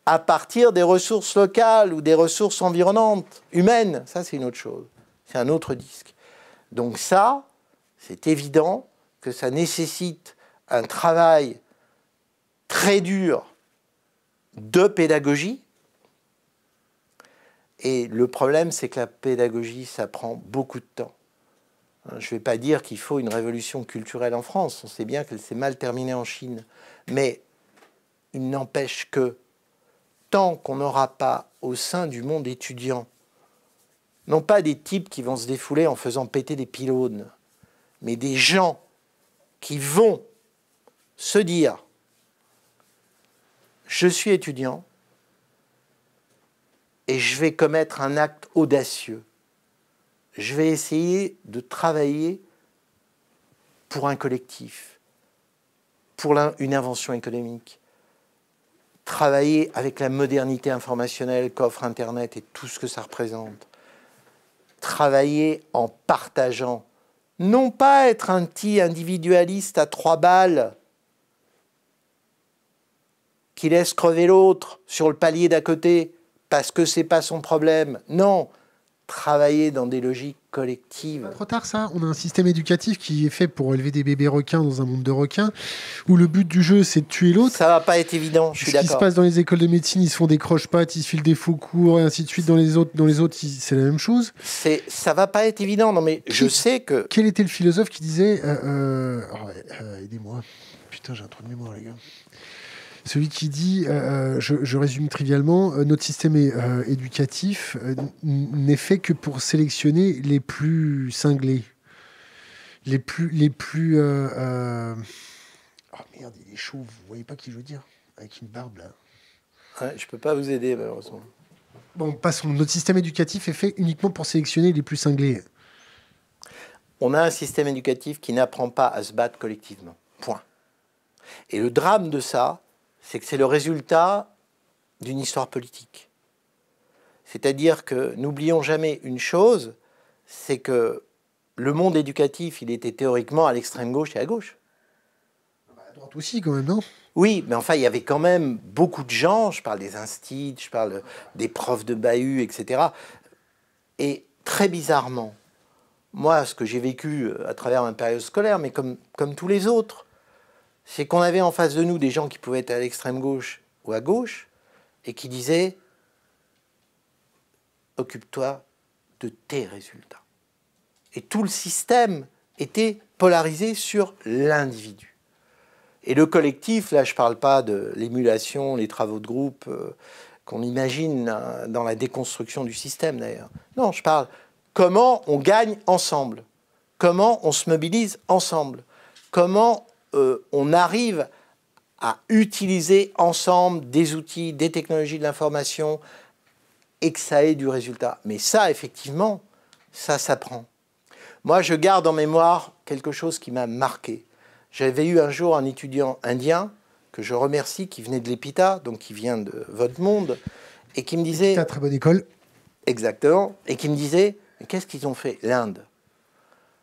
À partir des ressources locales ou des ressources environnantes, humaines, ça c'est une autre chose. C'est un autre disque. Donc ça, c'est évident que ça nécessite un travail très dur de pédagogie. Et le problème, c'est que la pédagogie, ça prend beaucoup de temps. Hein, je ne vais pas dire qu'il faut une révolution culturelle en France, on sait bien qu'elle s'est mal terminée en Chine, mais il n'empêche que tant qu'on n'aura pas au sein du monde étudiant, non pas des types qui vont se défouler en faisant péter des pylônes, mais des gens qui vont se dire, je suis étudiant et je vais commettre un acte audacieux je vais essayer de travailler pour un collectif, pour une invention économique, travailler avec la modernité informationnelle qu'offre Internet et tout ce que ça représente, travailler en partageant, non pas être un petit individualiste à trois balles qui laisse crever l'autre sur le palier d'à côté parce que c'est pas son problème. Non, travailler dans des logiques collectives. Trop tard ça, on a un système éducatif qui est fait pour élever des bébés requins dans un monde de requins, où le but du jeu c'est de tuer l'autre. Ça va pas être évident, je suis d'accord. Ce qui se passe dans les écoles de médecine, ils se font des croche-pattes, ils se filent des faux cours et ainsi de suite. Dans les autres, dans les autres c'est la même chose. C'est, ça va pas être évident, non mais je sais que... Quel était le philosophe qui disait... Euh, euh, oh, euh, aidez-moi. Putain j'ai un trou de mémoire les gars celui qui dit, euh, euh, je, résume trivialement, euh, notre système éducatif n'est fait que pour sélectionner les plus cinglés, les plus, les plus. Oh merde, il est chaud. Vous voyez pas qui je veux dire Avec une barbe là. Ouais, je peux pas vous aider malheureusement. Bon, passons. Notre système éducatif est fait uniquement pour sélectionner les plus cinglés. On a un système éducatif qui n'apprend pas à se battre collectivement. Point. Et le drame de ça, c'est que c'est le résultat d'une histoire politique. C'est-à-dire que n'oublions jamais une chose, c'est que le monde éducatif, il était théoriquement à l'extrême gauche et à gauche. Ah bah, à droite aussi, quand même, non Oui, mais enfin, il y avait quand même beaucoup de gens, je parle des instits, je parle des profs de bahut, etc. Et très bizarrement, moi, ce que j'ai vécu euh, à travers ma période scolaire, mais comme, comme tous les autres, c'est qu'on avait en face de nous des gens qui pouvaient être à l'extrême gauche ou à gauche et qui disaient occupe-toi de tes résultats. Et tout le système était polarisé sur l'individu. Et le collectif, là je ne parle pas de l'émulation, les travaux de groupe euh, qu'on imagine dans la déconstruction du système d'ailleurs. Non, je parle comment on gagne ensemble, comment on se mobilise ensemble, comment euh, on arrive à utiliser ensemble des outils, des technologies de l'information et que ça ait du résultat. Mais ça, effectivement, ça s'apprend. Moi, je garde en mémoire quelque chose qui m'a marqué. J'avais eu un jour un étudiant indien que je remercie, qui venait de l'EPITA, donc qui vient de votre monde, et qui me disait... très bonne école. Exactement. Et qui me disait, qu'est-ce qu'ils ont fait L'Inde.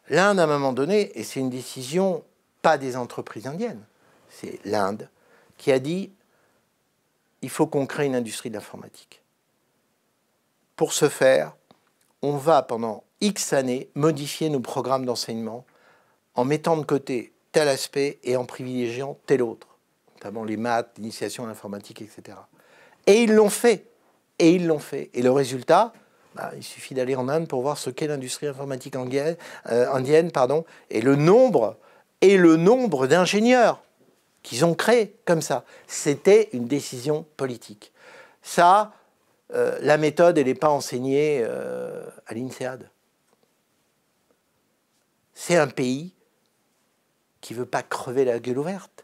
L'Inde, à un moment donné, et c'est une décision pas des entreprises indiennes, c'est l'Inde, qui a dit il faut qu'on crée une industrie d'informatique. Pour ce faire, on va pendant X années modifier nos programmes d'enseignement en mettant de côté tel aspect et en privilégiant tel autre, notamment les maths, l'initiation à l'informatique, etc. Et ils l'ont fait. Et ils l'ont fait. Et le résultat, bah, il suffit d'aller en Inde pour voir ce qu'est l'industrie informatique indienne, euh, indienne, pardon, et le nombre et le nombre d'ingénieurs qu'ils ont créés comme ça. C'était une décision politique. Ça, euh, la méthode, elle n'est pas enseignée euh, à l'INSEAD. C'est un pays qui ne veut pas crever la gueule ouverte,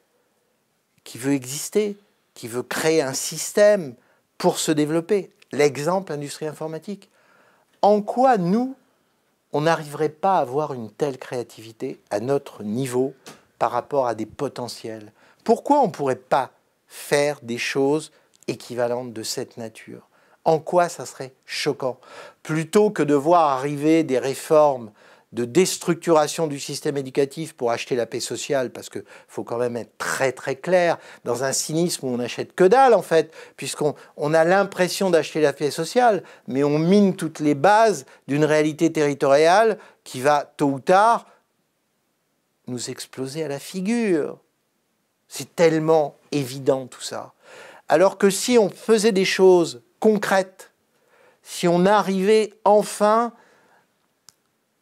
qui veut exister, qui veut créer un système pour se développer. L'exemple industrie informatique. En quoi nous, on n'arriverait pas à avoir une telle créativité à notre niveau par rapport à des potentiels. Pourquoi on ne pourrait pas faire des choses équivalentes de cette nature En quoi ça serait choquant Plutôt que de voir arriver des réformes de déstructuration du système éducatif pour acheter la paix sociale, parce qu'il faut quand même être très très clair, dans un cynisme où on n'achète que dalle en fait, puisqu'on a l'impression d'acheter la paix sociale, mais on mine toutes les bases d'une réalité territoriale qui va, tôt ou tard, nous exploser à la figure. C'est tellement évident tout ça. Alors que si on faisait des choses concrètes, si on arrivait enfin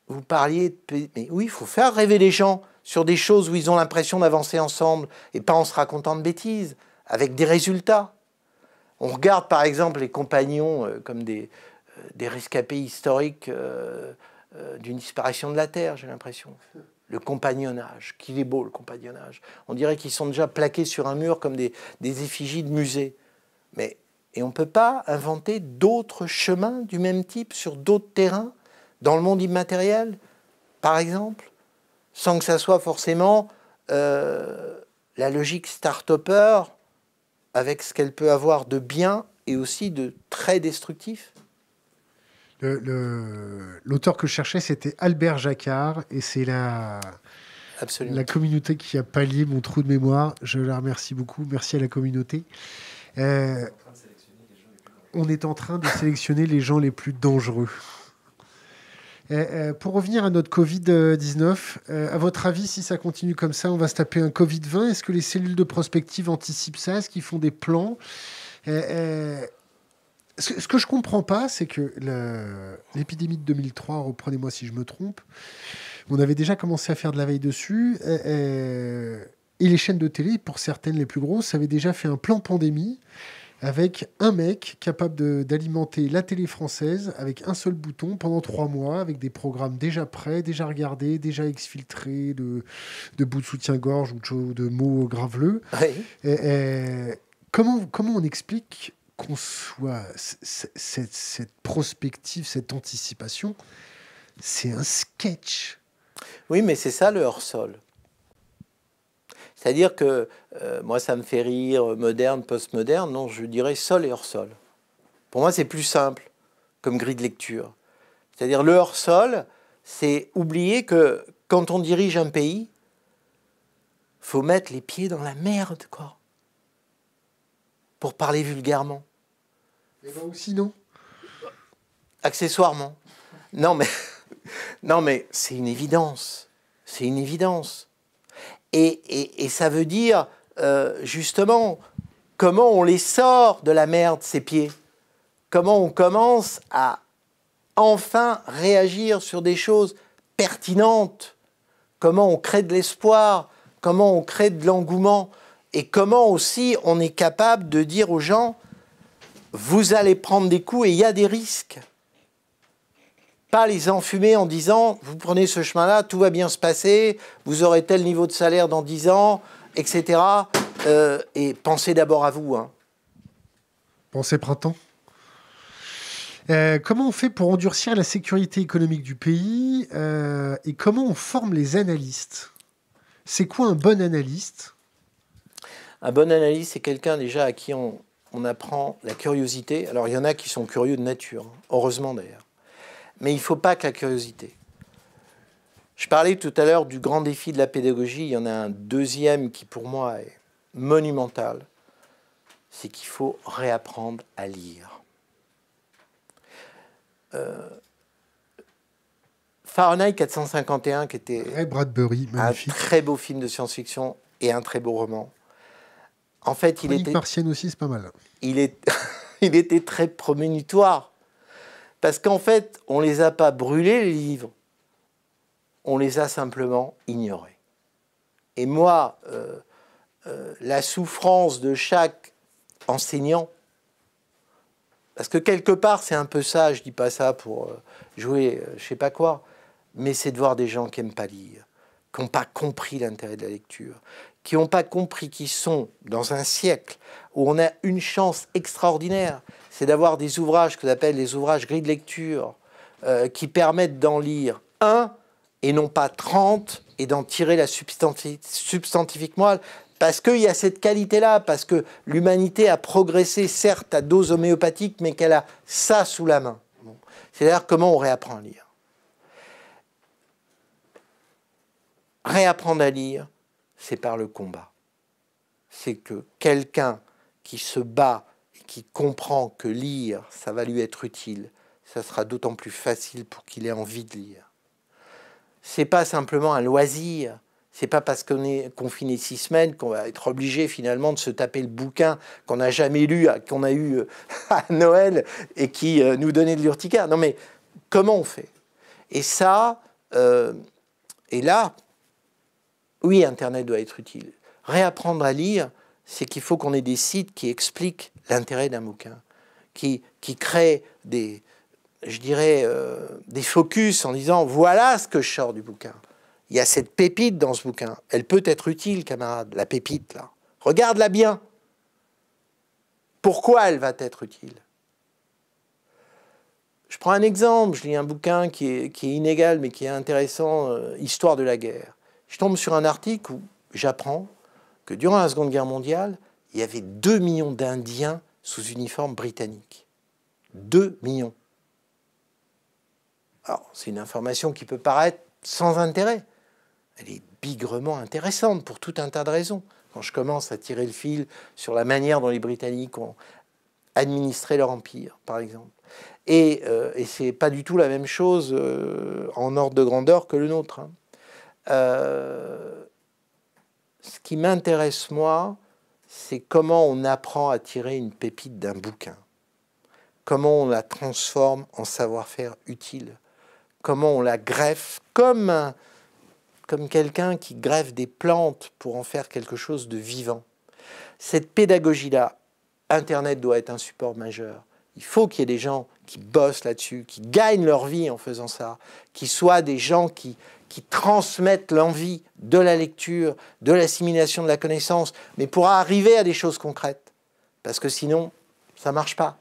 vous parliez de... Mais oui, il faut faire rêver les gens sur des choses où ils ont l'impression d'avancer ensemble et pas en se racontant de bêtises, avec des résultats. On regarde par exemple les compagnons euh, comme euh, des, rescapés historiques euh, d'une disparition de la Terre, j'ai l'impression. Le compagnonnage, qu'il est beau le compagnonnage. On dirait qu'ils sont déjà plaqués sur un mur comme des, des effigies de musée. Mais, et on ne peut pas inventer d'autres chemins du même type sur d'autres terrains dans le monde immatériel, par exemple, sans que ça soit forcément euh, la logique start-upper avec ce qu'elle peut avoir de bien et aussi de très destructif L'auteur que je cherchais, c'était Albert Jacquard, et c'est la, la communauté qui a pallié mon trou de mémoire. Je la remercie beaucoup. Merci à la communauté. Euh, on est en train de sélectionner les gens les plus dangereux. Euh, euh, pour revenir à notre Covid-19, euh, à votre avis, si ça continue comme ça, on va se taper un Covid-20. Est-ce que les cellules de prospective anticipent ça Est-ce qu'ils font des plans ce, que, ce que je comprends pas, c'est que l'épidémie de 2003, reprenez-moi si je me trompe, on avait déjà commencé à faire de la veille dessus. et les chaînes de télé, pour certaines les plus grosses, avaient déjà fait un plan pandémie avec un mec capable d'alimenter la télé française avec un seul bouton pendant trois mois, avec des programmes déjà prêts, déjà regardés, déjà exfiltrés de, de bouts de soutien-gorge ou de, mots graveleux. comment, comment on explique qu'on soit cette, cette prospective, cette anticipation C'est un sketch. Oui, mais c'est ça le hors-sol. C'est-à-dire que euh, moi, ça me fait rire, euh, moderne, postmoderne. Non, je dirais sol et hors-sol. Pour moi, c'est plus simple comme grille de lecture. C'est-à-dire le hors-sol, c'est oublier que quand on dirige un pays, faut mettre les pieds dans la merde, quoi. Pour parler vulgairement. Mais non, sinon Accessoirement. Non, mais, non, mais c'est une évidence. C'est une évidence. Et, ça veut dire, euh, justement, comment on les sort de la merde, ces pieds Comment on commence à enfin réagir sur des choses pertinentes Comment on crée de l'espoir Comment on crée de l'engouement Et comment aussi on est capable de dire aux gens, vous allez prendre des coups et il y a des risques les enfumer en disant vous prenez ce chemin-là, tout va bien se passer, vous aurez tel niveau de salaire dans 10 ans, etc. Euh, et pensez d'abord à vous. Hein. Pensez printemps. Euh, comment on fait pour endurcir la sécurité économique du pays euh, et comment on forme les analystes C'est quoi un bon analyste Un bon analyste, c'est quelqu'un déjà à qui on, on apprend la curiosité. Alors il y en a qui sont curieux de nature, hein. heureusement d'ailleurs. Mais il ne faut pas que la curiosité. Je parlais tout à l'heure du grand défi de la pédagogie. Il y en a un deuxième qui, pour moi, est monumental. C'est qu'il faut réapprendre à lire. Euh, Fahrenheit 451, qui était un très beau film de science-fiction et un très beau roman. En fait, il était. Martienne aussi, c'est pas mal. Il, [LAUGHS] il était très promenutoire. Parce qu'en fait, on ne les a pas brûlés, les livres, on les a simplement ignorés. Et moi, euh, euh, la souffrance de chaque enseignant, parce que quelque part, c'est un peu ça, je dis pas ça pour euh, jouer je sais pas quoi, mais c'est de voir des gens qui n'aiment pas lire, qui n'ont pas compris l'intérêt de la lecture, qui n'ont pas compris qu'ils sont dans un siècle où on a une chance extraordinaire, c'est d'avoir des ouvrages que j'appelle les ouvrages gris de lecture, euh, qui permettent d'en lire un et non pas 30 et d'en tirer la substantifique moelle Parce qu'il y a cette qualité-là, parce que l'humanité a progressé, certes, à dose homéopathique, mais qu'elle a ça sous la main. C'est-à-dire comment on réapprend à lire. Réapprendre à lire, c'est par le combat. C'est que quelqu'un qui se bat qui comprend que lire, ça va lui être utile, ça sera d'autant plus facile pour qu'il ait envie de lire. C'est pas simplement un loisir, c'est pas parce qu'on est confiné six semaines qu'on va être obligé finalement de se taper le bouquin qu'on n'a jamais lu, qu'on a eu euh, [LAUGHS] à Noël et qui euh, nous donnait de l'urticaire. Non mais comment on fait Et ça, euh, et là, oui, Internet doit être utile. Réapprendre à lire, c'est qu'il faut qu'on ait des sites qui expliquent l'intérêt d'un bouquin, qui, qui crée des, je dirais, euh, des focus en disant voilà ce que je sors du bouquin. Il y a cette pépite dans ce bouquin. Elle peut être utile, camarade, la pépite là. Regarde-la bien. Pourquoi elle va être utile Je prends un exemple. Je lis un bouquin qui est, inégal mais qui est intéressant, euh, Histoire de la guerre. Je tombe sur un article où j'apprends que durant la Seconde Guerre mondiale, il y avait 2 millions d'Indiens sous uniforme britannique. 2 millions. Alors, c'est une information qui peut paraître sans intérêt. Elle est bigrement intéressante pour tout un tas de raisons. Quand je commence à tirer le fil sur la manière dont les Britanniques ont administré leur empire, par exemple. Et, ce euh, et c'est pas du tout la même chose euh, en ordre de grandeur que le nôtre. Hein. Euh, ce qui m'intéresse, moi, c'est comment on apprend à tirer une pépite d'un bouquin, comment on la transforme en savoir-faire utile, comment on la greffe comme, comme quelqu'un qui greffe des plantes pour en faire quelque chose de vivant. Cette pédagogie-là, Internet doit être un support majeur. Il faut qu'il y ait des gens qui bossent là-dessus, qui gagnent leur vie en faisant ça, qui soient des gens qui, qui transmettent l'envie de la lecture, de l'assimilation de la connaissance, mais pour arriver à des choses concrètes. Parce que sinon, ça ne marche pas.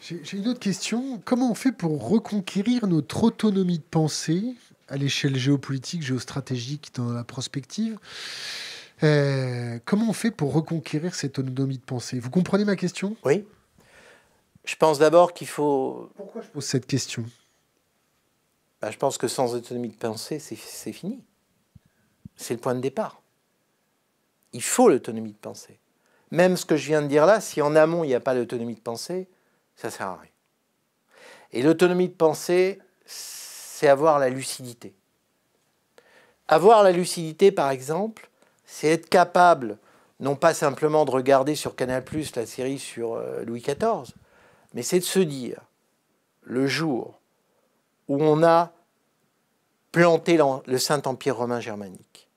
J'ai une autre question. Comment on fait pour reconquérir notre autonomie de pensée à l'échelle géopolitique, géostratégique, dans la prospective euh, Comment on fait pour reconquérir cette autonomie de pensée Vous comprenez ma question Oui. Je pense d'abord qu'il faut... Pourquoi je pose cette question bah, je pense que sans autonomie de pensée, c'est fini. C'est le point de départ. Il faut l'autonomie de pensée. Même ce que je viens de dire là, si en amont il n'y a pas l'autonomie de pensée, ça ne sert à rien. Et l'autonomie de pensée, c'est avoir la lucidité. Avoir la lucidité, par exemple, c'est être capable, non pas simplement de regarder sur Canal ⁇ la série sur euh, Louis XIV, mais c'est de se dire, le jour où on a planté le Saint-Empire romain germanique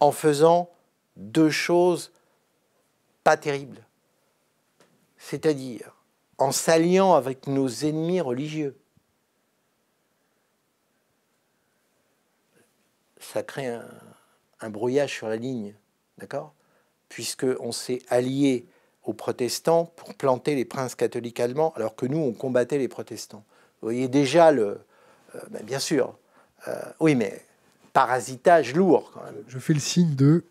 en faisant deux choses pas terribles. C'est-à-dire en s'alliant avec nos ennemis religieux. Ça crée un, brouillage sur la ligne, d'accord Puisqu'on s'est allié aux protestants pour planter les princes catholiques allemands, alors que nous, on combattait les protestants. Vous voyez déjà le, euh, ben, bien sûr. Euh, oui, mais parasitage lourd quand même. Je fais le signe de.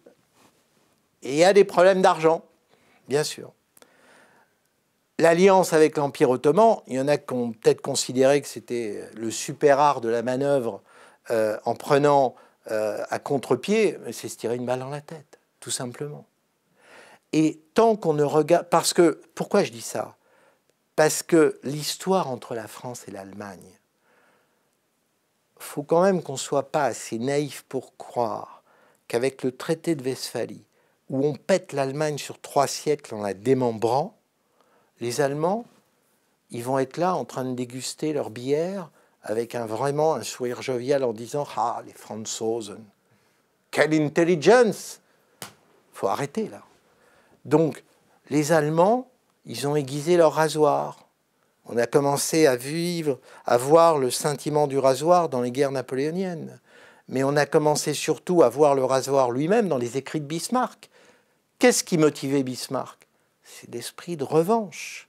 il y a des problèmes d'argent, bien sûr. L'alliance avec l'Empire ottoman, il y en a qui ont peut-être considéré que c'était le super art de la manœuvre euh, en prenant à contre-pied, c'est se tirer une balle dans la tête, tout simplement. Et tant qu'on ne regarde. Parce que, pourquoi je dis ça Parce que l'histoire entre la France et l'Allemagne, faut quand même qu'on ne soit pas assez naïf pour croire qu'avec le traité de Westphalie, où on pète l'Allemagne sur trois siècles en la démembrant, les Allemands, ils vont être là en train de déguster leur bière avec vraiment un sourire jovial en disant Ah, les Franzosen, quelle intelligence faut arrêter là. Donc, les Allemands, ils ont aiguisé leur rasoir. On a commencé à vivre, à voir le sentiment du rasoir dans les guerres napoléoniennes. Mais on a commencé surtout à voir le rasoir lui-même dans les écrits de Bismarck. Qu'est-ce qui motivait Bismarck C'est l'esprit de revanche.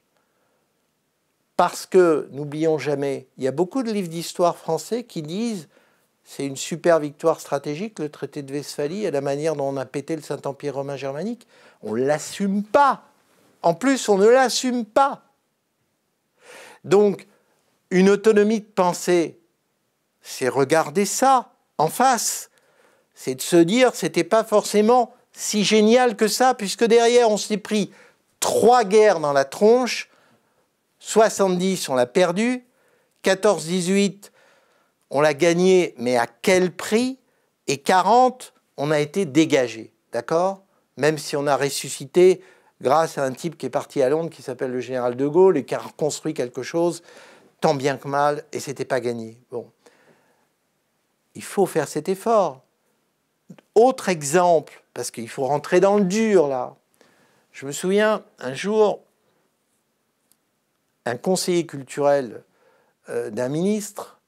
Parce que, n'oublions jamais, il y a beaucoup de livres d'histoire français qui disent c'est une super victoire stratégique, le traité de Westphalie, et la manière dont on a pété le Saint-Empire romain germanique. On ne l'assume pas. En plus, on ne l'assume pas. Donc, une autonomie de pensée, c'est regarder ça en face. C'est de se dire, c'était pas forcément si génial que ça, puisque derrière, on s'est pris trois guerres dans la tronche. 70, on l'a perdu. 14-18, on l'a gagné, mais à quel prix Et 40, on a été dégagé, d'accord Même si on a ressuscité grâce à un type qui est parti à Londres qui s'appelle le général de Gaulle et qui a reconstruit quelque chose tant bien que mal et c'était pas gagné. Bon. Il faut faire cet effort. Autre exemple, parce qu'il faut rentrer dans le dur là. Je me souviens un jour, un conseiller culturel euh, d'un ministre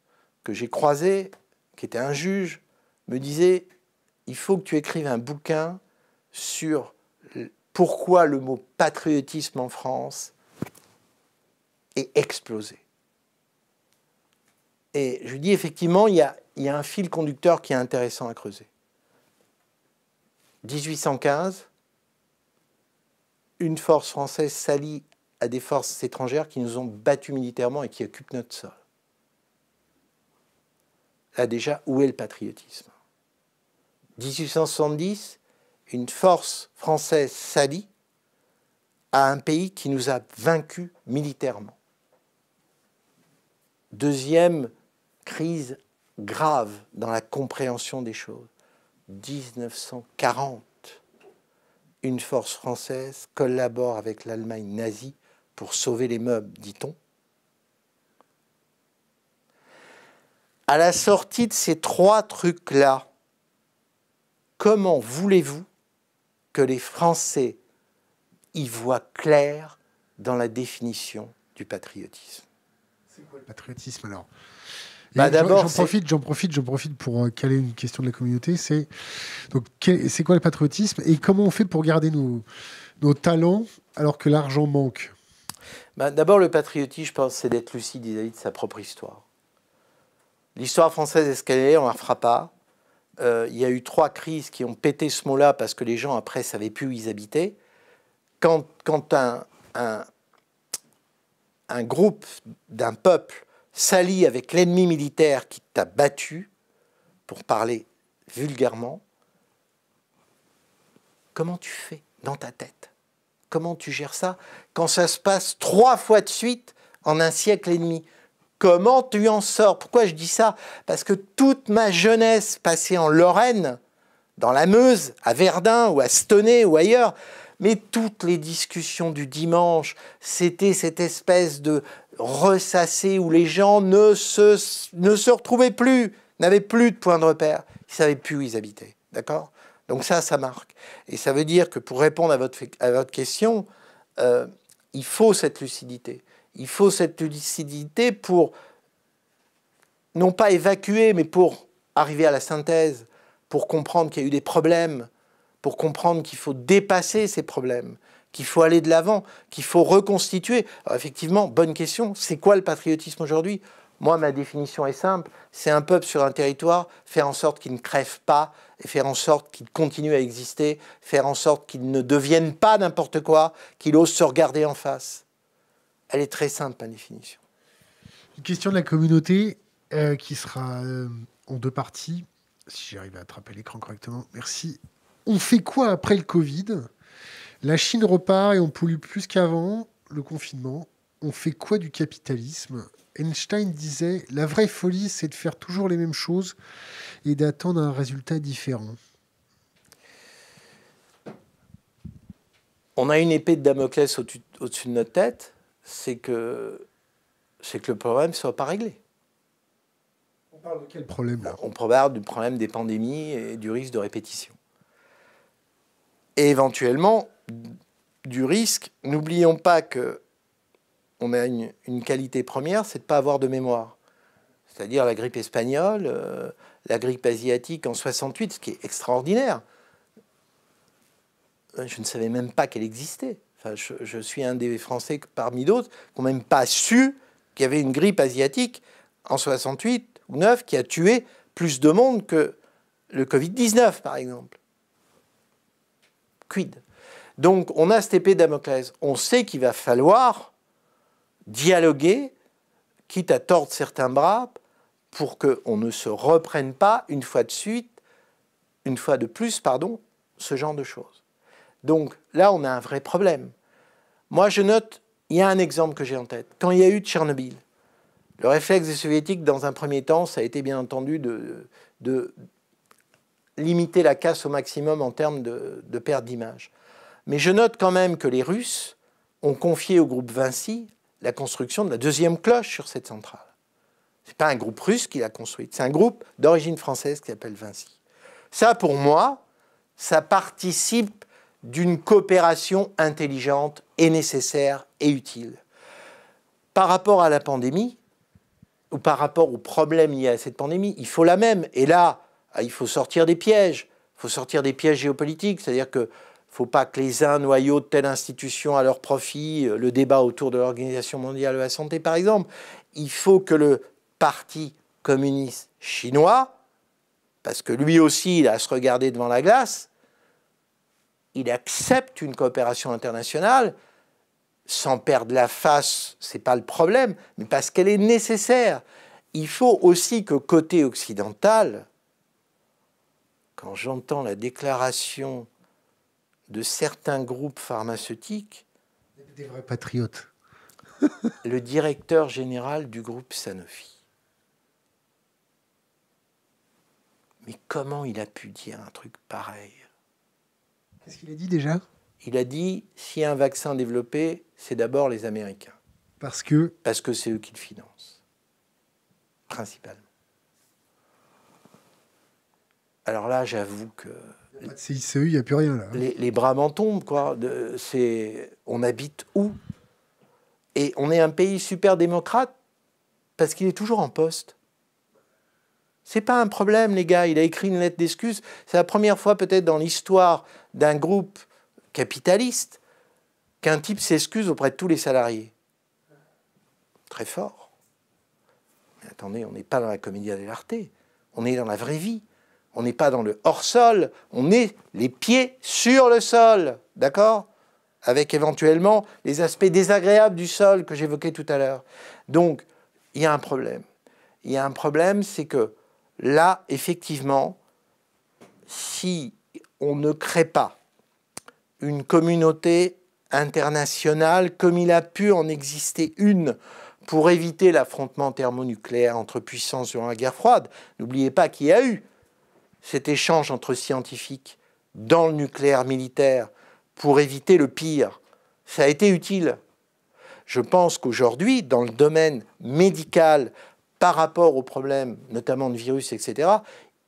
que j'ai croisé, qui était un juge, me disait il faut que tu écrives un bouquin sur pourquoi le mot patriotisme en France est explosé. Et je dis effectivement, il y a, il y a un fil conducteur qui est intéressant à creuser. 1815, une force française s'allie à des forces étrangères qui nous ont battus militairement et qui occupent notre sol. Là déjà, où est le patriotisme 1870, une force française s'allie à un pays qui nous a vaincus militairement. Deuxième crise grave dans la compréhension des choses. 1940, une force française collabore avec l'Allemagne nazie pour sauver les meubles, dit-on. À la sortie de ces trois trucs-là, comment voulez-vous que les Français y voient clair dans la définition du patriotisme. C'est quoi le patriotisme alors bah, D'abord, j'en profite, j'en profite, j'en profite pour euh, caler une question de la communauté. C'est donc c'est quoi le patriotisme et comment on fait pour garder nos, talents alors que l'argent manque bah, D'abord, le patriotisme, je pense, c'est d'être lucide vis-à-vis de sa propre histoire. L'histoire française est ce qu'elle est, on ne la refera pas. Euh, il y a eu trois crises qui ont pété ce mot-là parce que les gens après savaient plus où ils habitaient. Quand, un, un groupe d'un peuple s'allie avec l'ennemi militaire qui t'a battu, pour parler vulgairement, comment tu fais dans ta tête Comment tu gères ça quand ça se passe trois fois de suite en un siècle et demi Comment tu en sors Pourquoi je dis ça Parce que toute ma jeunesse passée en Lorraine, dans la Meuse, à Verdun ou à Stoney ou ailleurs, mais toutes les discussions du dimanche, c'était cette espèce de ressasser où les gens ne se, ne se retrouvaient plus, n'avaient plus de point de repère, ils ne savaient plus où ils habitaient. D'accord Donc ça, ça marque. Et ça veut dire que pour répondre à votre, à votre question, euh, il faut cette lucidité. Il faut cette lucidité pour, non pas évacuer, mais pour arriver à la synthèse, pour comprendre qu'il y a eu des problèmes, pour comprendre qu'il faut dépasser ces problèmes, qu'il faut aller de l'avant, qu'il faut reconstituer. effectivement, bonne question, c'est quoi le patriotisme aujourd'hui Moi, ma définition est simple, c'est un peuple sur un territoire, faire en sorte qu'il ne crève pas, et faire en sorte qu'il continue à exister, faire en sorte qu'il ne devienne pas n'importe quoi, qu'il ose se regarder en face elle est très simple par définition. Une question de la communauté euh, qui sera euh, en deux parties. Si j'arrive à attraper l'écran correctement, merci. On fait quoi après le Covid La Chine repart et on pollue plus qu'avant. Le confinement. On fait quoi du capitalisme Einstein disait La vraie folie, c'est de faire toujours les mêmes choses et d'attendre un résultat différent. On a une épée de Damoclès au-dessus de notre tête c'est que, c'est que le problème ne soit pas réglé. On parle de quel problème On parle du problème des pandémies et du risque de répétition. Et éventuellement, du risque, n'oublions pas que on a une, qualité première, c'est de ne pas avoir de mémoire. C'est-à-dire la grippe espagnole, euh, la grippe asiatique en 68, ce qui est extraordinaire. Euh, je ne savais même pas qu'elle existait je, suis un des Français parmi d'autres qui n'ont même pas su qu'il y avait une grippe asiatique en 68 ou 9 qui a tué plus de monde que le Covid-19, par exemple. Quid Donc, on a cette épée Damoclès. On sait qu'il va falloir dialoguer, quitte à tordre certains bras, pour qu'on ne se reprenne pas une fois de suite, une fois de plus, pardon, ce genre de choses. Donc, Là, on a un vrai problème. Moi, je note, il y a un exemple que j'ai en tête. Quand il y a eu Tchernobyl, le réflexe des soviétiques, dans un premier temps, ça a été bien entendu de, limiter la casse au maximum en termes de, de perte d'image. Mais je note quand même que les Russes ont confié au groupe Vinci la construction de la deuxième cloche sur cette centrale. Ce n'est pas un groupe russe qui l'a construite, c'est un groupe d'origine française qui s'appelle Vinci. Ça, pour moi, ça participe d'une coopération intelligente et nécessaire et utile. Par rapport à la pandémie, ou par rapport aux problèmes liés à cette pandémie, il faut la même. Et là, ah, il faut sortir des pièges. Il faut sortir des pièges géopolitiques, c'est-à-dire que faut pas que les uns noyaux de telle institution à leur profit, euh, le débat autour de l'Organisation mondiale de la santé par exemple. Il faut que le Parti communiste chinois, parce que lui aussi il a à se regarder devant la glace, il accepte une coopération internationale sans perdre la face, c'est pas le problème, mais parce qu'elle est nécessaire. Il faut aussi que côté occidental, quand j'entends la déclaration de certains groupes pharmaceutiques, des vrais patriotes, [LAUGHS] le directeur général du groupe Sanofi. Mais comment il a pu dire un truc pareil Qu'est-ce qu'il a dit déjà Il a dit si un vaccin développé, c'est d'abord les Américains. Parce que Parce que c'est eux qui le financent, principalement. Alors là, j'avoue que. C'est eux, il n'y e, a plus rien là. Hein. Les, bras m'en tombent, quoi. on habite où Et on est un pays super démocrate parce qu'il est toujours en poste. C'est pas un problème, les gars. Il a écrit une lettre d'excuse. C'est la première fois, peut-être, dans l'histoire d'un groupe capitaliste qu'un type s'excuse auprès de tous les salariés. Très fort. attendez, on n'est pas dans la comédie dell'arte, on est dans la vraie vie. On n'est pas dans le hors-sol, on est les pieds sur le sol, d'accord Avec éventuellement les aspects désagréables du sol que j'évoquais tout à l'heure. Donc, il y a un problème. Il y a un problème, c'est que là, effectivement, si on ne crée pas une communauté internationale comme il a pu en exister une pour éviter l'affrontement thermonucléaire entre puissances durant la guerre froide. N'oubliez pas qu'il y a eu cet échange entre scientifiques dans le nucléaire militaire pour éviter le pire. Ça a été utile. Je pense qu'aujourd'hui, dans le domaine médical, par rapport aux problèmes, notamment de virus, etc.,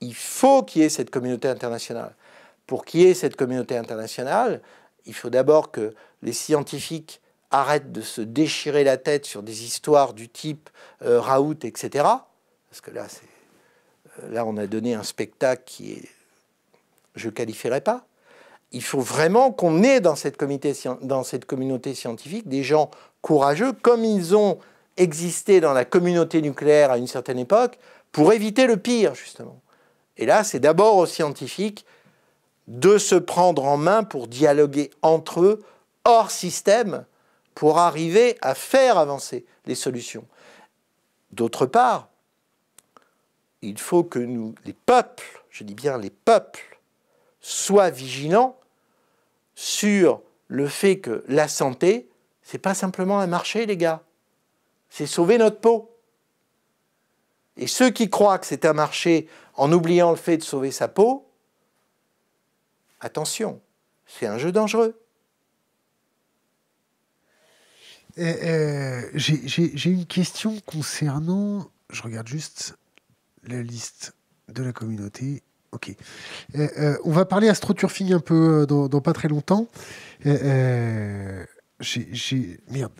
il faut qu'il y ait cette communauté internationale pour qu'il y ait cette communauté internationale, il faut d'abord que les scientifiques arrêtent de se déchirer la tête sur des histoires du type euh, Raoult, etc. Parce que là, euh, là, on a donné un spectacle qui est, je qualifierais pas. Il faut vraiment qu'on ait dans cette, dans cette communauté scientifique des gens courageux, comme ils ont existé dans la communauté nucléaire à une certaine époque, pour éviter le pire, justement. Et là, c'est d'abord aux scientifiques de se prendre en main pour dialoguer entre eux, hors système, pour arriver à faire avancer les solutions. D'autre part, il faut que nous, les peuples, je dis bien les peuples, soient vigilants sur le fait que la santé, c'est pas simplement un marché, les gars. C'est sauver notre peau. Et ceux qui croient que c'est un marché en oubliant le fait de sauver sa peau, Attention, c'est un jeu dangereux. J'ai une question concernant. Je regarde juste la liste de la communauté. Ok. Euh, on va parler astroturfing un peu euh, dans, pas très longtemps. Euh, j'ai. Merde.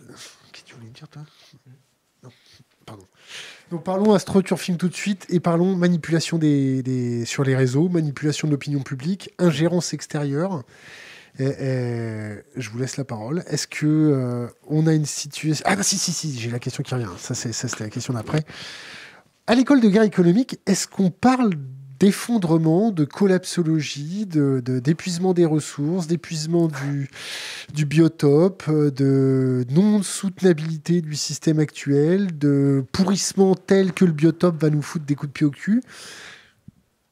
Qu'est-ce que tu voulais dire, toi à parlons film tout de suite et parlons manipulation des, sur les réseaux, manipulation de l'opinion publique, ingérence extérieure. je vous laisse la parole. Est-ce que euh, on a une situation Ah bah, si si si, j'ai la question qui revient. Ça ça c'était la question d'après. À l'école de guerre économique, est-ce qu'on parle d'effondrement, de collapsologie, d'épuisement de, d'épuisement des ressources, d'épuisement du, du, biotope, euh, de non-soutenabilité du système actuel, de pourrissement tel que le biotope va nous foutre des coups de pied au cul.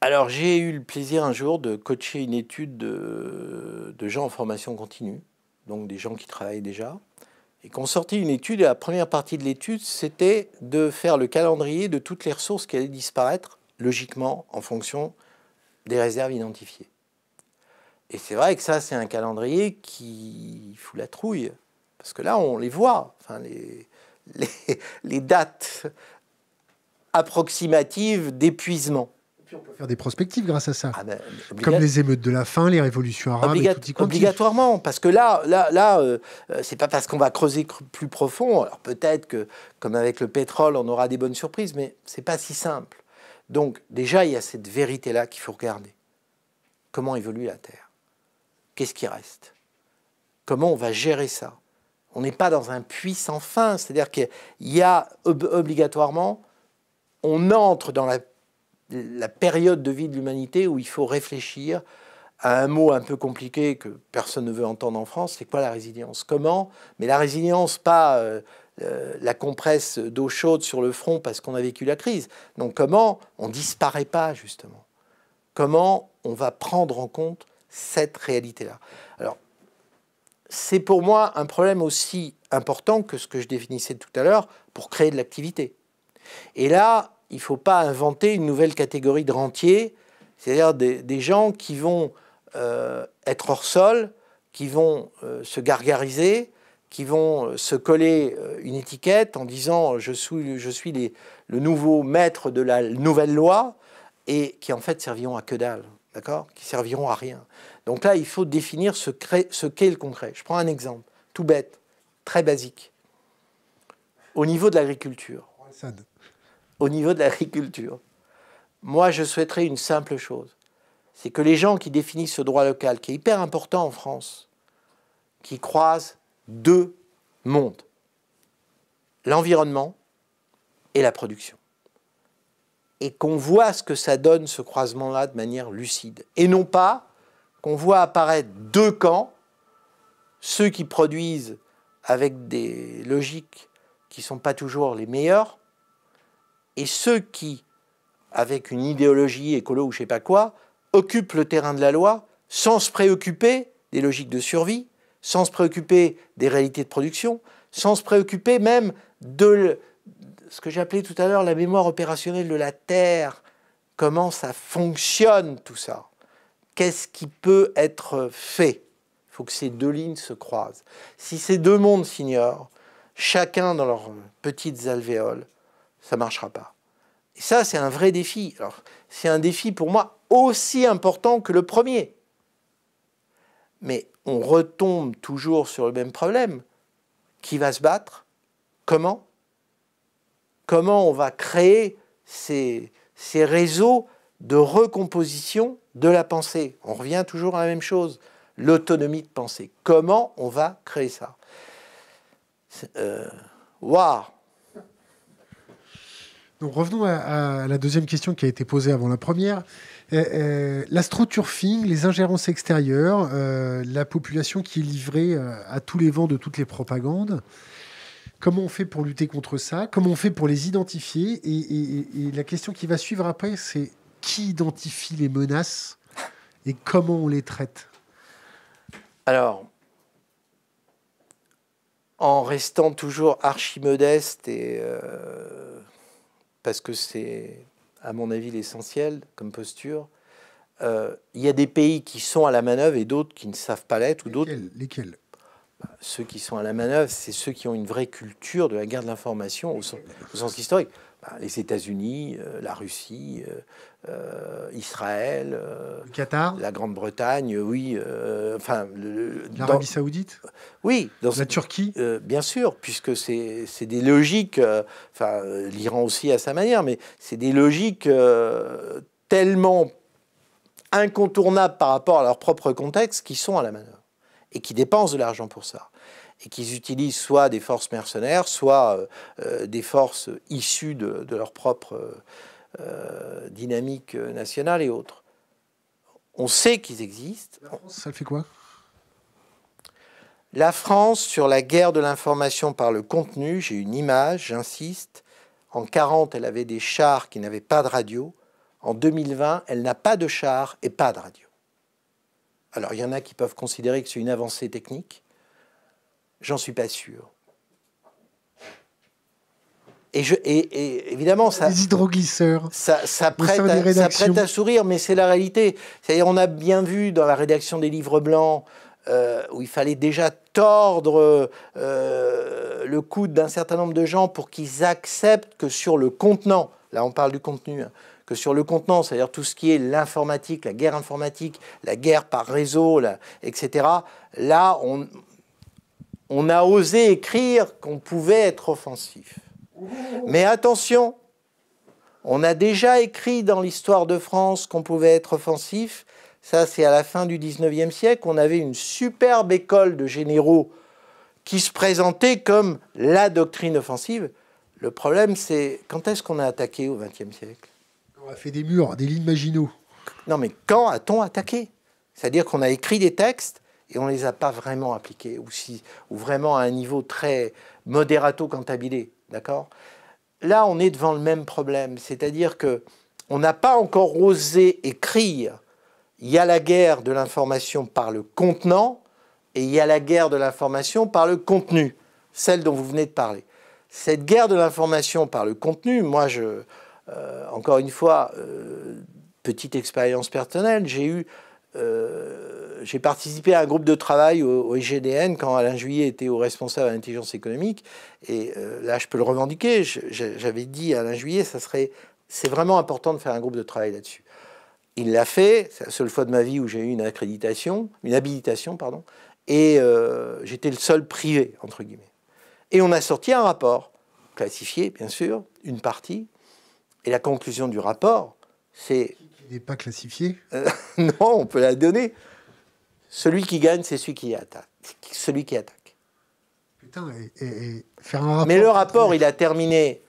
Alors j'ai eu le plaisir un jour de coacher une étude de, de gens en formation continue, donc des gens qui travaillent déjà et qu'on sortit une étude, et la première partie de l'étude, c'était de faire le calendrier de toutes les ressources qui allaient disparaître logiquement en fonction des réserves identifiées. Et c'est vrai que ça, c'est un calendrier qui fout la trouille. Parce que là, on les voit, enfin, les, [LAUGHS] les, dates approximatives d'épuisement. Puis on peut faire des prospectives grâce à ça. Ah ben, comme les émeutes de la faim, les révolutions arabes. et tout obligatoirement, parce que là, là, là euh, euh, c'est pas parce qu'on va creuser plus profond. Alors peut-être que, comme avec le pétrole, on aura des bonnes surprises, mais c'est pas si simple. Donc déjà, il y a cette vérité-là qu'il faut regarder. Comment évolue la Terre Qu'est-ce qui reste Comment on va gérer ça On n'est pas dans un puits sans fin, c'est-à-dire qu'il y a obligatoirement, on entre dans la, période de vie de l'humanité où il faut réfléchir à un mot un peu compliqué que personne ne veut entendre en France, c'est quoi la résilience Comment Mais la résilience, pas euh, euh, la compresse d'eau chaude sur le front parce qu'on a vécu la crise. Donc comment on ne disparaît pas justement Comment on va prendre en compte cette réalité-là Alors, c'est pour moi un problème aussi important que ce que je définissais tout à l'heure pour créer de l'activité. Et là, il ne faut pas inventer une nouvelle catégorie de rentiers, c'est-à-dire des, gens qui vont euh, être hors sol, qui vont euh, se gargariser, qui vont euh, se coller euh, une étiquette en disant euh, je suis, je suis le nouveau maître de la nouvelle loi et qui en fait serviront à que dalle, d'accord Qui serviront à rien. Donc là, il faut définir ce, ce qu'est le concret. Je prends un exemple, tout bête, très basique. Au niveau de l'agriculture. Au niveau de l'agriculture. Moi, je souhaiterais une simple chose. C'est que les gens qui définissent ce droit local, qui est hyper important en France, qui croisent deux mondes, l'environnement et la production. Et qu'on voit ce que ça donne, ce croisement-là, de manière lucide. Et non pas qu'on voit apparaître deux camps, ceux qui produisent avec des logiques qui ne sont pas toujours les meilleures, et ceux qui, avec une idéologie écolo ou je ne sais pas quoi, occupent le terrain de la loi sans se préoccuper des logiques de survie, sans se préoccuper des réalités de production, sans se préoccuper même de ce que j'appelais tout à l'heure la mémoire opérationnelle de la Terre, comment ça fonctionne tout ça, qu'est-ce qui peut être fait. Il faut que ces deux lignes se croisent. Si ces deux mondes s'ignorent, chacun dans leurs petites alvéoles, ça ne marchera pas. Et ça, c'est un vrai défi. c'est un défi pour moi aussi important que le premier. Mais on retombe toujours sur le même problème. Qui va se battre Comment Comment on va créer ces, réseaux de recomposition de la pensée On revient toujours à la même chose, l'autonomie de pensée. Comment on va créer ça euh, Waouh donc revenons à, la deuxième question qui a été posée avant la première. Euh, euh, structure turfing, les ingérences extérieures, euh, la population qui est livrée à tous les vents de toutes les propagandes. Comment on fait pour lutter contre ça Comment on fait pour les identifier et, la question qui va suivre après, c'est qui identifie les menaces et comment on les traite Alors, en restant toujours archi modeste et parce que c'est à mon avis, l'essentiel comme posture. Euh, il y a des pays qui sont à la manœuvre et d'autres qui ne savent pas l'être. ou d'autres. Lesquels bah, Ceux qui sont à la manœuvre, c'est ceux qui ont une vraie culture de la guerre de l'information au, sens, historique. Bah, les États-Unis, euh, la Russie, euh, euh, Israël, euh, Qatar, la Grande-Bretagne, oui, euh, enfin l'Arabie Saoudite, oui, dans la Turquie, bien sûr, puisque c'est des logiques, enfin l'Iran aussi à sa manière, mais c'est des logiques tellement incontournables par rapport à leur propre contexte qui sont à la manœuvre et qui dépensent de l'argent pour ça et qu'ils utilisent soit des forces mercenaires, soit des forces issues de, de leur propre euh, dynamique nationale et autres. On sait qu'ils existent. Ça fait quoi La France, sur la guerre de l'information par le contenu, j'ai une image, j'insiste. En 40, elle avait des chars qui n'avaient pas de radio. En 2020, elle n'a pas de chars et pas de radio. Alors, il y en a qui peuvent considérer que c'est une avancée technique. J'en suis pas sûr. Et, évidemment, ça. Ça, prête, à, sourire, mais c'est la réalité. C'est-à-dire, on a bien vu dans la rédaction des livres blancs, euh, où il fallait déjà tordre euh, le coude d'un certain nombre de gens pour qu'ils acceptent que sur le contenant, là on parle du contenu, hein, que sur le contenant, c'est-à-dire tout ce qui est l'informatique, la guerre informatique, la guerre par réseau, etc., là on a osé écrire qu'on pouvait être offensif. Mais attention, on a déjà écrit dans l'histoire de France qu'on pouvait être offensif. Ça, c'est à la fin du 19e siècle. On avait une superbe école de généraux qui se présentait comme la doctrine offensive. Le problème, c'est quand est-ce qu'on a attaqué au XXe siècle On a fait des murs, des lignes Maginot. Non, mais quand a-t-on attaqué C'est-à-dire qu'on a écrit des textes et on ne les a pas vraiment appliqués, ou, ou vraiment à un niveau très modérato cantabilé. D'accord Là, on est devant le même problème, c'est-à-dire que on n'a pas encore osé écrire il y a la guerre de l'information par le contenant et il y a la guerre de l'information par le contenu, celle dont vous venez de parler. Cette guerre de l'information par le contenu, moi, je, euh, encore une fois, euh, petite expérience personnelle, j'ai eu euh, j'ai participé à un groupe de travail au, IGDN quand Alain Juillet était au responsable à l'intelligence économique. Et euh, là, je peux le revendiquer. J'avais dit à Alain Juillet, ça serait, c'est vraiment important de faire un groupe de travail là-dessus. Il l'a fait. C'est la seule fois de ma vie où j'ai eu une accréditation, une habilitation, pardon. Et euh, j'étais le seul privé entre guillemets. Et on a sorti un rapport classifié, bien sûr, une partie. Et la conclusion du rapport, c'est n'est pas classifié euh, [LAUGHS] Non, on peut la donner. Celui qui gagne, c'est celui qui attaque. Celui qui attaque. Putain, et, faire un rapport. Mais le rapport, il a terminé.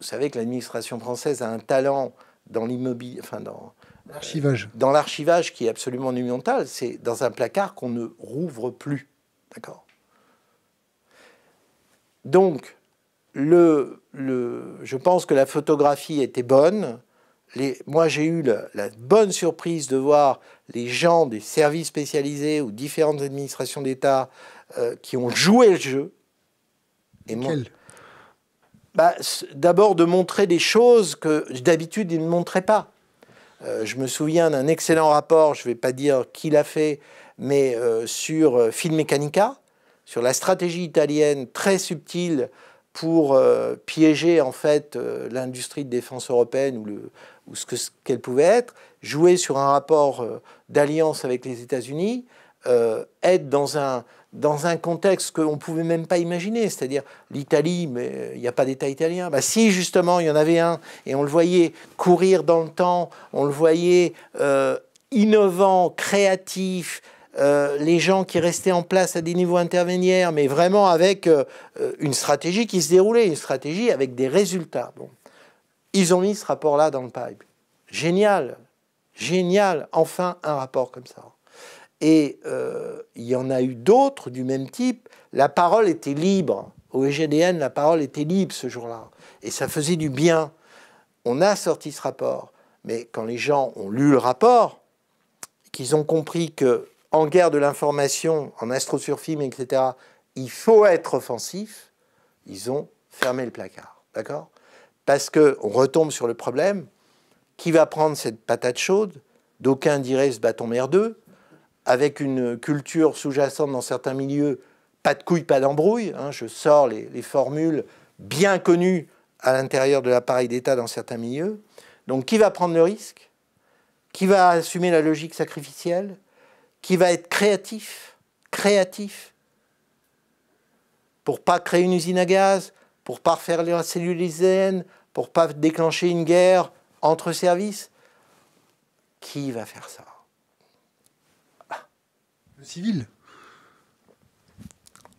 Vous savez que l'administration française a un talent dans l'immobilier, enfin dans l'archivage. Euh, dans l'archivage qui est absolument monumental. C'est dans un placard qu'on ne rouvre plus. D'accord Donc, le, le, je pense que la photographie était bonne moi j'ai eu la, bonne surprise de voir les gens des services spécialisés ou différentes administrations d'État euh, qui ont joué le jeu. Et bah, D'abord de montrer des choses que d'habitude ils ne montraient pas. Euh, je me souviens d'un excellent rapport, je ne vais pas dire qui l'a fait, mais euh, sur Filmeccanica, sur la stratégie italienne très subtile pour piéger en fait l'industrie de défense européenne ou le, ou ce qu'elle pouvait être, jouer sur un rapport euh, d'alliance avec les États-Unis, euh, être dans un, dans un contexte qu'on ne pouvait même pas imaginer, c'est-à-dire l'Italie, mais euh, il n'y a pas d'État italien. Bah, si justement il y en avait un, et on le voyait courir dans le temps, on le voyait innovant, créatif, les gens qui restaient en place à des niveaux intermédiaires, mais vraiment avec une stratégie qui se déroulait, une stratégie avec des résultats. Bon. Ils ont mis ce rapport-là dans le pipe. Génial, génial, enfin un rapport comme ça. Et euh, il y en a eu d'autres du même type. La parole était libre. Au EGDN, la parole était libre ce jour-là. Et ça faisait du bien. On a sorti ce rapport. Mais quand les gens ont lu le rapport, qu'ils ont compris que en guerre de l'information, en astrosurfime etc., il faut être offensif, ils ont fermé le placard. D'accord parce qu'on retombe sur le problème, qui va prendre cette patate chaude D'aucuns diraient ce bâton merdeux, avec une culture sous-jacente dans certains milieux, pas de couilles, pas d'embrouille. Hein. je sors les, les, formules bien connues à l'intérieur de l'appareil d'État dans certains milieux. Donc qui va prendre le risque Qui va assumer la logique sacrificielle Qui va être créatif Créatif pour pas créer une usine à gaz, pour pas refaire la cellulisène, pour pour pas déclencher une guerre entre services. Qui va faire ça Le civil.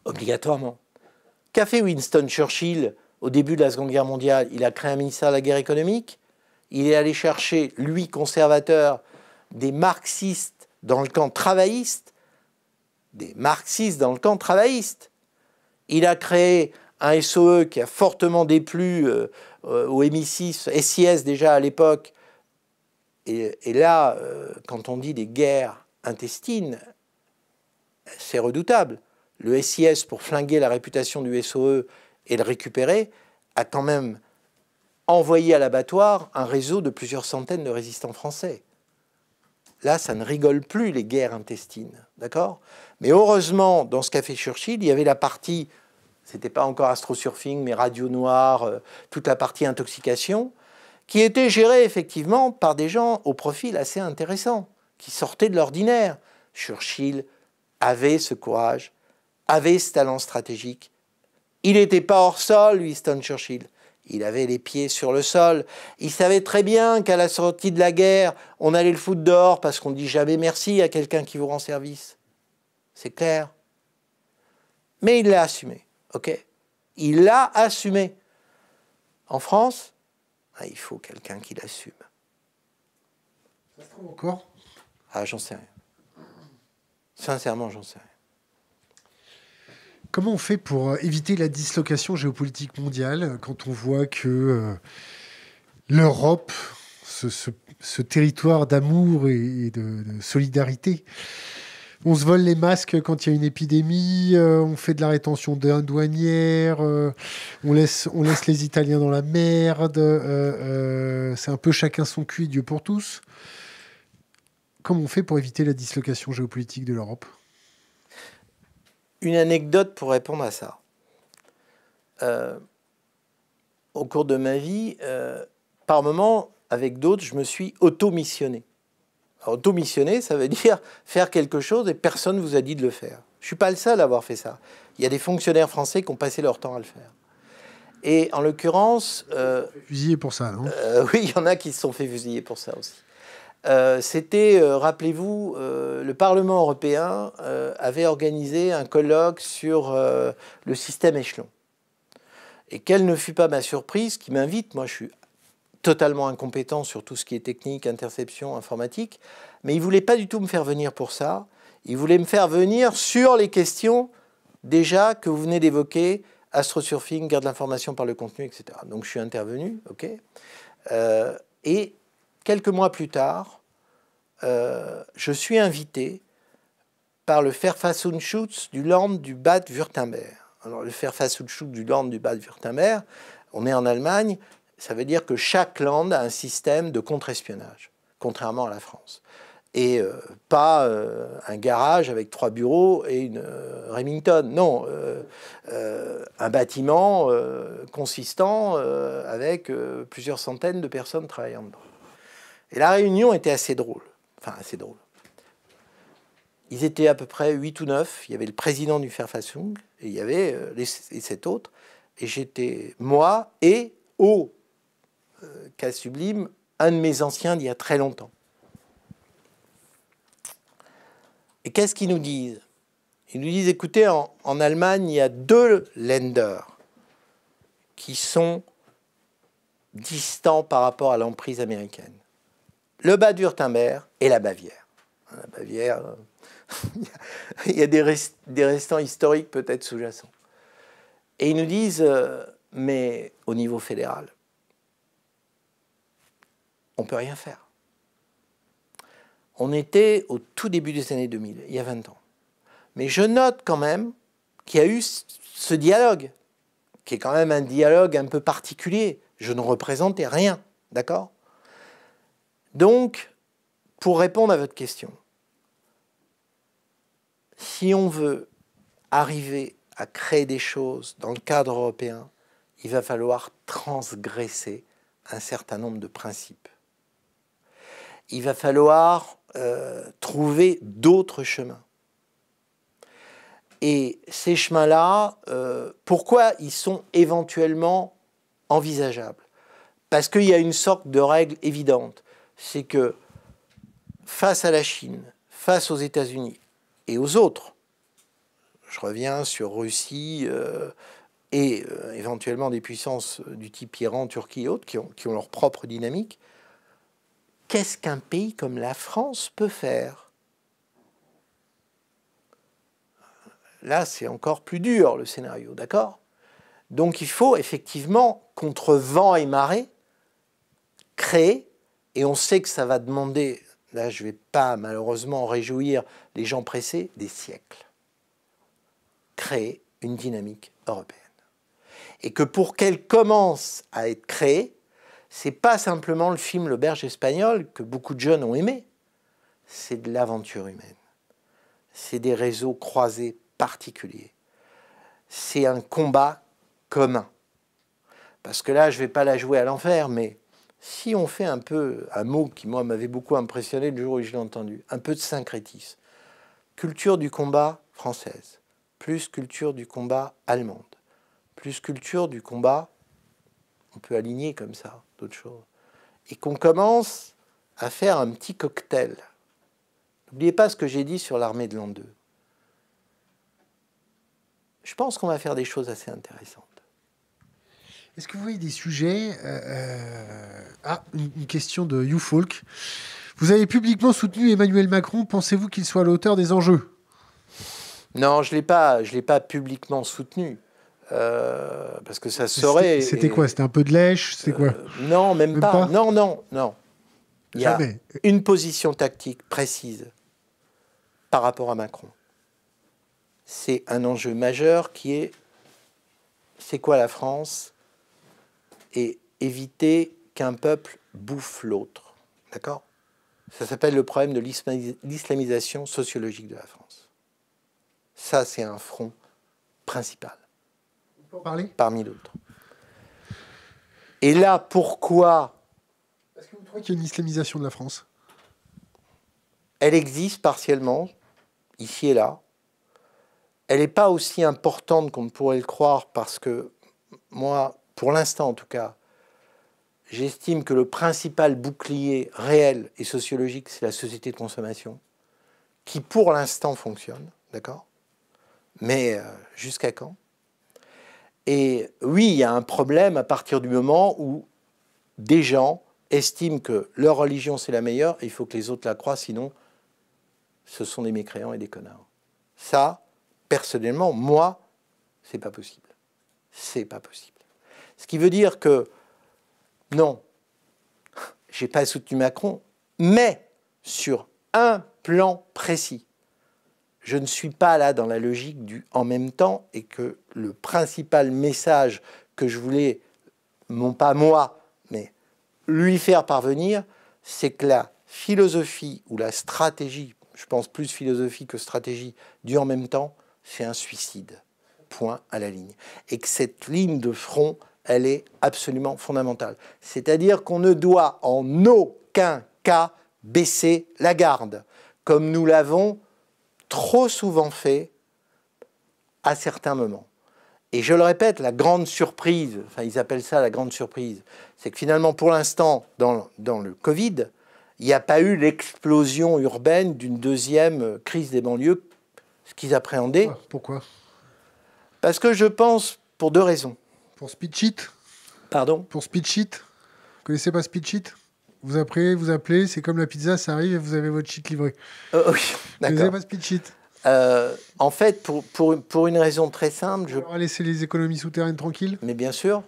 Obligatoirement. Qu'a fait Winston Churchill au début de la Seconde Guerre mondiale Il a créé un ministère de la guerre économique. Il est allé chercher, lui conservateur, des marxistes dans le camp travailliste. Des marxistes dans le camp travailliste. Il a créé un SOE qui a fortement déplu euh, euh, au MI6, SIS déjà à l'époque. Et, là, euh, quand on dit des guerres intestines, c'est redoutable. Le SIS, pour flinguer la réputation du SOE et le récupérer, a quand même envoyé à l'abattoir un réseau de plusieurs centaines de résistants français. Là, ça ne rigole plus les guerres intestines, d'accord Mais heureusement, dans ce qu'a fait Churchill, il y avait la partie c'était pas encore astrosurfing, mais radio noire, euh, toute la partie intoxication, qui était gérée effectivement par des gens au profil assez intéressant, qui sortaient de l'ordinaire. Churchill avait ce courage, avait ce talent stratégique. Il n'était pas hors sol, lui, Winston Churchill. Il avait les pieds sur le sol. Il savait très bien qu'à la sortie de la guerre, on allait le foutre dehors parce qu'on ne dit jamais merci à quelqu'un qui vous rend service. C'est clair. Mais il l'a assumé ok Il l'a assumé. En France, ah, il faut quelqu'un qui l'assume. Ça se trouve encore Ah, j'en sais rien. Sincèrement, j'en sais rien. Comment on fait pour euh, éviter la dislocation géopolitique mondiale quand on voit que euh, l'Europe, ce, territoire d'amour et de solidarité, on se vole les masques quand il y a une épidémie, euh, on fait de la rétention douanière, euh, on, laisse, on laisse les Italiens dans la merde, euh, c'est un peu chacun son cul, Dieu pour tous. Comment on fait pour éviter la dislocation géopolitique de l'Europe Une anecdote pour répondre à ça. au cours de ma vie, par moments, avec d'autres, je me suis auto-missionné. Alors, ça veut [LAUGHS] dire faire quelque chose et personne ne vous a dit de le faire. Je ne suis pas le seul à avoir fait ça. Il y a des fonctionnaires français qui ont passé leur temps à le faire. Et en l'occurrence... Euh, pour ça, non euh, [LAUGHS] Oui, il y en a qui se sont fait fusiller pour ça aussi. Euh, c'était, euh, rappelez-vous, le Parlement européen avait organisé un colloque sur le système échelon. Et quelle ne fut pas ma surprise qui m'invite, moi je suis totalement incompétent sur tout ce qui est technique, interception, informatique, mais il ne voulait pas du tout me faire venir pour ça. Il voulait me faire venir sur les questions déjà que vous venez d'évoquer, astrosurfing, garde l'information par le contenu, etc. Donc je suis intervenu, ok. Euh, et quelques mois plus tard, euh, je suis invité par le Verfassungsschutz du Land du Bad-Württemberg. Alors le Verfassungsschutz du Land du Bad-Württemberg, on est en Allemagne, ça veut dire que chaque land a un système de contre-espionnage, contrairement à la France. Et euh, pas euh, un garage avec trois bureaux et une euh, Remington. Non, un bâtiment consistant avec plusieurs centaines de personnes travaillant dedans. Et la réunion était assez drôle. Enfin, assez drôle. Ils étaient à peu près 8 ou 9. Il y avait le président du Fairfaxung et il y avait les, sept autres. Et j'étais moi et au cas sublime, un de mes anciens d'il y a très longtemps. Et qu'est-ce qu'ils nous disent Ils nous disent, écoutez, en, Allemagne, il y a deux lenders qui sont distants par rapport à l'emprise américaine. Le bas d'Urtemberg et la Bavière. La Bavière, euh, [LAUGHS] il y a des, restants historiques peut-être sous-jacents. Et ils nous disent, euh, mais au niveau fédéral, on ne peut rien faire. On était au tout début des années 2000, il y a 20 ans. Mais je note quand même qu'il y a eu ce dialogue, qui est quand même un dialogue un peu particulier. Je ne représentais rien, d'accord Donc, pour répondre à votre question, si on veut arriver à créer des choses dans le cadre européen, il va falloir transgresser un certain nombre de principes il va falloir euh, trouver d'autres chemins. Et ces chemins-là, euh, pourquoi ils sont éventuellement envisageables Parce qu'il y a une sorte de règle évidente, c'est que face à la Chine, face aux États-Unis et aux autres, je reviens sur Russie euh, et éventuellement des puissances du type Iran, Turquie et autres qui ont leur propre dynamique, qu'est-ce qu'un pays comme la France peut faire Là, c'est encore plus dur le scénario, d'accord Donc il faut effectivement, contre vent et marée, créer, et on sait que ça va demander, là je ne vais pas malheureusement réjouir les gens pressés, des siècles. Créer une dynamique européenne. Et que pour qu'elle commence à être créée, c'est pas simplement le film L'auberge espagnole que beaucoup de jeunes ont aimé, c'est de l'aventure humaine. C'est des réseaux croisés particuliers. C'est un combat commun. Parce que là, je ne vais pas la jouer à l'enfer, mais si on fait un peu, un mot qui moi m'avait beaucoup impressionné le jour où je l'ai entendu, un peu de syncrétisme. Culture du combat française, plus culture du combat allemande, plus culture du combat on peut aligner comme ça d'autres choses. Et qu'on commence à faire un petit cocktail. N'oubliez pas ce que j'ai dit sur l'armée de l'an 2. Je pense qu'on va faire des choses assez intéressantes. Est-ce que vous voyez des sujets euh, euh, Ah, une question de YouFolk. Vous avez publiquement soutenu Emmanuel Macron. Pensez-vous qu'il soit l'auteur des enjeux Non, je ne l'ai pas publiquement soutenu. Euh, parce que ça serait. C'était quoi C'était un peu de lèche C'est quoi euh, Non, même, pas. Non, non, non. Il y a une position tactique précise par rapport à Macron. C'est un enjeu majeur qui est c'est quoi la France Et éviter qu'un peuple bouffe l'autre. D'accord Ça s'appelle le problème de l'islamisation sociologique de la France. Ça, c'est un front principal. Parmi d'autres. Et là, pourquoi Est-ce que vous croyez qu'il y a une islamisation de la France Elle existe partiellement, ici et là. Elle n'est pas aussi importante qu'on pourrait le croire parce que moi, pour l'instant en tout cas, j'estime que le principal bouclier réel et sociologique, c'est la société de consommation, qui pour l'instant fonctionne, d'accord Mais euh, jusqu'à quand et oui, il y a un problème à partir du moment où des gens estiment que leur religion c'est la meilleure et il faut que les autres la croient, sinon ce sont des mécréants et des connards. Ça, personnellement, moi, c'est pas possible. C'est pas possible. Ce qui veut dire que non, j'ai pas soutenu Macron, mais sur un plan précis je ne suis pas là dans la logique du en même temps et que le principal message que je voulais, non pas moi, mais lui faire parvenir, c'est que la philosophie ou la stratégie, je pense plus philosophie que stratégie, du en même temps, c'est un suicide. Point à la ligne. Et que cette ligne de front, elle est absolument fondamentale. C'est-à-dire qu'on ne doit en aucun cas baisser la garde, comme nous l'avons trop souvent fait à certains moments. Et je le répète, la grande surprise, enfin ils appellent ça la grande surprise, c'est que finalement pour l'instant, dans, le Covid, il n'y a pas eu l'explosion urbaine d'une deuxième crise des banlieues, ce qu'ils appréhendaient. Pourquoi Parce que je pense pour deux raisons. Pour Speed Pardon Pour Speed Sheet Vous connaissez pas Speed vous appelez, vous appelez, c'est comme la pizza, ça arrive et vous avez votre cheat livré. Euh, d'accord. Vous n'avez pas de speed cheat. Euh, en fait, pour, pour, pour, une raison très simple, je... On va laisser les économies souterraines tranquilles Mais bien sûr,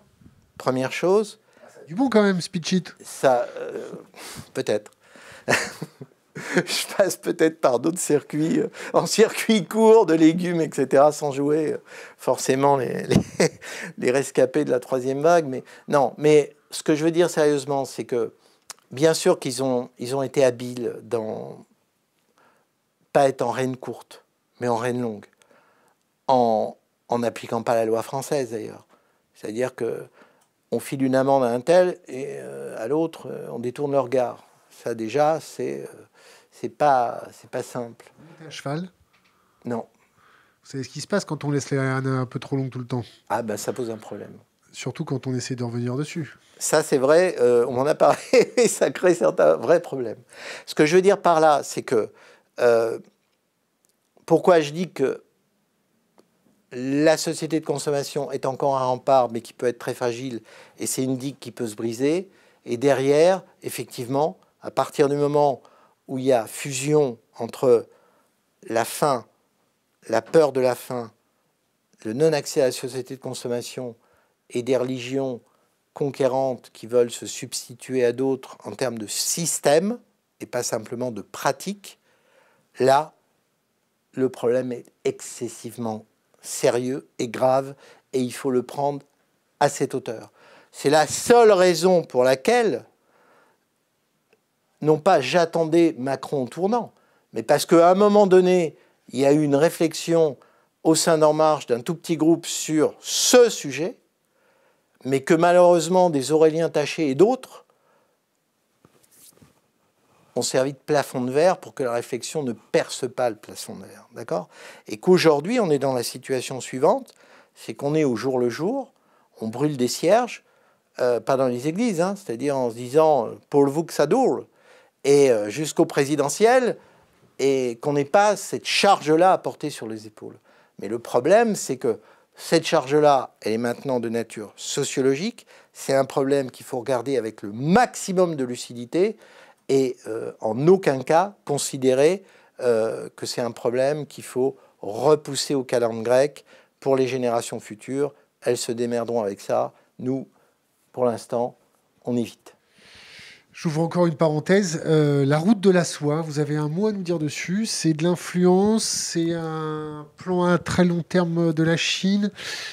première chose... Ah, du bon quand même, speed cheat. Ça, euh, peut-être. [LAUGHS] je passe peut-être par d'autres circuits, en circuit court de légumes, etc., sans jouer forcément les, [LAUGHS] les, les, rescapés de la troisième vague. Mais non, mais ce que je veux dire sérieusement, c'est que Bien sûr qu'ils ont, été habiles dans pas être en reine courte, mais en reine longue, en n'appliquant pas la loi française d'ailleurs. C'est-à-dire que on file une amende à un tel et euh, à l'autre euh, on détourne le regard. Ça déjà, c'est euh, pas c'est pas simple. À cheval Non. c'est ce qui se passe quand on laisse les un peu trop longues tout le temps Ah ben ça pose un problème. Surtout quand on essaie d'en revenir dessus. Ça, c'est vrai, euh, on en a parlé, et [LAUGHS] ça crée certains vrais problèmes. Ce que je veux dire par là, c'est que euh, pourquoi je dis que la société de consommation est encore un rempart, mais qui peut être très fragile, et c'est une digue qui peut se briser. Et derrière, effectivement, à partir du moment où il y a fusion entre la faim, la peur de la faim, le non-accès à la société de consommation et des religions conquérantes qui veulent se substituer à d'autres en termes de système et pas simplement de pratique, là, le problème est excessivement sérieux et grave et il faut le prendre à cette hauteur. C'est la seule raison pour laquelle, non pas j'attendais Macron en tournant, mais parce qu'à un moment donné, il y a eu une réflexion au sein d'En Marche d'un tout petit groupe sur ce sujet, mais que malheureusement des Auréliens tachés et d'autres ont servi de plafond de verre pour que la réflexion ne perce pas le plafond de verre, d'accord Et qu'aujourd'hui, on est dans la situation suivante, c'est qu'on est au jour le jour, on brûle des cierges, euh, pas dans les églises, hein, c'est-à-dire en se disant euh, « pour vous que ça dure », et euh, jusqu'au présidentiel, et qu'on n'ait pas cette charge-là à porter sur les épaules. Mais le problème, c'est que cette charge-là, elle est maintenant de nature sociologique. C'est un problème qu'il faut regarder avec le maximum de lucidité et euh, en aucun cas considérer euh, que c'est un problème qu'il faut repousser au calendrier grec pour les générations futures. Elles se démerderont avec ça. Nous, pour l'instant, on évite. J'ouvre encore une parenthèse. Euh, la route de la soie, vous avez un mot à nous dire dessus. C'est de l'influence, c'est un plan à très long terme de la Chine,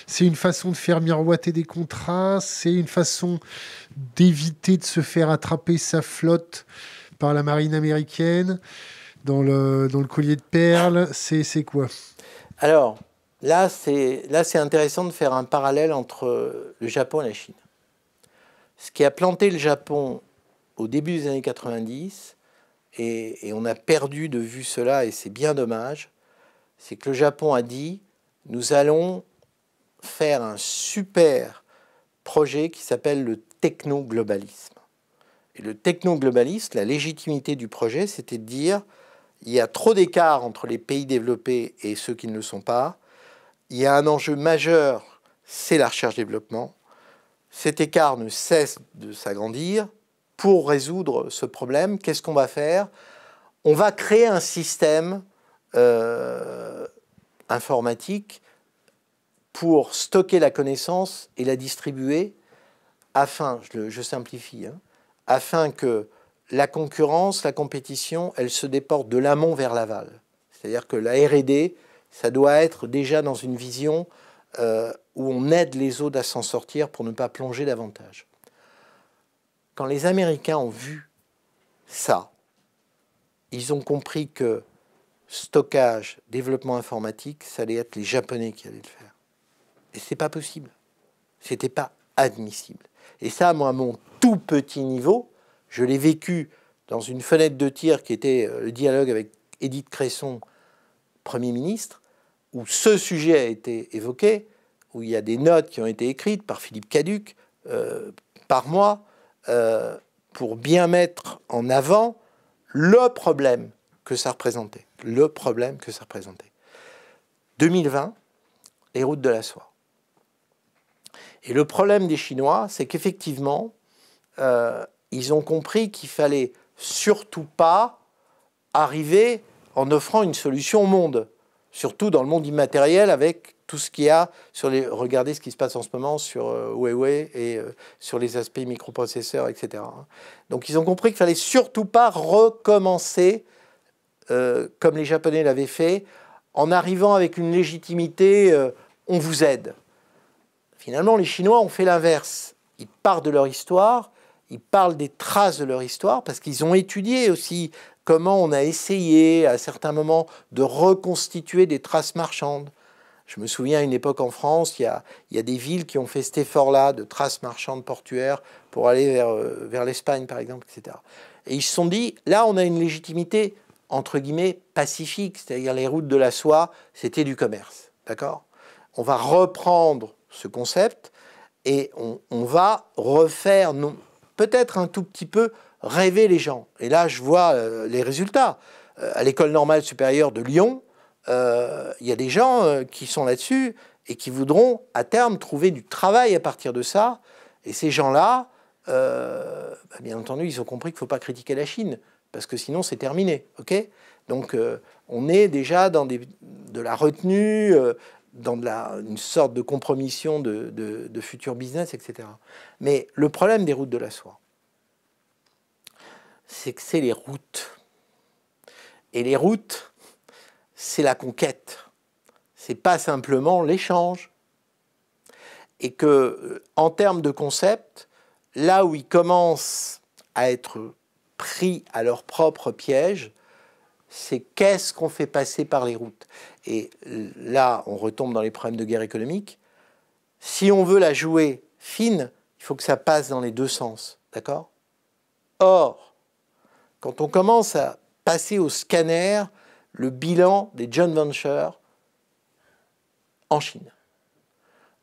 c'est une façon de faire miroiter des contrats, c'est une façon d'éviter de se faire attraper sa flotte par la marine américaine dans le, dans le collier de perles. C'est quoi Alors, là, c'est intéressant de faire un parallèle entre le Japon et la Chine. Ce qui a planté le Japon au début des années 90, et, et on a perdu de vue cela, et c'est bien dommage, c'est que le Japon a dit, nous allons faire un super projet qui s'appelle le techno-globalisme. Et le techno-globalisme, la légitimité du projet, c'était de dire, il y a trop d'écart entre les pays développés et ceux qui ne le sont pas. Il y a un enjeu majeur, c'est la recherche-développement. Cet écart ne cesse de s'agrandir pour résoudre ce problème, qu'est-ce qu'on va faire On va créer un système euh, informatique pour stocker la connaissance et la distribuer afin, je, simplifie, hein, afin que la concurrence, la compétition, elle se déporte de l'amont vers l'aval. C'est-à-dire que la RD, ça doit être déjà dans une vision euh, où on aide les autres à s'en sortir pour ne pas plonger davantage quand les Américains ont vu ça, ils ont compris que stockage, développement informatique, ça allait être les Japonais qui allaient le faire. Et c'est pas possible. C'était pas admissible. Et ça, moi, à mon tout petit niveau, je l'ai vécu dans une fenêtre de tir qui était euh, le dialogue avec Édith Cresson, Premier ministre, où ce sujet a été évoqué, où il y a des notes qui ont été écrites par Philippe Caduc, euh, par moi, euh, pour bien mettre en avant le problème que ça représentait. Le problème que ça représentait. 2020, les routes de la soie. Et le problème des Chinois, c'est qu'effectivement, euh, ils ont compris qu'il fallait surtout pas arriver en offrant une solution au monde, surtout dans le monde immatériel avec tout ce qu'il y a sur les. Regardez ce qui se passe en ce moment sur euh, Huawei et euh, sur les aspects microprocesseurs, etc. Donc ils ont compris qu'il fallait surtout pas recommencer euh, comme les Japonais l'avaient fait, en arrivant avec une légitimité on vous aide. Finalement, les Chinois ont fait l'inverse. Ils partent de leur histoire, ils parlent des traces de leur histoire parce qu'ils ont étudié aussi comment on a essayé à certains moments de reconstituer des traces marchandes. Je me souviens à une époque en France, il y a, des villes qui ont fait cet effort-là de traces marchandes portuaires pour aller vers, euh, l'Espagne, par exemple, etc. Et ils se sont dit, là, on a une légitimité, entre guillemets, pacifique, c'est-à-dire les routes de la soie, c'était du commerce. D'accord On va reprendre ce concept et on, va refaire, peut-être un tout petit peu, rêver les gens. Et là, je vois euh, les résultats. Euh, à l'école normale supérieure de Lyon, il euh, y a des gens euh, qui sont là-dessus et qui voudront à terme trouver du travail à partir de ça. Et ces gens-là, euh, bah, bien entendu, ils ont compris qu'il ne faut pas critiquer la Chine, parce que sinon c'est terminé. ok Donc on est déjà dans de la retenue, dans une sorte de compromission de, de futur business, etc. Mais le problème des routes de la soie, c'est que c'est les routes. Et les routes, c'est la conquête, c'est pas simplement l'échange. Et que, euh, en termes de concept, là où ils commencent à être pris à leur propre piège, c'est qu'est-ce qu'on fait passer par les routes. Et là, on retombe dans les problèmes de guerre économique. Si on veut la jouer fine, il faut que ça passe dans les deux sens, d'accord Or, quand on commence à passer au scanner le bilan des joint ventures en Chine.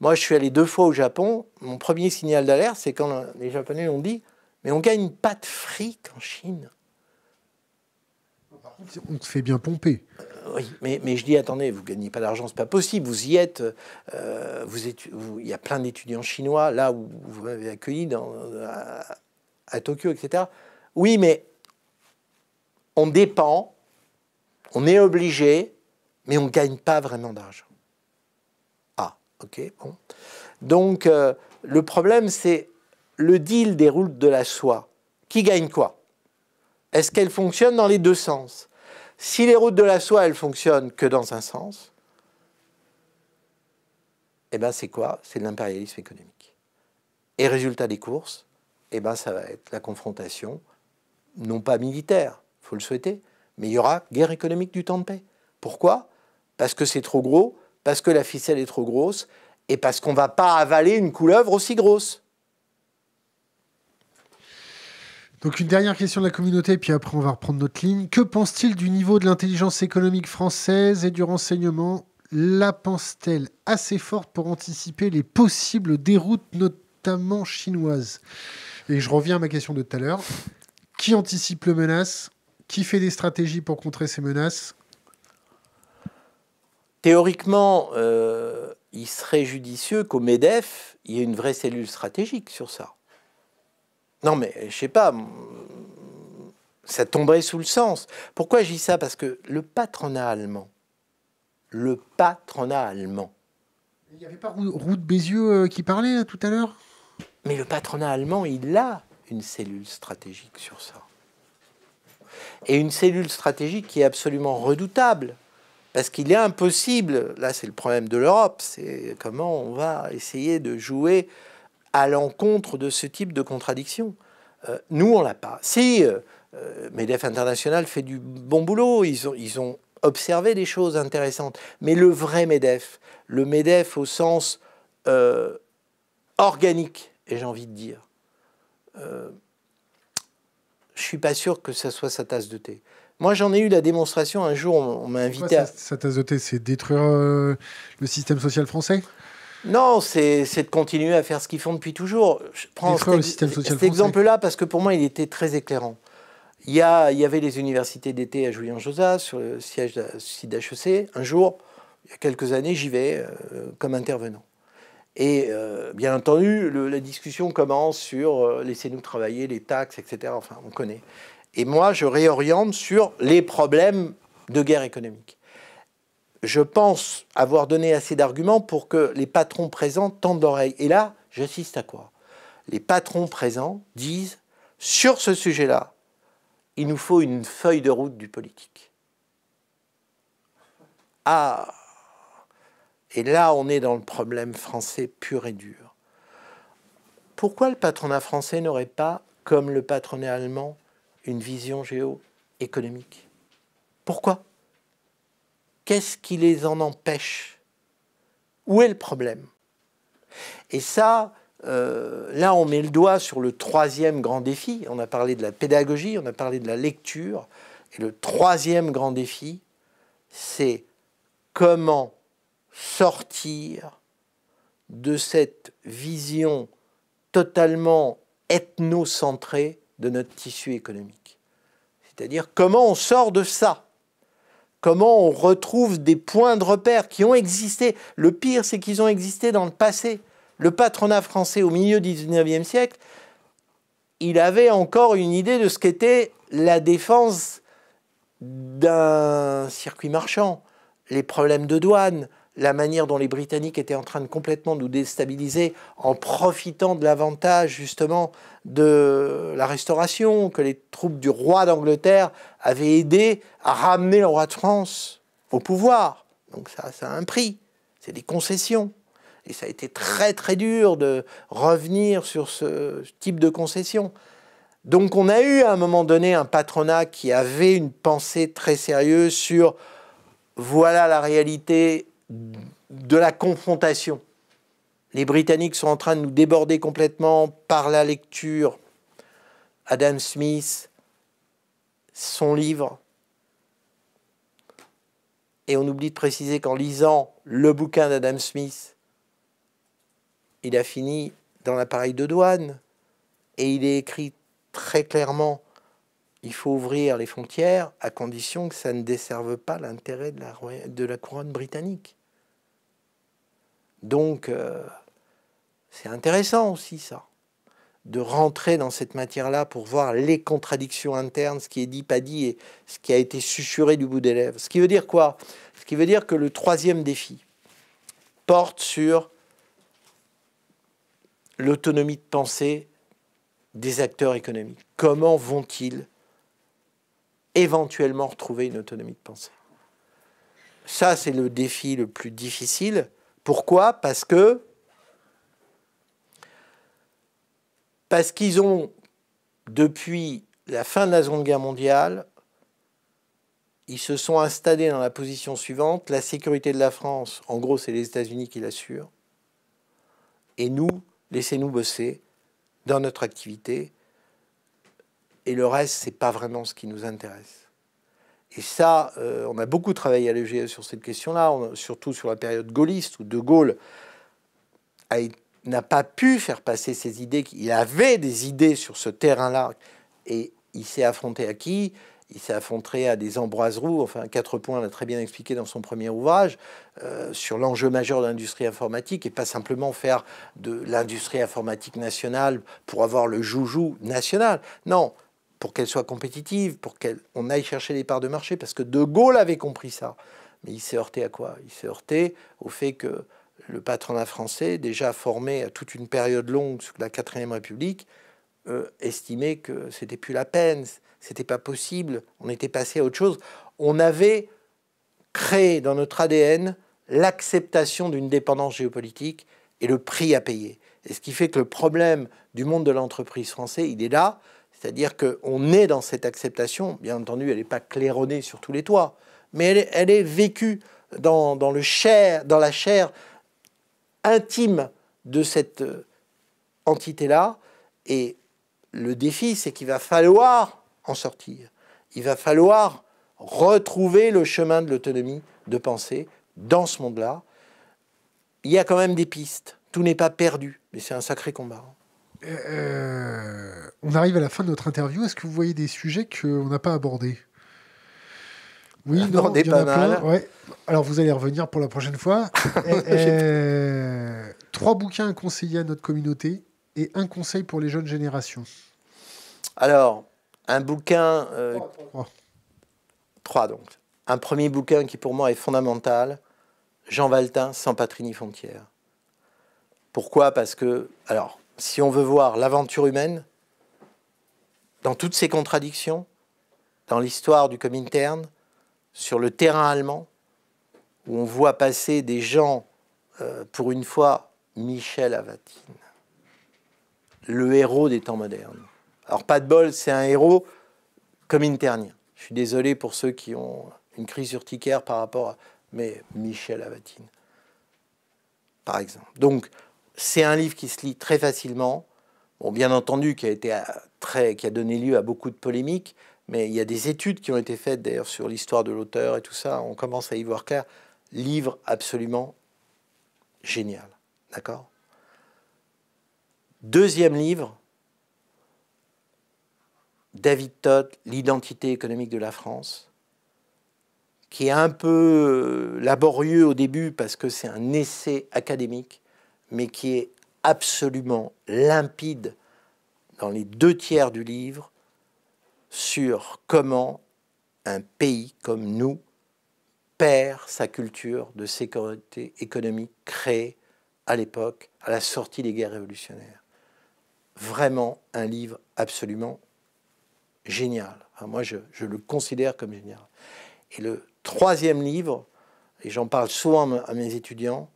Moi, je suis allé deux fois au Japon. Mon premier signal d'alerte, c'est quand les Japonais l'ont dit Mais on gagne pas de fric en Chine. On se fait bien pomper. Euh, oui, mais, je dis attendez, vous gagnez pas d'argent, c'est pas possible. Vous y êtes. Euh, il y a plein d'étudiants chinois là où vous m'avez accueilli dans, à, à Tokyo, etc. Oui, mais on dépend on est obligé, mais on ne gagne pas vraiment d'argent. Ah, ok, bon. Donc, euh, le problème, c'est le deal des routes de la soie. Qui gagne quoi Est-ce qu'elle fonctionne dans les deux sens Si les routes de la soie, elles fonctionnent que dans un sens, eh ben c'est quoi C'est de l'impérialisme économique. Et résultat des courses, eh ben ça va être la confrontation, non pas militaire, faut le souhaiter, mais il y aura guerre économique du temps de paix. Pourquoi Parce que c'est trop gros, parce que la ficelle est trop grosse, et parce qu'on ne va pas avaler une couleuvre aussi grosse. Donc une dernière question de la communauté, et puis après on va reprendre notre ligne. Que pense-t-il du niveau de l'intelligence économique française et du renseignement La pense-t-elle assez forte pour anticiper les possibles déroutes, notamment chinoises Et je reviens à ma question de tout à l'heure. Qui anticipe le menace qui fait des stratégies pour contrer ces menaces Théoriquement, euh, il serait judicieux qu'au MEDEF, il y ait une vraie cellule stratégique sur ça. Non, mais je sais pas, ça tomberait sous le sens. Pourquoi je dis ça Parce que le patronat allemand, le patronat allemand. Il n'y avait pas Ruth Bézieux euh, qui parlait tout à l'heure Mais le patronat allemand, il a une cellule stratégique sur ça et une cellule stratégique qui est absolument redoutable. Parce qu'il est impossible, là c'est le problème de l'Europe, c'est comment on va essayer de jouer à l'encontre de ce type de contradiction. Euh, nous, on l'a pas. Si euh, euh, MEDEF International fait du bon boulot, ils ont, observé des choses intéressantes, mais le vrai MEDEF, le MEDEF au sens organique, et j'ai envie de dire, je suis pas sûr que ça soit sa tasse de thé. Moi, j'en ai eu la démonstration un jour, on, m'a invité à... Sa tasse de thé, c'est détruire euh, le système social français non, c'est de continuer à faire ce qu'ils font depuis toujours. Je prends cet, cet exemple-là parce que pour moi, il était très éclairant. Il y, il y avait les universités d'été à julien josa sur le siège d'HEC. Un jour, il y a quelques années, j'y vais euh, comme intervenant. Et euh, bien entendu, la discussion commence sur euh, laissez-nous travailler, les taxes, etc. Enfin, on connaît. Et moi, je réoriente sur les problèmes de guerre économique. Je pense avoir donné assez d'arguments pour que les patrons présents tendent l'oreille. Et là, j'assiste à quoi Les patrons présents disent sur ce sujet-là, il nous faut une feuille de route du politique. Ah et là, on est dans le problème français pur et dur. Pourquoi le patronat français n'aurait pas, comme le patronat allemand, une vision géoéconomique Pourquoi Qu'est-ce qui les en empêche Où est le problème Et ça, euh, là, on met le doigt sur le troisième grand défi. On a parlé de la pédagogie, on a parlé de la lecture. Et le troisième grand défi, c'est comment sortir de cette vision totalement ethnocentrée de notre tissu économique. C'est-à-dire comment on sort de ça Comment on retrouve des points de repère qui ont existé Le pire, c'est qu'ils ont existé dans le passé. Le patronat français au milieu du 19e siècle, il avait encore une idée de ce qu'était la défense d'un circuit marchand, les problèmes de douane, la manière dont les Britanniques étaient en train de complètement nous déstabiliser en profitant de l'avantage justement de la restauration, que les troupes du roi d'Angleterre avaient aidé à ramener le roi de France au pouvoir. Donc ça, ça a un prix, c'est des concessions. Et ça a été très très dur de revenir sur ce type de concessions. Donc on a eu à un moment donné un patronat qui avait une pensée très sérieuse sur voilà la réalité de la confrontation. Les Britanniques sont en train de nous déborder complètement par la lecture. Adam Smith, son livre. Et on oublie de préciser qu'en lisant le bouquin d'Adam Smith, il a fini dans l'appareil de douane. Et il est écrit très clairement, il faut ouvrir les frontières à condition que ça ne desserve pas l'intérêt de la, de la couronne britannique. Donc, euh, c'est intéressant aussi ça, de rentrer dans cette matière-là pour voir les contradictions internes, ce qui est dit, pas dit, et ce qui a été susurré du bout des lèvres. Ce qui veut dire quoi Ce qui veut dire que le troisième défi porte sur l'autonomie de pensée des acteurs économiques. Comment vont-ils éventuellement retrouver une autonomie de pensée Ça, c'est le défi le plus difficile pourquoi Parce que parce qu'ils ont depuis la fin de la Seconde Guerre mondiale, ils se sont installés dans la position suivante la sécurité de la France, en gros, c'est les États-Unis qui l'assurent, et nous, laissez-nous bosser dans notre activité, et le reste, c'est pas vraiment ce qui nous intéresse. Et ça, euh, on a beaucoup travaillé à l'EGE sur cette question-là, surtout sur la période gaulliste où De Gaulle n'a pas pu faire passer ses idées. Il avait des idées sur ce terrain-là. Et il s'est affronté à qui il s'est affronté à des Ambroise Roux, enfin quatre points l'a très bien expliqué dans son premier ouvrage, euh, sur l'enjeu majeur de l'industrie informatique et pas simplement faire de l'industrie informatique nationale pour avoir le joujou national. Non, pour qu'elle soit compétitive, pour qu'on aille chercher des parts de marché, parce que De Gaulle avait compris ça. Mais il s'est heurté à quoi Il s'est heurté au fait que le patronat français, déjà formé à toute une période longue sous la 4ème République, euh, estimait que c'était plus la peine, c'était pas possible, on était passé à autre chose. On avait créé dans notre ADN l'acceptation d'une dépendance géopolitique et le prix à payer. Et ce qui fait que le problème du monde de l'entreprise français, il est là, c'est-à-dire qu'on est dans cette acceptation, bien entendu, elle n'est pas claironnée sur tous les toits, mais elle est, vécue dans, dans, le chair, dans la chair intime de cette euh, entité-là. Et le défi, c'est qu'il va falloir en sortir. Il va falloir retrouver le chemin de l'autonomie de pensée dans ce monde-là. Il y a quand même des pistes. Tout n'est pas perdu, mais c'est un sacré combat. Hein. Euh, on arrive à la fin de notre interview. Est-ce que vous voyez des sujets qu'on n'a pas abordés Oui, non, il y Alors, vous allez revenir pour la prochaine fois. [LAUGHS] Euh, euh, trois bouquins à conseiller à notre communauté et un conseil pour les jeunes générations. Alors, un bouquin... trois, donc. Un premier bouquin qui, pour moi, est fondamental. Jean Valtin, Sans patrie ni frontière Pourquoi Parce que... Alors, si on veut voir l'aventure humaine, dans toutes ses contradictions, dans l'histoire du Comintern, sur le terrain allemand, où on voit passer des gens, euh, pour une fois, Michel Avatine, le héros des temps modernes. Alors, pas de bol, c'est un héros cominternien. Je suis désolé pour ceux qui ont une crise urticaire par rapport à. Mais Michel Avatine, par exemple. Donc, c'est un livre qui se lit très facilement, bon, bien entendu, qui a, été euh, très, qui a donné lieu à beaucoup de polémiques, mais il y a des études qui ont été faites d'ailleurs sur l'histoire de l'auteur et tout ça. On commence à y voir clair. Livre absolument génial. D'accord Deuxième livre, David Todd, L'identité économique de la France, qui est un peu euh, laborieux au début parce que c'est un essai académique mais qui est absolument limpide dans les deux tiers du livre sur comment un pays comme nous perd sa culture de sécurité économique créée à l'époque, à la sortie des guerres révolutionnaires. Vraiment un livre absolument génial. moi, je, le considère comme génial. Et le troisième livre, et j'en parle souvent à mes étudiants,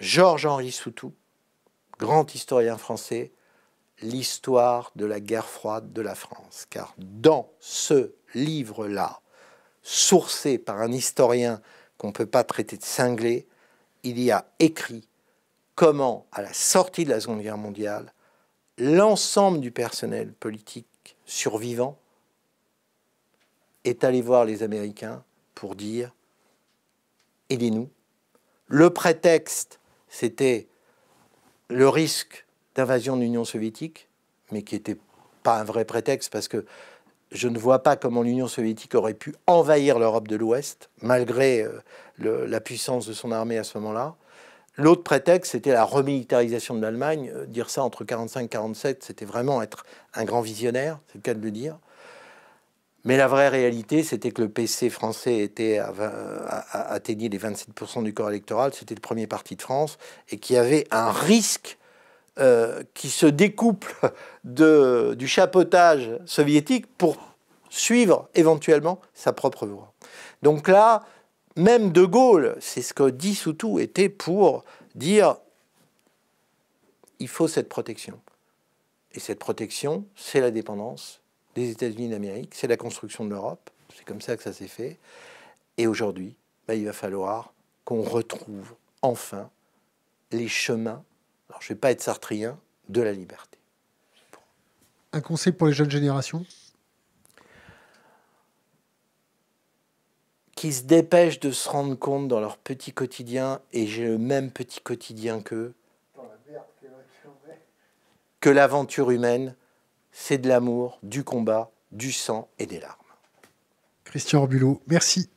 Georges-Henri Soutou, grand historien français, l'histoire de la guerre froide de la France. Car dans ce livre-là, sourcé par un historien qu'on ne peut pas traiter de cinglé, il y a écrit comment, à la sortie de la Seconde Guerre mondiale, l'ensemble du personnel politique survivant est allé voir les Américains pour dire aidez-nous. Le prétexte c'était le risque d'invasion de l'Union soviétique, mais qui n'était pas un vrai prétexte parce que je ne vois pas comment l'Union soviétique aurait pu envahir l'Europe de l'Ouest, malgré euh, la puissance de son armée à ce moment-là. L'autre prétexte, c'était la remilitarisation de l'Allemagne. Euh, dire ça entre 1945 et 1947, c'était vraiment être un grand visionnaire, c'est le cas de le dire. Mais la vraie réalité, c'était que le PC français était à les 27% du corps électoral, c'était le premier parti de France, et qu'il y avait un risque euh, qui se découple de, du chapeautage soviétique pour suivre éventuellement sa propre voie. Donc là, même De Gaulle, c'est ce que dit Soutou, était pour dire il faut cette protection. Et cette protection, c'est la dépendance, des États-Unis d'Amérique, c'est la construction de l'Europe, c'est comme ça que ça s'est fait. Et aujourd'hui, bah, il va falloir qu'on retrouve enfin les chemins, alors je ne vais pas être sartrien, de la liberté. Un conseil pour les jeunes générations Qui se dépêchent de se rendre compte dans leur petit quotidien, et j'ai le même petit quotidien qu'eux, que l'aventure humaine, c'est de l'amour, du combat, du sang et des larmes. Christian Orbulot, merci.